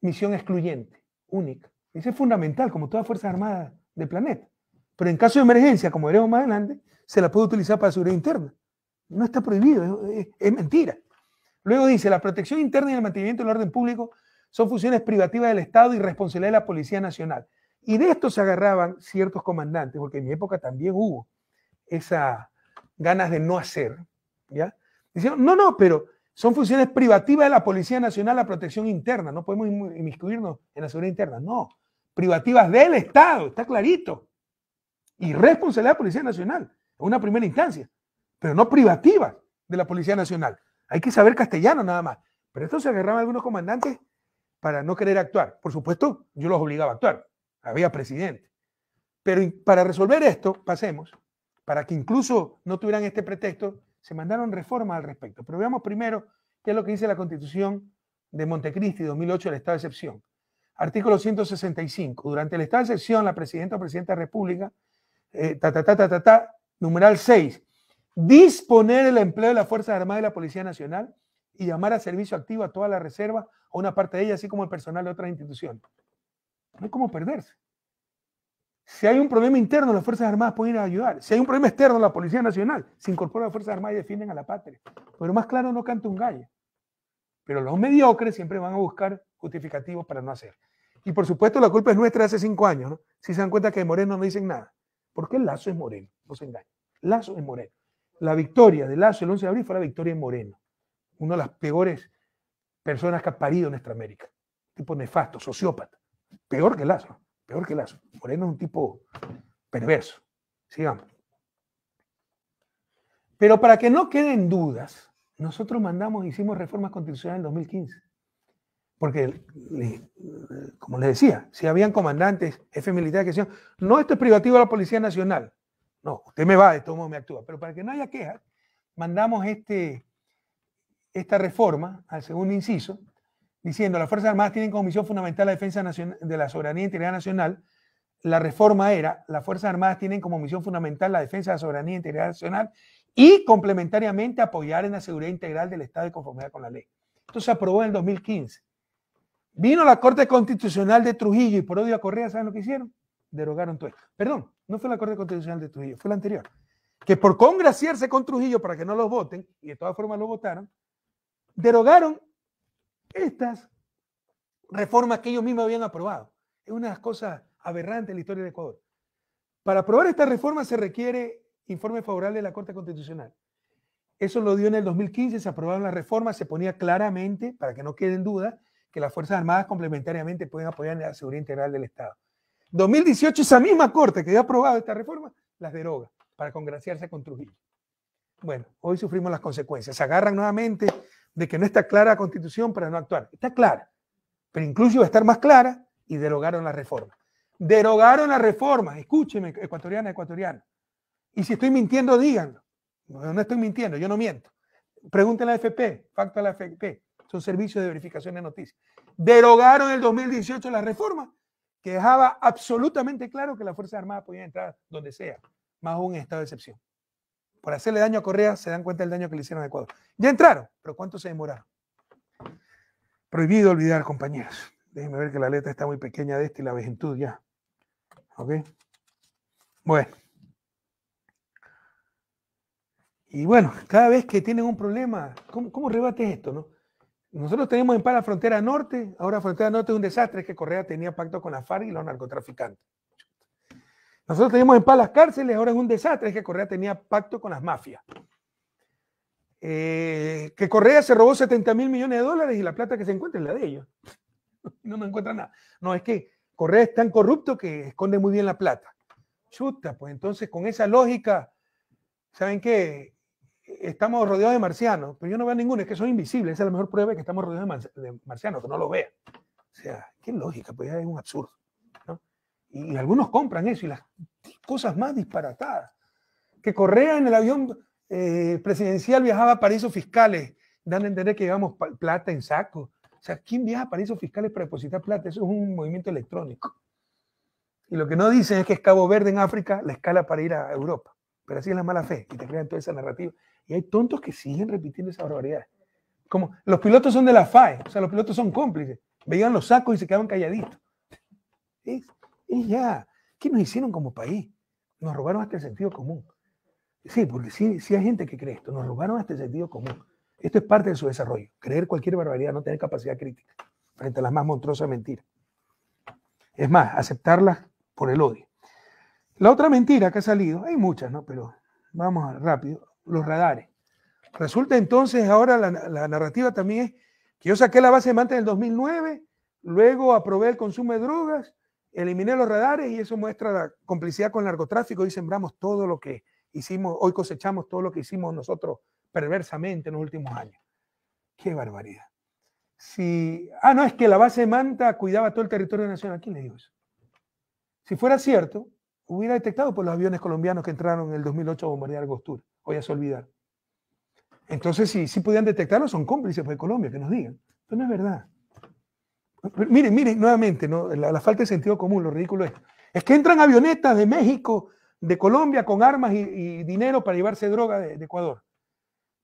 misión excluyente, única? Eso es fundamental, como toda Fuerza Armada del planeta. Pero en caso de emergencia, como veremos más adelante, se la puede utilizar para seguridad interna. No está prohibido, es, mentira. Luego dice, la protección interna y el mantenimiento del orden público son funciones privativas del Estado y responsabilidad de la Policía Nacional. Y de esto se agarraban ciertos comandantes, porque en mi época también hubo esas ganas de no hacer. ¿ya? Dicieron, no, no, pero son funciones privativas de la Policía Nacional, la protección interna, no podemos inmiscuirnos en la seguridad interna. No, privativas del Estado, está clarito. Y responsabilidad de la Policía Nacional, en una primera instancia, pero no privativas de la Policía Nacional. Hay que saber castellano nada más. Pero esto se agarraban algunos comandantes para no querer actuar. Por supuesto, yo los obligaba a actuar. Había presidente. Pero para resolver esto, pasemos, para que incluso no tuvieran este pretexto, se mandaron reformas al respecto. Pero veamos primero qué es lo que dice la Constitución de Montecristi 2008, el estado de excepción. Artículo 165. Durante el estado de excepción, la presidenta o presidenta de la República, eh, ta, ta, ta, ta, numeral 6, disponer el empleo de las Fuerzas Armadas y la Policía Nacional y llamar a servicio activo a toda la reserva o una parte de ella, así como el personal de otras instituciones. No hay como perderse. Si hay un problema interno, las Fuerzas Armadas pueden ir a ayudar. Si hay un problema externo, la Policía Nacional se incorpora a las Fuerzas Armadas y defienden a la patria. Pero más claro, no canta un gallo. Pero los mediocres siempre van a buscar justificativos para no hacerlo. Y por supuesto, la culpa es nuestra de hace cinco años, ¿no? Si se dan cuenta que de Moreno no dicen nada. Porque qué Lazo es Moreno, no se engañen. Lazo es Moreno. La victoria de Lazo el 11 de abril fue la victoria de Moreno. Una de las peores personas que ha parido en nuestra América. Tipo nefasto, sociópata. Peor que Lazo, peor que Lazo. Moreno es un tipo perverso. Sigamos. Pero para que no queden dudas, nosotros mandamos, hicimos reformas constitucionales en 2015. Porque, como les decía, si habían comandantes, jefes militares que decían, no, esto es privativo de la Policía Nacional. No, usted me va, de todo modo me actúa. Pero para que no haya quejas, mandamos este, esta reforma al segundo inciso, diciendo, las Fuerzas Armadas tienen como misión fundamental la defensa nacional, de la soberanía e integridad nacional. La reforma era, las Fuerzas Armadas tienen como misión fundamental la defensa de la soberanía e integral nacional y complementariamente apoyar en la seguridad integral del Estado de conformidad con la ley. Esto se aprobó en el 2015. Vino la Corte Constitucional de Trujillo y por odio a Correa, ¿saben lo que hicieron? Derogaron todo. Perdón, no fue la Corte Constitucional de Trujillo, fue la anterior. Que por congraciarse con Trujillo para que no los voten, y de todas formas lo votaron, derogaron estas reformas que ellos mismos habían aprobado. Es una de las cosas aberrantes la historia de Ecuador. Para aprobar esta reforma se requiere informe favorable de la Corte Constitucional. Eso lo dio en el 2015, se aprobaron las reformas, se ponía claramente, para que no queden dudas, que las Fuerzas Armadas complementariamente pueden apoyar en la seguridad integral del Estado. 2018, esa misma Corte que había aprobado esta reforma, las deroga para congraciarse con Trujillo. Bueno, hoy sufrimos las consecuencias. Se agarran nuevamente de que no está clara la Constitución para no actuar. Está clara, pero incluso va a estar más clara y derogaron la reforma. Derogaron la reforma, escúcheme, ecuatoriana, ecuatoriana. Y si estoy mintiendo, díganlo. No, estoy mintiendo, yo no miento. Pregúntenle a la FP, facto a la FP son servicios de verificación de noticias. Derogaron en el 2018 la reforma que dejaba absolutamente claro que las Fuerzas Armadas podían entrar donde sea, más aún en estado de excepción. Por hacerle daño a Correa, se dan cuenta del daño que le hicieron a Ecuador. Ya entraron, pero ¿cuánto se demoraron? Prohibido olvidar, compañeros. Déjenme ver que la letra está muy pequeña de este y la vejentud ya. ¿Ok? Bueno. Y bueno, cada vez que tienen un problema, ¿cómo, cómo esto, no? Nosotros tenemos en paz la frontera norte, ahora frontera norte es un desastre, es que Correa tenía pacto con la FARC y los narcotraficantes. Nosotros tenemos en paz las cárceles, ahora es un desastre, es que Correa tenía pacto con las mafias. Eh, que Correa se robó 70 mil millones de dólares y la plata que se encuentra es la de ellos. No me encuentra nada. No, es que Correa es tan corrupto que esconde muy bien la plata. Chuta, pues entonces con esa lógica, ¿saben qué? estamos rodeados de marcianos, pero yo no veo ninguno, es que son invisibles, esa es la mejor prueba de que estamos rodeados de, marcianos, que no lo vea. O sea, qué lógica, pues es un absurdo. Y, algunos compran eso y las cosas más disparatadas. Que Correa en el avión eh, presidencial viajaba a paraísos fiscales, dando a entender que llevamos plata en saco. O sea, ¿quién viaja a paraísos fiscales para depositar plata? Eso es un movimiento electrónico. Y lo que no dicen es que es Cabo Verde en África la escala para ir a Europa. Pero así es la mala fe y te crean toda esa narrativa. Y hay tontos que siguen repitiendo esa barbaridad. Como los pilotos son de la FAE, o sea, los pilotos son cómplices. Veían los sacos y se quedaban calladitos. Es, ya. ¿Qué nos hicieron como país? Nos robaron hasta el sentido común. Sí, porque sí, sí hay gente que cree esto. Nos robaron hasta el sentido común. Esto es parte de su desarrollo. Creer cualquier barbaridad, no tener capacidad crítica frente a las más monstruosas mentiras. Es más, aceptarlas por el odio. La otra mentira que ha salido, hay muchas, ¿no? Pero vamos rápido los radares. Resulta entonces ahora la, narrativa también es que yo saqué la base de manta en el 2009, luego aprobé el consumo de drogas, eliminé los radares y eso muestra la complicidad con el narcotráfico y sembramos todo lo que hicimos, hoy cosechamos todo lo que hicimos nosotros perversamente en los últimos años. Qué barbaridad. Si, ah, no, es que la base de Manta cuidaba todo el territorio nacional. ¿Quién le dijo eso? Si fuera cierto, hubiera detectado por los aviones colombianos que entraron en el 2008 a bombardear Gostur, Hoy a se olvidar. Entonces, si, si pudieran detectarlo, son cómplices de Colombia, que nos digan. Pero no es verdad. miren, miren, nuevamente, la, falta de sentido común, lo ridículo es. Es que entran avionetas de México, de Colombia, con armas y, dinero para llevarse droga de, Ecuador.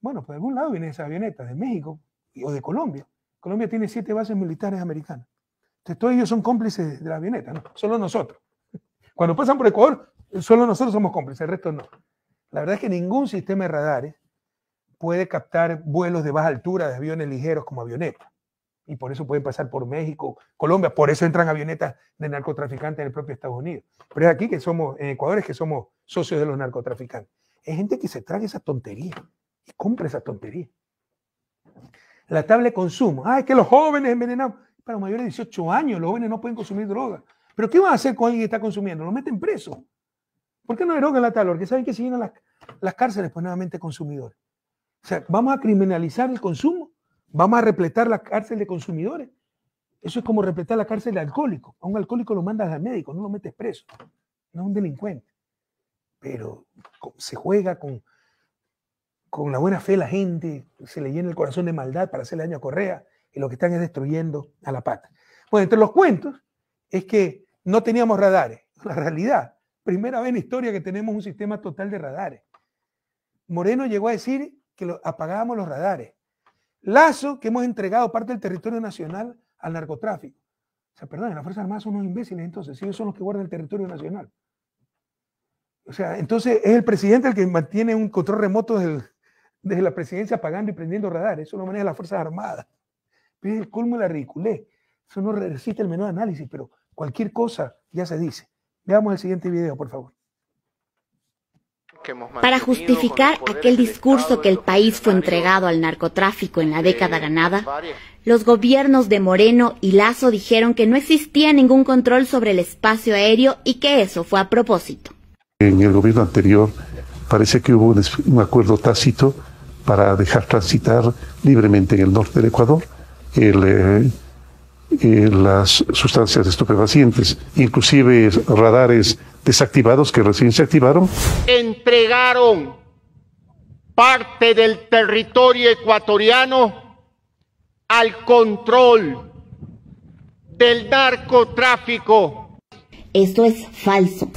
Bueno, pues de algún lado vienen esas avionetas, de México o de Colombia. Colombia tiene siete bases militares americanas. Entonces, todos ellos son cómplices de la avioneta, ¿no? Solo nosotros. Cuando pasan por Ecuador, solo nosotros somos cómplices, el resto no. La verdad es que ningún sistema de radares puede captar vuelos de baja altura de aviones ligeros como avionetas. Y por eso pueden pasar por México, Colombia, por eso entran avionetas de narcotraficantes en el propio Estados Unidos. Pero es aquí que somos, en Ecuador es que somos socios de los narcotraficantes. Es gente que se trae esa tontería y compra esa tontería. La tabla de consumo. Ah, es que los jóvenes envenenados. Para mayores de 18 años, los jóvenes no pueden consumir drogas. Pero ¿qué va a hacer con alguien que está consumiendo? Lo meten preso. ¿Por qué no derogan la tal? Porque saben que se llenan las, cárceles, pues nuevamente consumidores. O sea, vamos a criminalizar el consumo, vamos a repletar la cárcel de consumidores. Eso es como repletar la cárcel de alcohólico. A un alcohólico lo mandas al médico, no lo metes preso. No es un delincuente. Pero se juega con, con la buena fe de la gente, se le llena el corazón de maldad para hacerle daño a Correa, y lo que están es destruyendo a la pata. Bueno, entre los cuentos es que no teníamos radares. La realidad, primera vez en la historia que tenemos un sistema total de radares. Moreno llegó a decir que apagábamos los radares. Lazo, que hemos entregado parte del territorio nacional al narcotráfico. O sea, perdón, las Fuerzas Armadas son unos imbéciles entonces, si ellos son los que guardan el territorio nacional. O sea, entonces es el presidente el que mantiene un control remoto desde la presidencia apagando y prendiendo radares. Eso lo maneja las Fuerzas Armadas. Es el colmo de la ridiculez. Eso no resiste el menor análisis, pero Cualquier cosa ya se dice. Veamos el siguiente video, por favor. Para justificar aquel discurso que el país fue entregado al narcotráfico en la década ganada, los gobiernos de Moreno y Lazo dijeron que no existía ningún control sobre el espacio aéreo y que eso fue a propósito. En el gobierno anterior parece que hubo un, acuerdo tácito para dejar transitar libremente en el norte del Ecuador el, eh, eh, las sustancias estupefacientes, inclusive radares desactivados que recién se activaron. Entregaron parte del territorio ecuatoriano al control del narcotráfico. Esto es falso.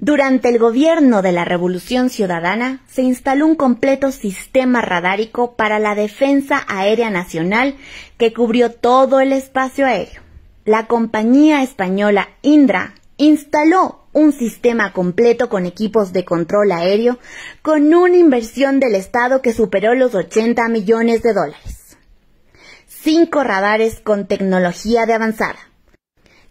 Durante el gobierno de la Revolución Ciudadana se instaló un completo sistema radárico para la defensa aérea nacional que cubrió todo el espacio aéreo. La compañía española Indra instaló un sistema completo con equipos de control aéreo con una inversión del Estado que superó los 80 millones de dólares. Cinco radares con tecnología de avanzada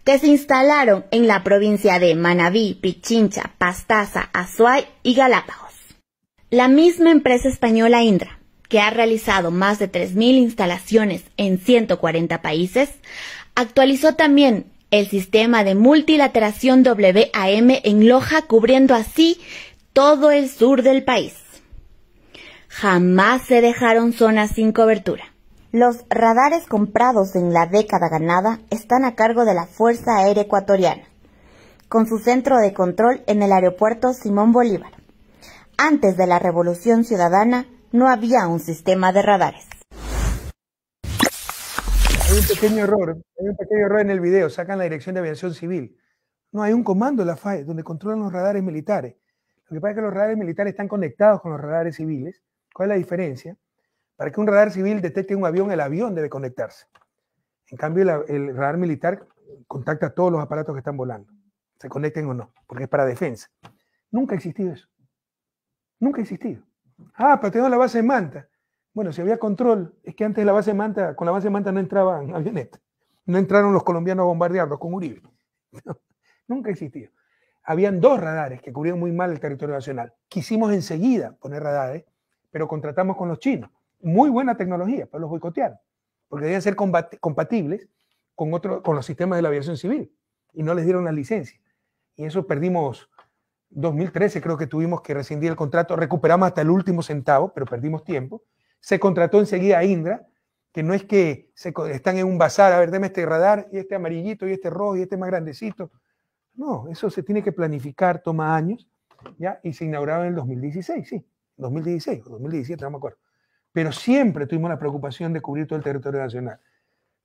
que se instalaron en la provincia de Manabí, Pichincha, Pastaza, Azuay y Galápagos. La misma empresa española Indra, que ha realizado más de 3.000 instalaciones en 140 países, actualizó también el sistema de multilateración WAM en Loja, cubriendo así todo el sur del país. Jamás se dejaron zonas sin cobertura. Los radares comprados en la década ganada están a cargo de la Fuerza Aérea Ecuatoriana, con su centro de control en el aeropuerto Simón Bolívar. Antes de la Revolución Ciudadana no había un sistema de radares. Hay un pequeño error, hay un pequeño error en el video, sacan la Dirección de Aviación Civil. No hay un comando en la FAE donde controlan los radares militares. Lo que pasa es que los radares militares están conectados con los radares civiles. ¿Cuál es la diferencia? Para que un radar civil detecte un avión, el avión debe conectarse. En cambio, el, radar militar contacta a todos los aparatos que están volando, se conecten o no, porque es para defensa. Nunca ha existido eso. Nunca ha existido. Ah, pero tenemos la base de Manta. Bueno, si había control, es que antes la base de Manta, con la base de Manta no entraban avionetas. No entraron los colombianos a bombardearlos con Uribe. nunca existió. Habían dos radares que cubrían muy mal el territorio nacional. Quisimos enseguida poner radares, pero contratamos con los chinos muy buena tecnología, pero pues los boicotearon, porque debían ser compatibles con, otro, con los sistemas de la aviación civil y no les dieron la licencia. Y eso perdimos 2013, creo que tuvimos que rescindir el contrato, recuperamos hasta el último centavo, pero perdimos tiempo. Se contrató enseguida a Indra, que no es que están en un bazar, a ver, dame este radar y este amarillito y este rojo y este más grandecito. No, eso se tiene que planificar, toma años, ¿ya? Y se inauguraron en 2016, sí, 2016 o 2017, no me acuerdo pero siempre tuvimos la preocupación de cubrir todo el territorio nacional.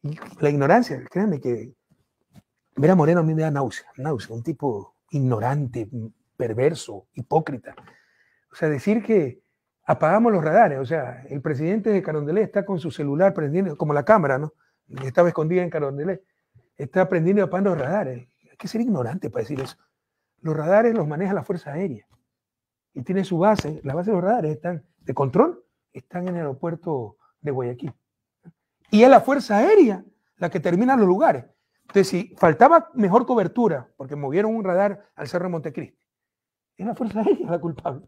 Y la ignorancia, créanme que ver a Moreno a mí me da náusea, náusea, un tipo ignorante, perverso, hipócrita. O sea, decir que apagamos los radares, o sea, el presidente de Carondelet está con su celular prendiendo, como la cámara, ¿no? Estaba escondida en Carondelet, está prendiendo y apagando los radares. Hay que ser ignorante para decir eso. Los radares los maneja la Fuerza Aérea y tiene su base, las bases de los radares están de control están en el aeropuerto de Guayaquil. Y es la Fuerza Aérea la que termina los lugares. Entonces, si faltaba mejor cobertura, porque movieron un radar al Cerro de Montecristi, es la Fuerza Aérea la culpable.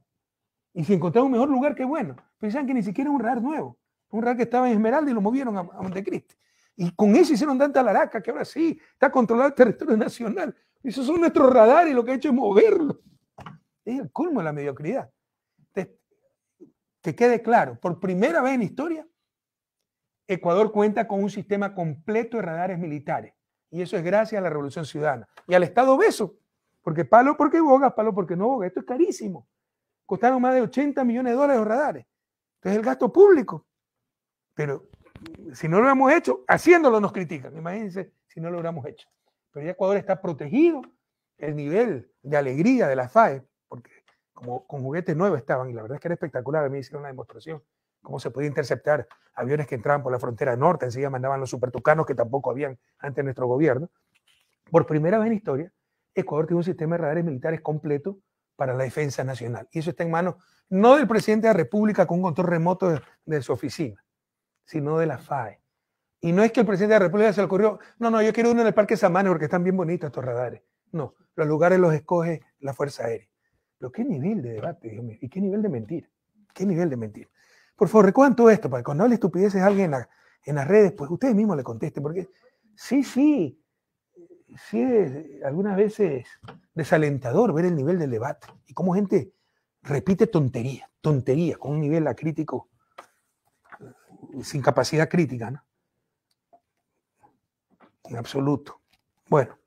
Y si encontraron un mejor lugar, qué bueno. Pensaban que ni siquiera un radar nuevo. Un radar que estaba en Esmeralda y lo movieron a, Montecristo, Montecristi. Y con eso hicieron tanta laraca que ahora sí está controlado el territorio nacional. Esos son nuestros radares y lo que ha hecho es moverlo. Es el colmo de la mediocridad. Que quede claro, por primera vez en historia, Ecuador cuenta con un sistema completo de radares militares. Y eso es gracias a la Revolución Ciudadana y al Estado beso, Porque palo porque boga, palo porque no boga. Esto es carísimo. Costaron más de 80 millones de dólares los radares. Entonces el gasto público. Pero si no lo hemos hecho, haciéndolo nos critican. Imagínense si no lo hubiéramos hecho. Pero ya Ecuador está protegido. El nivel de alegría de la FAE, porque como con juguetes nuevos estaban, y la verdad es que era espectacular. A mí hicieron una demostración, cómo se podía interceptar aviones que entraban por la frontera norte, enseguida mandaban los supertucanos que tampoco habían ante nuestro gobierno. Por primera vez en historia, Ecuador tiene un sistema de radares militares completo para la defensa nacional. Y eso está en manos no del presidente de la República con un control remoto de, su oficina, sino de la FAE. Y no es que el presidente de la República se le ocurrió, no, no, yo quiero uno en el Parque Samane porque están bien bonitos estos radares. No, los lugares los escoge la Fuerza Aérea. Pero qué nivel de debate, y qué nivel de mentira qué nivel de mentir. Por favor, recuerden todo esto, para que cuando hable estupideces a alguien en, las redes, pues ustedes mismos le contesten, porque sí, sí, sí es algunas veces desalentador ver el nivel del debate y cómo gente repite tontería tontería con un nivel acrítico, sin capacidad crítica, ¿no? En absoluto. Bueno,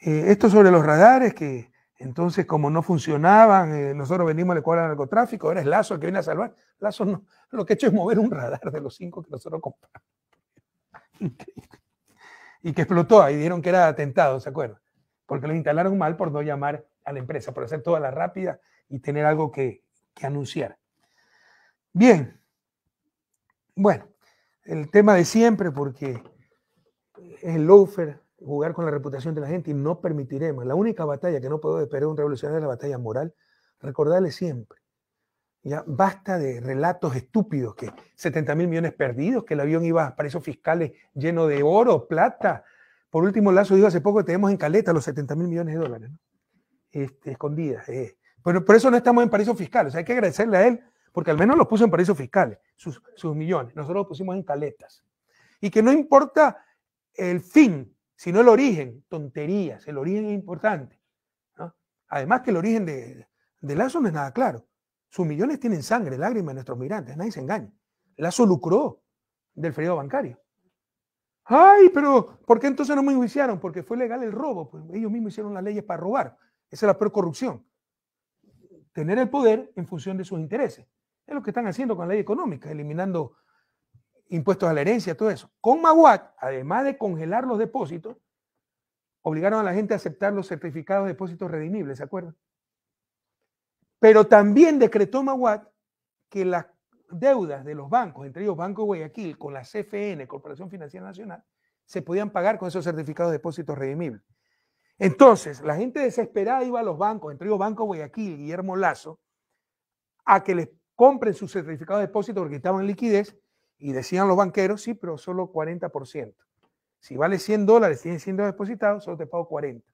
eh, esto sobre los radares que entonces, como no funcionaban, eh, nosotros venimos a la escuela de narcotráfico, ahora es Lazo el que viene a salvar. Lazo no, lo que ha hecho es mover un radar de los cinco que nosotros compramos. Y que explotó, ahí dieron que era atentado, ¿se acuerdan? Porque lo instalaron mal por no llamar a la empresa, por hacer toda la rápida y tener algo que, anunciar. Bien, bueno, el tema de siempre, porque es el loafer jugar con la reputación de la gente y no permitiremos. La única batalla que no puedo esperar un revolucionario es la batalla moral. Recordarle siempre. Ya basta de relatos estúpidos que 70 mil millones perdidos, que el avión iba a paraísos fiscales lleno de oro, plata. Por último, Lazo dijo hace poco que tenemos en caleta los 70 mil millones de dólares, este, escondidas. Eh. por eso no estamos en paraísos fiscales. hay que agradecerle a él, porque al menos los puso en paraísos fiscales, sus, sus millones. Nosotros los pusimos en caletas. Y que no importa el fin, si no el origen, tonterías, el origen es importante. Además que el origen de, Lazo no es nada claro. Sus millones tienen sangre, lágrimas de nuestros migrantes, nadie se engaña. Lazo lucró del feriado bancario. Ay, pero ¿por qué entonces no me juiciaron? Porque fue legal el robo, pues, ellos mismos hicieron las leyes para robar. Esa es la peor corrupción. Tener el poder en función de sus intereses. Es lo que están haciendo con la ley económica, eliminando impuestos a la herencia, todo eso. Con Maguat, además de congelar los depósitos, obligaron a la gente a aceptar los certificados de depósitos redimibles, ¿se acuerdan? Pero también decretó Maguat que las deudas de los bancos, entre ellos Banco Guayaquil, con la CFN, Corporación Financiera Nacional, se podían pagar con esos certificados de depósitos redimibles. Entonces, la gente desesperada iba a los bancos, entre ellos Banco Guayaquil, Guillermo Lazo, a que les compren sus certificados de depósito porque estaban liquidez y decían los banqueros, sí, pero solo 40%. Si vale 100 dólares, tienen 100 depositados, solo te pago 40.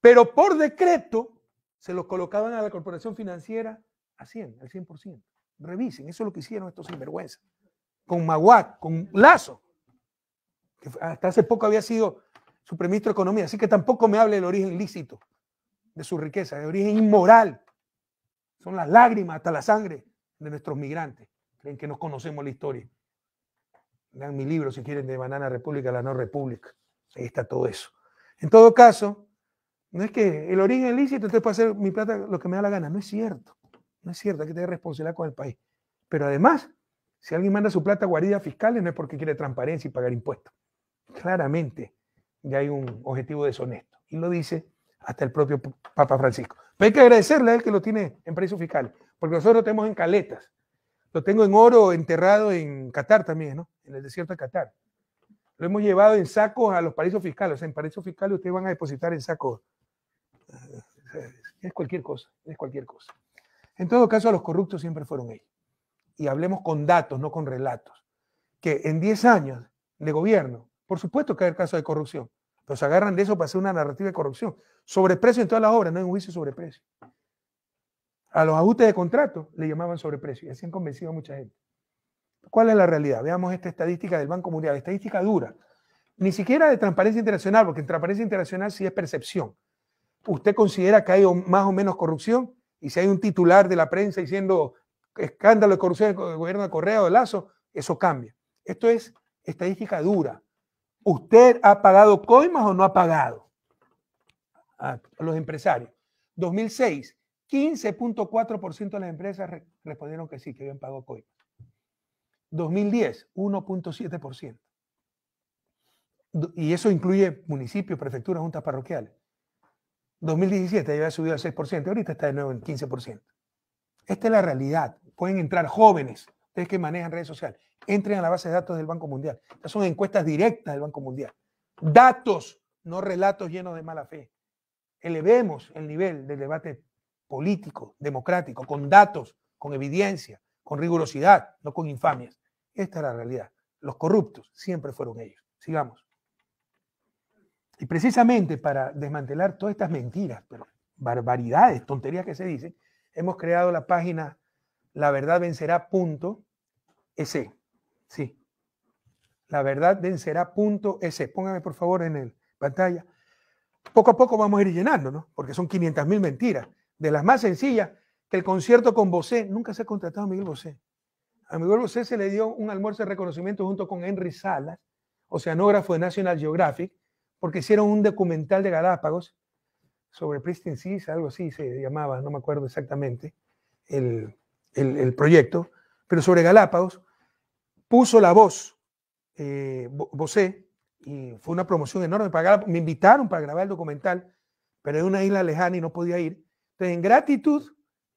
Pero por decreto se los colocaban a la corporación financiera a 100, al 100%. Revisen, eso es lo que hicieron estos sinvergüenzas. Con Maguac, con Lazo, que hasta hace poco había sido su ministro de Economía. Así que tampoco me hable del origen lícito de su riqueza, de origen inmoral. Son las lágrimas hasta la sangre de nuestros migrantes en que nos conocemos la historia. Lean mi libro, si quieren, de Banana República a la No República. Ahí está todo eso. En todo caso, no es que el origen es lícito, entonces puedo hacer mi plata lo que me da la gana. No es cierto. No es cierto, hay que tener responsabilidad con el país. Pero además, si alguien manda su plata a guaridas fiscales, no es porque quiere transparencia y pagar impuestos. Claramente, ya hay un objetivo deshonesto. Y lo dice hasta el propio Papa Francisco. Pero hay que agradecerle a él que lo tiene en precios fiscales, porque nosotros lo tenemos en caletas. Lo tengo en oro enterrado en Qatar también, ¿no? En el desierto de Qatar. Lo hemos llevado en sacos a los paraísos fiscales. O sea, en paraísos fiscales ustedes van a depositar en saco. Es cualquier cosa, es cualquier cosa. En todo caso, a los corruptos siempre fueron ellos. Y hablemos con datos, no con relatos. Que en 10 años de gobierno, por supuesto que hay casos de corrupción, Los agarran de eso para hacer una narrativa de corrupción. Sobreprecio en todas las obras, no hay un juicio sobre precio. A los ajustes de contrato le llamaban sobreprecio y así han convencido a mucha gente. ¿Cuál es la realidad? Veamos esta estadística del Banco Mundial, estadística dura. Ni siquiera de transparencia internacional, porque transparencia internacional sí es percepción. ¿Usted considera que hay más o menos corrupción? Y si hay un titular de la prensa diciendo escándalo de corrupción del gobierno de Correa o de Lazo, eso cambia. Esto es estadística dura. ¿Usted ha pagado coimas o no ha pagado? A los empresarios. 2006, 15.4% de las empresas respondieron que sí, que habían pagado coimas. 2010, 1.7%. Y eso incluye municipios, prefecturas, juntas parroquiales. 2017 ya había subido al 6%, ahorita está de nuevo en 15%. Esta es la realidad. Pueden entrar jóvenes, ustedes que manejan redes sociales, entren a la base de datos del Banco Mundial. Estas son encuestas directas del Banco Mundial. Datos, no relatos llenos de mala fe. Elevemos el nivel del debate político, democrático, con datos, con evidencia, con rigurosidad, no con infamias. Esta es la realidad. Los corruptos siempre fueron ellos. Sigamos. Y precisamente para desmantelar todas estas mentiras, pero barbaridades, tonterías que se dicen, hemos creado la página laverdadvencerá.es. E. Sí. Laverdadvencerá.es. E. Póngame por favor en el pantalla. Poco a poco vamos a ir llenando, ¿no? Porque son 500 mil mentiras de las más sencillas, que el concierto con Bosé, nunca se ha contratado a Miguel Bosé. A Miguel Bosé se le dio un almuerzo de reconocimiento junto con Henry Salas, oceanógrafo de National Geographic, porque hicieron un documental de Galápagos sobre Pristin Seas, algo así se llamaba, no me acuerdo exactamente el, proyecto, pero sobre Galápagos, puso la voz eh, y fue una promoción enorme para Me invitaron para grabar el documental, pero era una isla lejana y no podía ir. Entonces, en gratitud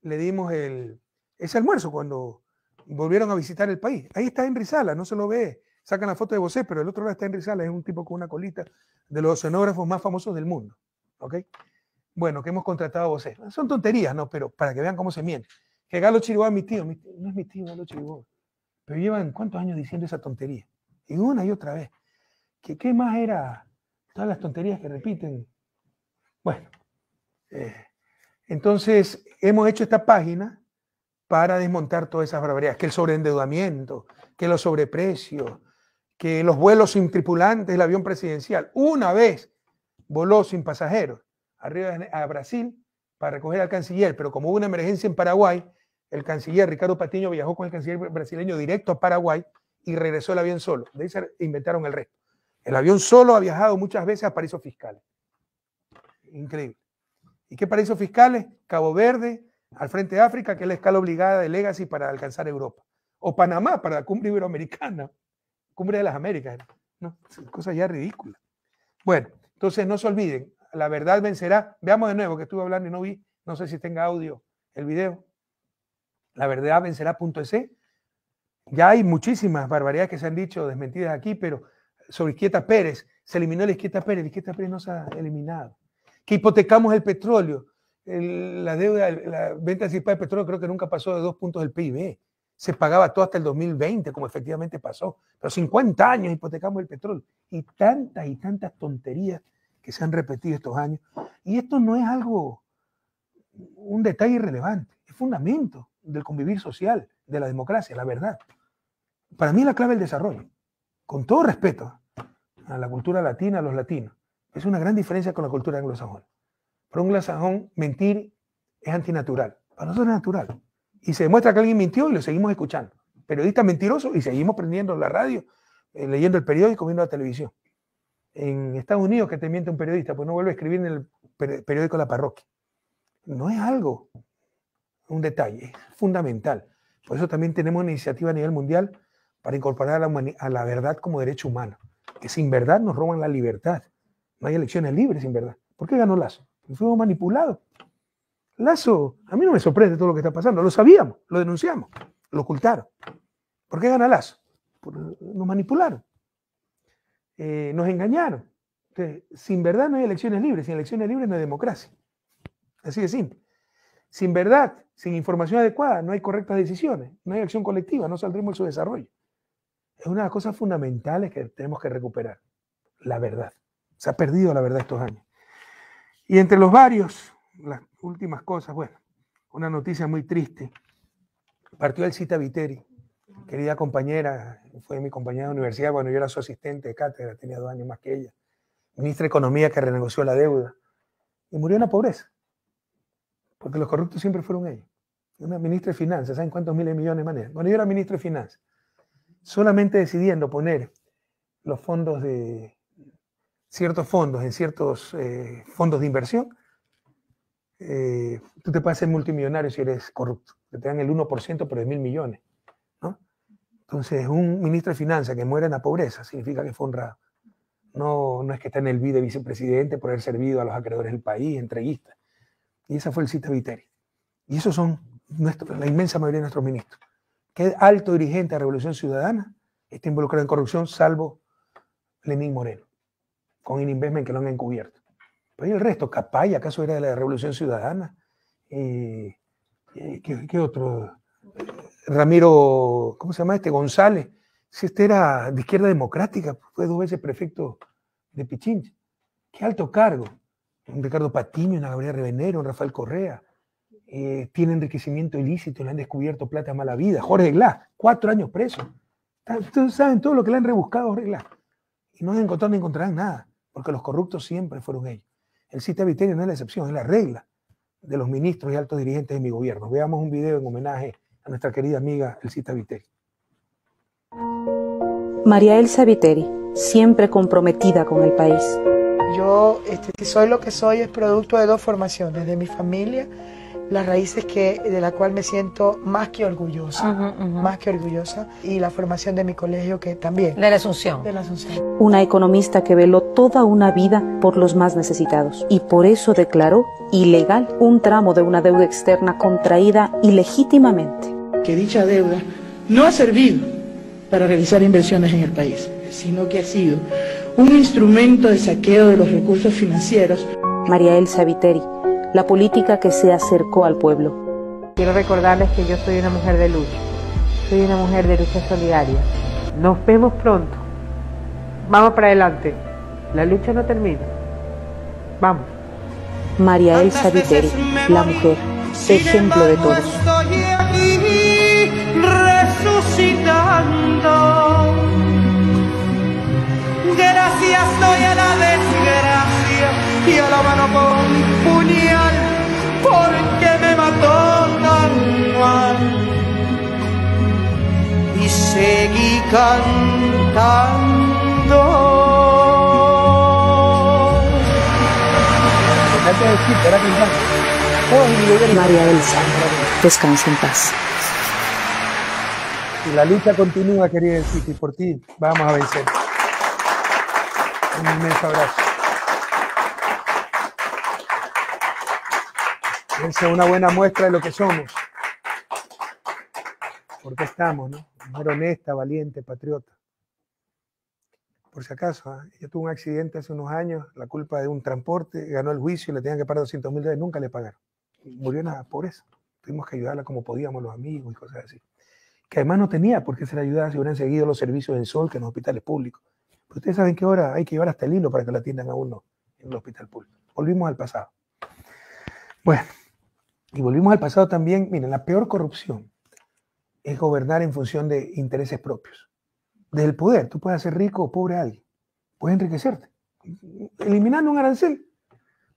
le dimos el, ese almuerzo cuando volvieron a visitar el país. Ahí está en Sala, no se lo ve. Sacan la foto de vosotros, pero el otro lado está en Sala, es un tipo con una colita de los oceanógrafos más famosos del mundo. ¿Ok? Bueno, que hemos contratado a Bosé. Son tonterías, ¿no? Pero para que vean cómo se miente. Que Galo Chiribó es mi tío, no es mi tío Galo Chiribó, Pero llevan cuántos años diciendo esa tontería. Y una y otra vez. ¿Qué, más era todas las tonterías que repiten? Bueno. Eh, entonces, hemos hecho esta página para desmontar todas esas barbaridades, que el sobreendeudamiento, que los sobreprecios, que los vuelos sin tripulantes, el avión presidencial, una vez voló sin pasajeros arriba a Brasil para recoger al canciller, pero como hubo una emergencia en Paraguay, el canciller Ricardo Patiño viajó con el canciller brasileño directo a Paraguay y regresó el avión solo. De ahí se inventaron el resto. El avión solo ha viajado muchas veces a paraísos fiscales. Increíble. ¿Y qué paraísos fiscales? Cabo Verde, al Frente de África, que es la escala obligada de Legacy para alcanzar Europa. O Panamá para la cumbre iberoamericana, cumbre de las Américas. No, cosas ya ridículas. Bueno, entonces no se olviden, la verdad vencerá. Veamos de nuevo que estuve hablando y no vi, no sé si tenga audio el video. La verdad vencerá.es. Ya hay muchísimas barbaridades que se han dicho desmentidas aquí, pero sobre Izquierda Pérez, se eliminó la Izquierda Pérez, la Izquierda Pérez no se ha eliminado que hipotecamos el petróleo. la deuda, la venta anticipada de petróleo creo que nunca pasó de dos puntos del PIB. Se pagaba todo hasta el 2020, como efectivamente pasó. Pero 50 años hipotecamos el petróleo. Y tantas y tantas tonterías que se han repetido estos años. Y esto no es algo, un detalle irrelevante. Es fundamento del convivir social, de la democracia, la verdad. Para mí la clave del desarrollo. Con todo respeto a la cultura latina, a los latinos es una gran diferencia con la cultura anglosajona. Para un anglosajón, mentir es antinatural. Para nosotros es natural. Y se demuestra que alguien mintió y lo seguimos escuchando. Periodista mentiroso y seguimos prendiendo la radio, eh, leyendo el periódico, viendo la televisión. En Estados Unidos, que te miente un periodista, pues no vuelve a escribir en el periódico de La Parroquia. No es algo, un detalle, es fundamental. Por eso también tenemos una iniciativa a nivel mundial para incorporar la, a la verdad como derecho humano. Que sin verdad nos roban la libertad. No hay elecciones libres, sin verdad. ¿Por qué ganó Lazo? Porque fuimos manipulados. Lazo, a mí no me sorprende todo lo que está pasando. Lo sabíamos, lo denunciamos, lo ocultaron. ¿Por qué gana Lazo? nos manipularon. Eh, nos engañaron. Entonces, sin verdad no hay elecciones libres. Sin elecciones libres no hay democracia. Así de simple. Sin verdad, sin información adecuada, no hay correctas decisiones, no hay acción colectiva, no saldremos de su desarrollo. Es una de las cosas fundamentales que tenemos que recuperar, la verdad. Se ha perdido la verdad estos años. Y entre los varios, las últimas cosas, bueno, una noticia muy triste. Partió el Cita Viteri, querida compañera, fue mi compañera de universidad, bueno, yo era su asistente de cátedra, tenía dos años más que ella, ministra de Economía que renegoció la deuda, y murió en la pobreza, porque los corruptos siempre fueron ellos. Una ministra de Finanzas, ¿saben cuántos miles de millones manejan? Bueno, yo era ministro de Finanzas, solamente decidiendo poner los fondos de ciertos fondos, en ciertos eh, fondos de inversión, eh, tú te puedes ser multimillonario si eres corrupto. Te dan el 1%, por de mil millones. Entonces, un ministro de Finanzas que muere en la pobreza significa que fue honrado. No, no es que esté en el BID de vicepresidente por haber servido a los acreedores del país, entreguistas. Y esa fue el cita Viteri. Y esos son la inmensa mayoría de nuestros ministros. ¿Qué alto dirigente de Revolución Ciudadana está involucrado en corrupción salvo Lenín Moreno? con el investment que lo han encubierto. Pero pues, y el resto, Capay, acaso era de la Revolución Ciudadana. Eh, eh, ¿qué, otro? Ramiro, ¿cómo se llama este? González. Si este era de izquierda democrática, fue dos veces prefecto de Pichincha. Qué alto cargo. Un Ricardo Patiño, una Gabriela Revenero, un Rafael Correa. Eh, tiene enriquecimiento ilícito, le han descubierto plata mala vida. Jorge Glass, cuatro años preso. Ustedes saben todo lo que le han rebuscado a Jorge Glass. Y no han encontrado ni encontrarán nada porque los corruptos siempre fueron ellos. El Cita Viteri no es la excepción, es la regla de los ministros y altos dirigentes de mi gobierno. Veamos un video en homenaje a nuestra querida amiga El Cita Viteri. María Elsa Viteri, siempre comprometida con el país. Yo este, soy lo que soy es producto de dos formaciones, de mi familia las raíces que, de la cual me siento más que orgullosa, más que orgullosa, y la formación de mi colegio que también. la Asunción. De la Asunción. Una economista que veló toda una vida por los más necesitados y por eso declaró ilegal un tramo de una deuda externa contraída ilegítimamente. Que dicha deuda no ha servido para realizar inversiones en el país, sino que ha sido un instrumento de saqueo de los recursos financieros. María Elsa Viteri la política que se acercó al pueblo. Quiero recordarles que yo soy una mujer de lucha, soy una mujer de lucha solidaria. Nos vemos pronto. Vamos para adelante. La lucha no termina. Vamos. María Elsa Viteri, la mujer, ejemplo de todos. resucitando. Gracias estoy a la desgracia y a la mano porque me mató tan mal. Y seguí cantando. María Elsa, descansa en paz. Y la lucha continúa, querida City, por ti vamos a vencer. Un inmenso abrazo. Esa es una buena muestra de lo que somos. Porque estamos, ¿no? Mujer honesta, valiente, patriota. Por si acaso, yo ¿ah? tuve un accidente hace unos años, la culpa de un transporte, ganó el juicio y le tenían que pagar 200 mil dólares, nunca le pagaron. Murió en la pobreza. Tuvimos que ayudarla como podíamos los amigos y cosas así. Que además no tenía por qué ser ayudada si hubieran seguido los servicios del sol que en los hospitales públicos. Pero ustedes saben que ahora hay que llevar hasta el hilo para que la atiendan a uno en el hospital público. Volvimos al pasado. Bueno y volvimos al pasado también, miren, la peor corrupción es gobernar en función de intereses propios. Desde el poder, tú puedes hacer rico o pobre a alguien, puedes enriquecerte. Eliminando un arancel,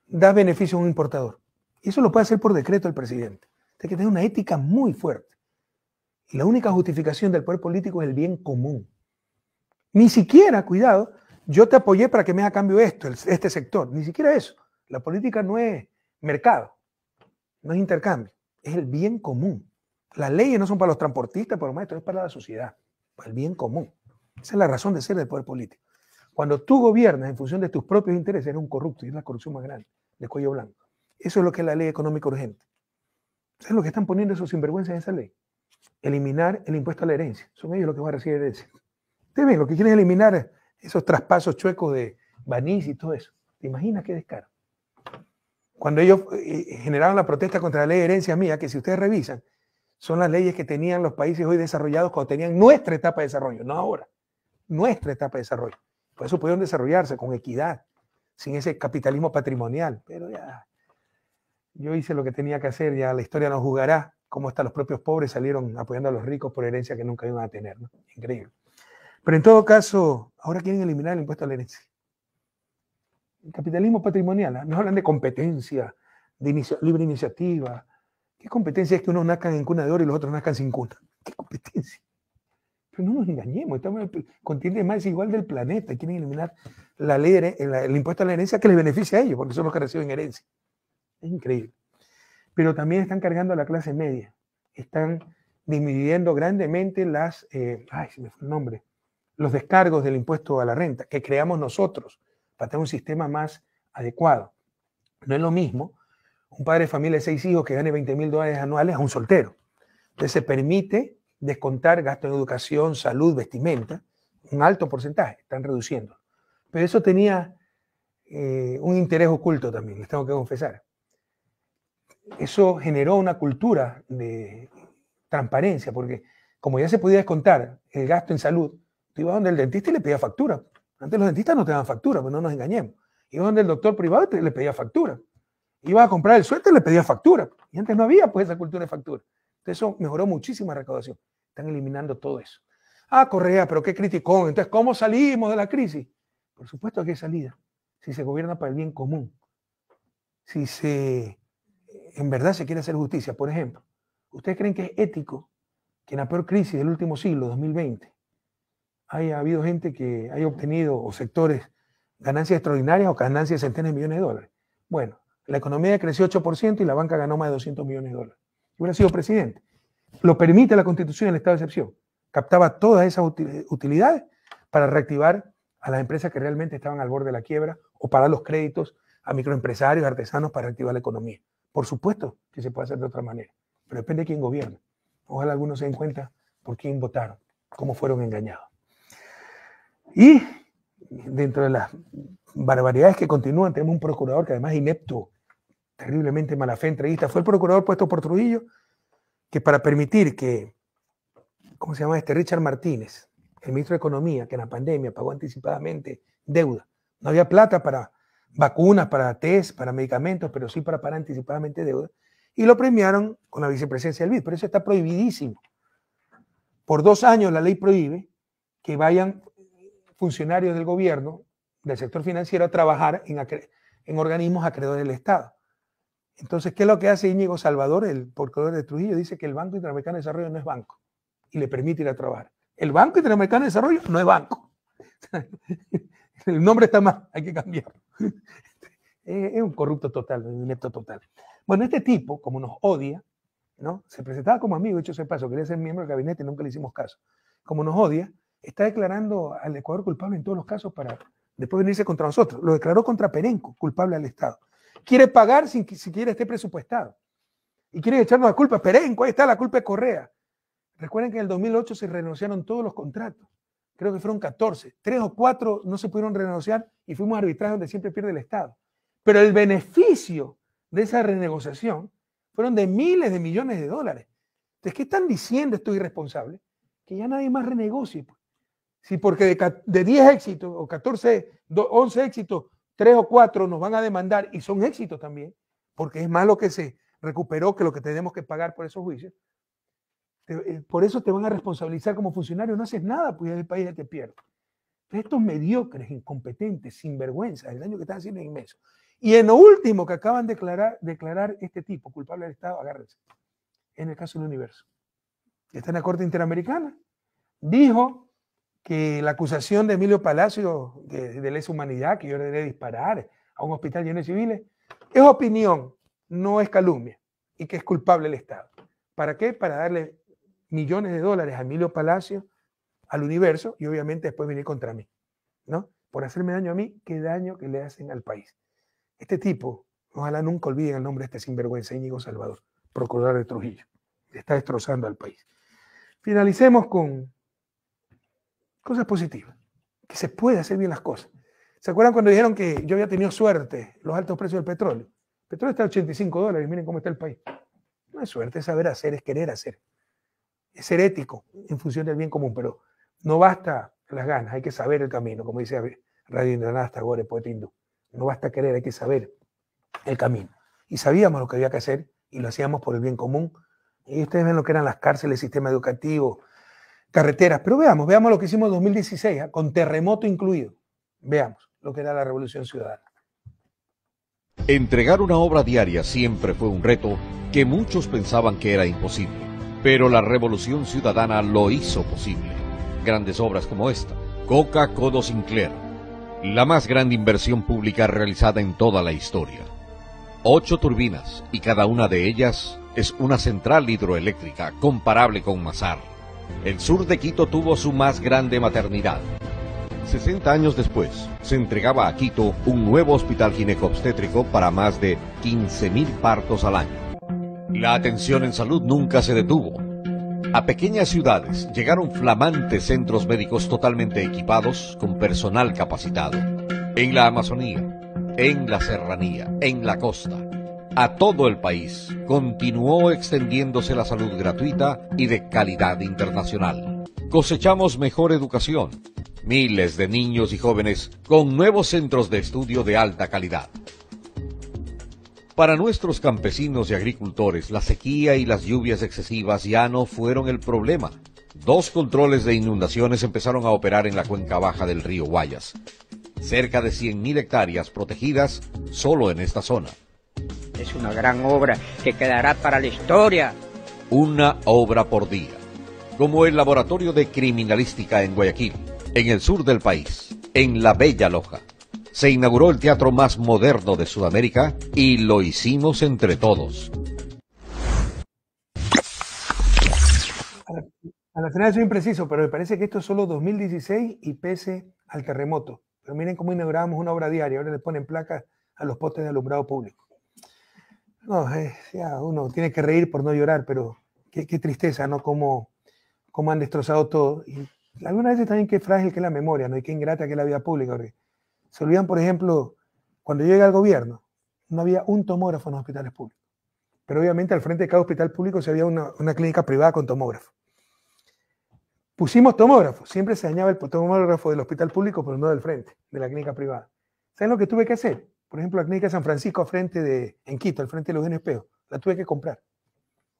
da beneficio a un importador. Y Eso lo puede hacer por decreto el presidente. Tiene que tener una ética muy fuerte. Y la única justificación del poder político es el bien común. Ni siquiera, cuidado, yo te apoyé para que me haga cambio esto, este sector. Ni siquiera eso. La política no es mercado no es intercambio, es el bien común. Las leyes no son para los transportistas, para los maestros, es para la sociedad, para el bien común. Esa es la razón de ser del poder político. Cuando tú gobiernas en función de tus propios intereses, eres un corrupto y es la corrupción más grande de cuello blanco. Eso es lo que es la ley económica urgente. Eso es lo que están poniendo esos sinvergüenzas en esa ley. Eliminar el impuesto a la herencia. Son ellos los que van a recibir herencia. Ustedes ven, lo que quieren eliminar esos traspasos chuecos de Banís y todo eso. ¿Te imaginas qué descaro? cuando ellos eh, eh, generaron la protesta contra la ley de herencia mía, que si ustedes revisan, son las leyes que tenían los países hoy desarrollados cuando tenían nuestra etapa de desarrollo, no ahora, nuestra etapa de desarrollo. Por eso pudieron desarrollarse con equidad, sin ese capitalismo patrimonial. Pero ya, yo hice lo que tenía que hacer, ya la historia nos jugará, cómo hasta los propios pobres salieron apoyando a los ricos por herencia que nunca iban a tener, Increíble. Pero en todo caso, ahora quieren eliminar el impuesto a la herencia capitalismo patrimonial, ¿ah? no hablan de competencia, de libre iniciativa. ¿Qué competencia es que unos nazcan en cuna de oro y los otros nazcan sin cuna? ¿Qué competencia? Pero no nos engañemos, estamos en el más igual del planeta. Quieren eliminar la ley, el impuesto a la herencia que les beneficia a ellos, porque son los que reciben herencia. Es increíble. Pero también están cargando a la clase media. Están disminuyendo grandemente las, eh, nombre, los descargos del impuesto a la renta que creamos nosotros para tener un sistema más adecuado. No es lo mismo un padre de familia de seis hijos que gane 20 mil dólares anuales a un soltero. Entonces se permite descontar gasto en educación, salud, vestimenta, un alto porcentaje, están reduciendo. Pero eso tenía eh, un interés oculto también, les tengo que confesar. Eso generó una cultura de transparencia, porque como ya se podía descontar el gasto en salud, tú ibas donde el dentista y le pedía factura. Antes los dentistas no te daban factura, pues no nos engañemos. Y donde el doctor privado le pedía factura. Iba a comprar el suéter, le pedía factura. Y antes no había pues esa cultura de factura. Entonces eso mejoró muchísima la recaudación. Están eliminando todo eso. Ah, Correa, pero qué criticón. Entonces, ¿cómo salimos de la crisis? Por supuesto que hay salida. Si se gobierna para el bien común. Si se, en verdad se quiere hacer justicia. Por ejemplo, ¿ustedes creen que es ético que en la peor crisis del último siglo, 2020, haya habido gente que haya obtenido, o sectores, ganancias extraordinarias o ganancias de centenas de millones de dólares. Bueno, la economía creció 8% y la banca ganó más de 200 millones de dólares. Y hubiera sido presidente. Lo permite la constitución el estado de excepción. Captaba todas esas utilidades para reactivar a las empresas que realmente estaban al borde de la quiebra o para los créditos a microempresarios, artesanos para reactivar la economía. Por supuesto que se puede hacer de otra manera, pero depende de quién gobierna. Ojalá algunos se den cuenta por quién votaron, cómo fueron engañados. Y dentro de las barbaridades que continúan, tenemos un procurador que además es inepto, terriblemente mala fe entrevista, fue el procurador puesto por Trujillo, que para permitir que, ¿cómo se llama este? Richard Martínez, el ministro de Economía, que en la pandemia pagó anticipadamente deuda. No había plata para vacunas, para test, para medicamentos, pero sí para pagar anticipadamente deuda. Y lo premiaron con la vicepresidencia del BID, pero eso está prohibidísimo. Por dos años la ley prohíbe que vayan funcionarios del gobierno, del sector financiero, a trabajar en, en organismos acreedores del Estado. Entonces, ¿qué es lo que hace Íñigo Salvador, el portador de Trujillo? Dice que el Banco Interamericano de Desarrollo no es banco y le permite ir a trabajar. El Banco Interamericano de Desarrollo no es banco. el nombre está mal, hay que cambiarlo. es un corrupto total, un inepto total. Bueno, este tipo, como nos odia, ¿no? se presentaba como amigo, hecho ese paso, quería ser miembro del gabinete, y nunca le hicimos caso. Como nos odia, está declarando al Ecuador culpable en todos los casos para después venirse contra nosotros. Lo declaró contra Perenco, culpable al Estado. Quiere pagar sin que siquiera esté presupuestado. Y quiere echarnos la culpa. Perenco, ahí está, la culpa de Correa. Recuerden que en el 2008 se renunciaron todos los contratos. Creo que fueron 14. Tres o cuatro no se pudieron renunciar y fuimos arbitraje donde siempre pierde el Estado. Pero el beneficio de esa renegociación fueron de miles de millones de dólares. Entonces, ¿qué están diciendo estos irresponsables? Que ya nadie más renegocie. Pues. Si porque de, 10 éxitos o 14, 11 éxitos, 3 o 4 nos van a demandar y son éxitos también, porque es más lo que se recuperó que lo que tenemos que pagar por esos juicios. Eh, por eso te van a responsabilizar como funcionario, no haces nada, pues el país ya te pierde. Estos mediocres, incompetentes, sinvergüenzas, el daño que están haciendo es inmenso. Y en lo último que acaban de declarar, declarar este tipo, culpable del Estado, agárrense. En el caso del universo. Está en la Corte Interamericana. Dijo que la acusación de Emilio Palacio de, lesa humanidad, que yo ordené disparar a un hospital lleno de civiles, es opinión, no es calumnia, y que es culpable el Estado. ¿Para qué? Para darle millones de dólares a Emilio Palacio, al universo, y obviamente después venir contra mí, ¿no? Por hacerme daño a mí, qué daño que le hacen al país. Este tipo, ojalá nunca olviden el nombre de este sinvergüenza, Íñigo Salvador, procurador de Trujillo. Está destrozando al país. Finalicemos con Cosas positivas. Que se puede hacer bien las cosas. ¿Se acuerdan cuando dijeron que yo había tenido suerte los altos precios del petróleo? El petróleo está a 85 dólares, miren cómo está el país. No es suerte, es saber hacer, es querer hacer. Es ser ético en función del bien común, pero no basta las ganas, hay que saber el camino, como dice Radio Indranasta, Gore poeta hindú. No basta querer, hay que saber el camino. Y sabíamos lo que había que hacer y lo hacíamos por el bien común. Y ustedes ven lo que eran las cárceles, el sistema educativo, carreteras. Pero veamos, veamos lo que hicimos en 2016, ¿ah? con terremoto incluido. Veamos lo que era la Revolución Ciudadana. Entregar una obra diaria siempre fue un reto que muchos pensaban que era imposible, pero la Revolución Ciudadana lo hizo posible. Grandes obras como esta, Coca Codo Sinclair, la más grande inversión pública realizada en toda la historia. Ocho turbinas y cada una de ellas es una central hidroeléctrica comparable con Mazar el sur de Quito tuvo su más grande maternidad. 60 años después, se entregaba a Quito un nuevo hospital gineco para más de 15.000 partos al año. La atención en salud nunca se detuvo. A pequeñas ciudades llegaron flamantes centros médicos totalmente equipados con personal capacitado. En la Amazonía, en la Serranía, en la costa, a todo el país. Continuó extendiéndose la salud gratuita y de calidad internacional. Cosechamos mejor educación. Miles de niños y jóvenes con nuevos centros de estudio de alta calidad. Para nuestros campesinos y agricultores, la sequía y las lluvias excesivas ya no fueron el problema. Dos controles de inundaciones empezaron a operar en la cuenca baja del río Guayas cerca de 100.000 hectáreas protegidas solo en esta zona. Es una gran obra que quedará para la historia. Una obra por día, como el Laboratorio de Criminalística en Guayaquil, en el sur del país, en la Bella Loja. Se inauguró el teatro más moderno de Sudamérica y lo hicimos entre todos. A la final soy impreciso, pero me parece que esto es solo 2016 y pese al terremoto. Pero miren cómo inauguramos una obra diaria, ahora le ponen placas a los postes de alumbrado público. No, eh, ah, uno tiene que reír por no llorar, pero qué, tristeza, ¿no? Cómo, han destrozado todo. Y algunas veces también qué frágil que es la memoria, ¿no? Y qué ingrata que es la vida pública. se olvidan, por ejemplo, cuando yo llegué al gobierno, no había un tomógrafo en los hospitales públicos. Pero obviamente al frente de cada hospital público se había una, una clínica privada con tomógrafo. Pusimos tomógrafo, siempre se dañaba el tomógrafo del hospital público, pero no del frente, de la clínica privada. ¿Saben lo que tuve que hacer? Por ejemplo, la clínica de San Francisco frente de, en Quito, al frente de los Espejo, la tuve que comprar.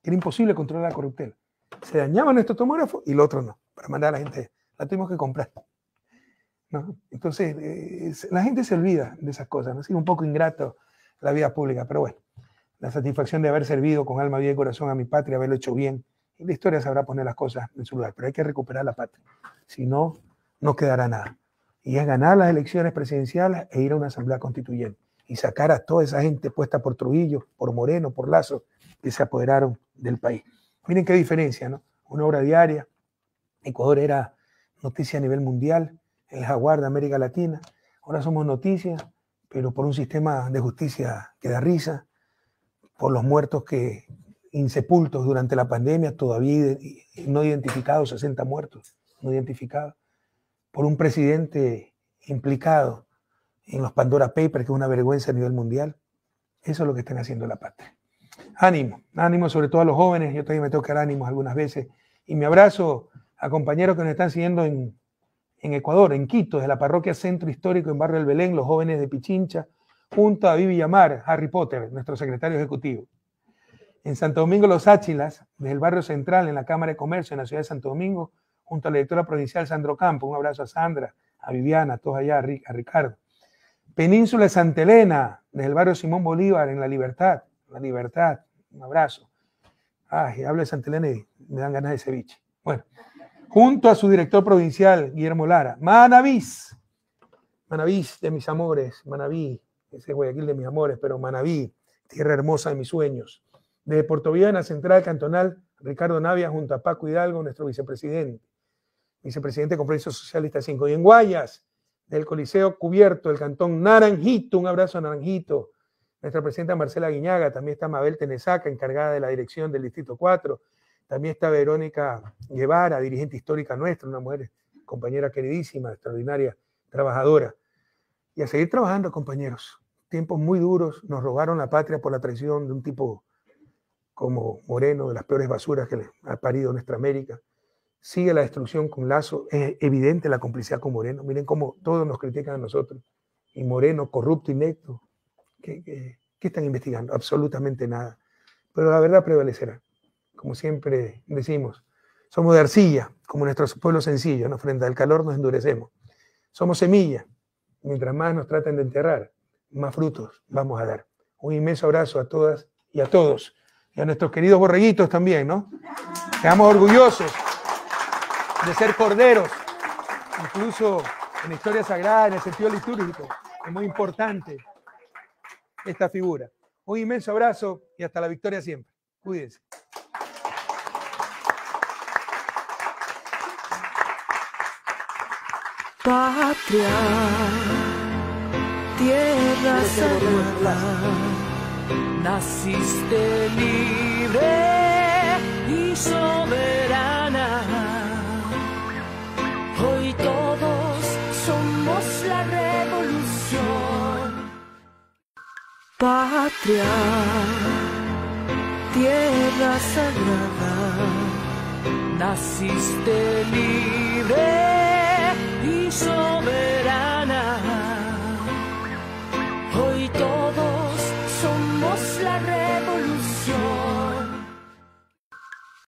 Era imposible controlar la corruptela. Se dañaban nuestro tomógrafos y el otro no, para mandar a la gente. La tuvimos que comprar. Entonces, eh, la gente se olvida de esas cosas. ¿no? Ha sido un poco ingrato la vida pública, pero bueno, la satisfacción de haber servido con alma, vida y corazón a mi patria, haberlo hecho bien. la historia sabrá poner las cosas en su lugar, pero hay que recuperar la patria. Si no, no quedará nada y es ganar las elecciones presidenciales e ir a una asamblea constituyente y sacar a toda esa gente puesta por Trujillo, por Moreno, por Lazo, que se apoderaron del país. Miren qué diferencia, ¿no? Una obra diaria. Ecuador era noticia a nivel mundial, el jaguar de América Latina. Ahora somos noticias, pero por un sistema de justicia que da risa, por los muertos que insepultos durante la pandemia, todavía no identificados, 60 muertos no identificados por un presidente implicado en los Pandora Papers, que es una vergüenza a nivel mundial. Eso es lo que están haciendo la patria. Ánimo, ánimo sobre todo a los jóvenes. Yo también me tengo que dar ánimos algunas veces. Y me abrazo a compañeros que nos están siguiendo en, Ecuador, en Quito, desde la parroquia Centro Histórico en Barrio del Belén, los jóvenes de Pichincha, junto a Vivi Yamar, Harry Potter, nuestro secretario ejecutivo. En Santo Domingo Los Áchilas, desde el barrio central, en la Cámara de Comercio, en la ciudad de Santo Domingo, junto a la directora provincial Sandro Campo. Un abrazo a Sandra, a Viviana, a todos allá, a, Ricardo. Península de Santa Elena, desde el barrio Simón Bolívar, en La Libertad. La Libertad, un abrazo. Ay, hablo de Santa y me dan ganas de ceviche. Bueno, junto a su director provincial, Guillermo Lara. Manavís, Manavís de mis amores, Manaví, ese es Guayaquil de mis amores, pero Manaví, tierra hermosa de mis sueños. Desde Portovía, en Central Cantonal, Ricardo Navia, junto a Paco Hidalgo, nuestro vicepresidente vicepresidente de Conferencia Socialista 5 Y en Guayas, del Coliseo Cubierto, del Cantón Naranjito, un abrazo a Naranjito. Nuestra presidenta Marcela Guiñaga, también está Mabel Tenesaca, encargada de la dirección del Distrito 4. También está Verónica Guevara, dirigente histórica nuestra, una mujer, compañera queridísima, extraordinaria, trabajadora. Y a seguir trabajando, compañeros. Tiempos muy duros, nos robaron la patria por la traición de un tipo como Moreno, de las peores basuras que le ha parido nuestra América sigue la destrucción con Lazo, es evidente la complicidad con Moreno, miren cómo todos nos critican a nosotros, y Moreno, corrupto, y ¿qué, qué, están investigando? Absolutamente nada. Pero la verdad prevalecerá. Como siempre decimos, somos de arcilla, como nuestros pueblos sencillos, ¿no? frente al calor nos endurecemos. Somos semilla, mientras más nos traten de enterrar, más frutos vamos a dar. Un inmenso abrazo a todas y a todos, y a nuestros queridos borreguitos también, ¿no? Seamos orgullosos de ser corderos, incluso en la historia sagrada, en el sentido litúrgico. Es muy importante esta figura. Un inmenso abrazo y hasta la victoria siempre. Cuídense. Patria, tierra naciste libre y Patria, tierra sagrada, naciste libre y soberana.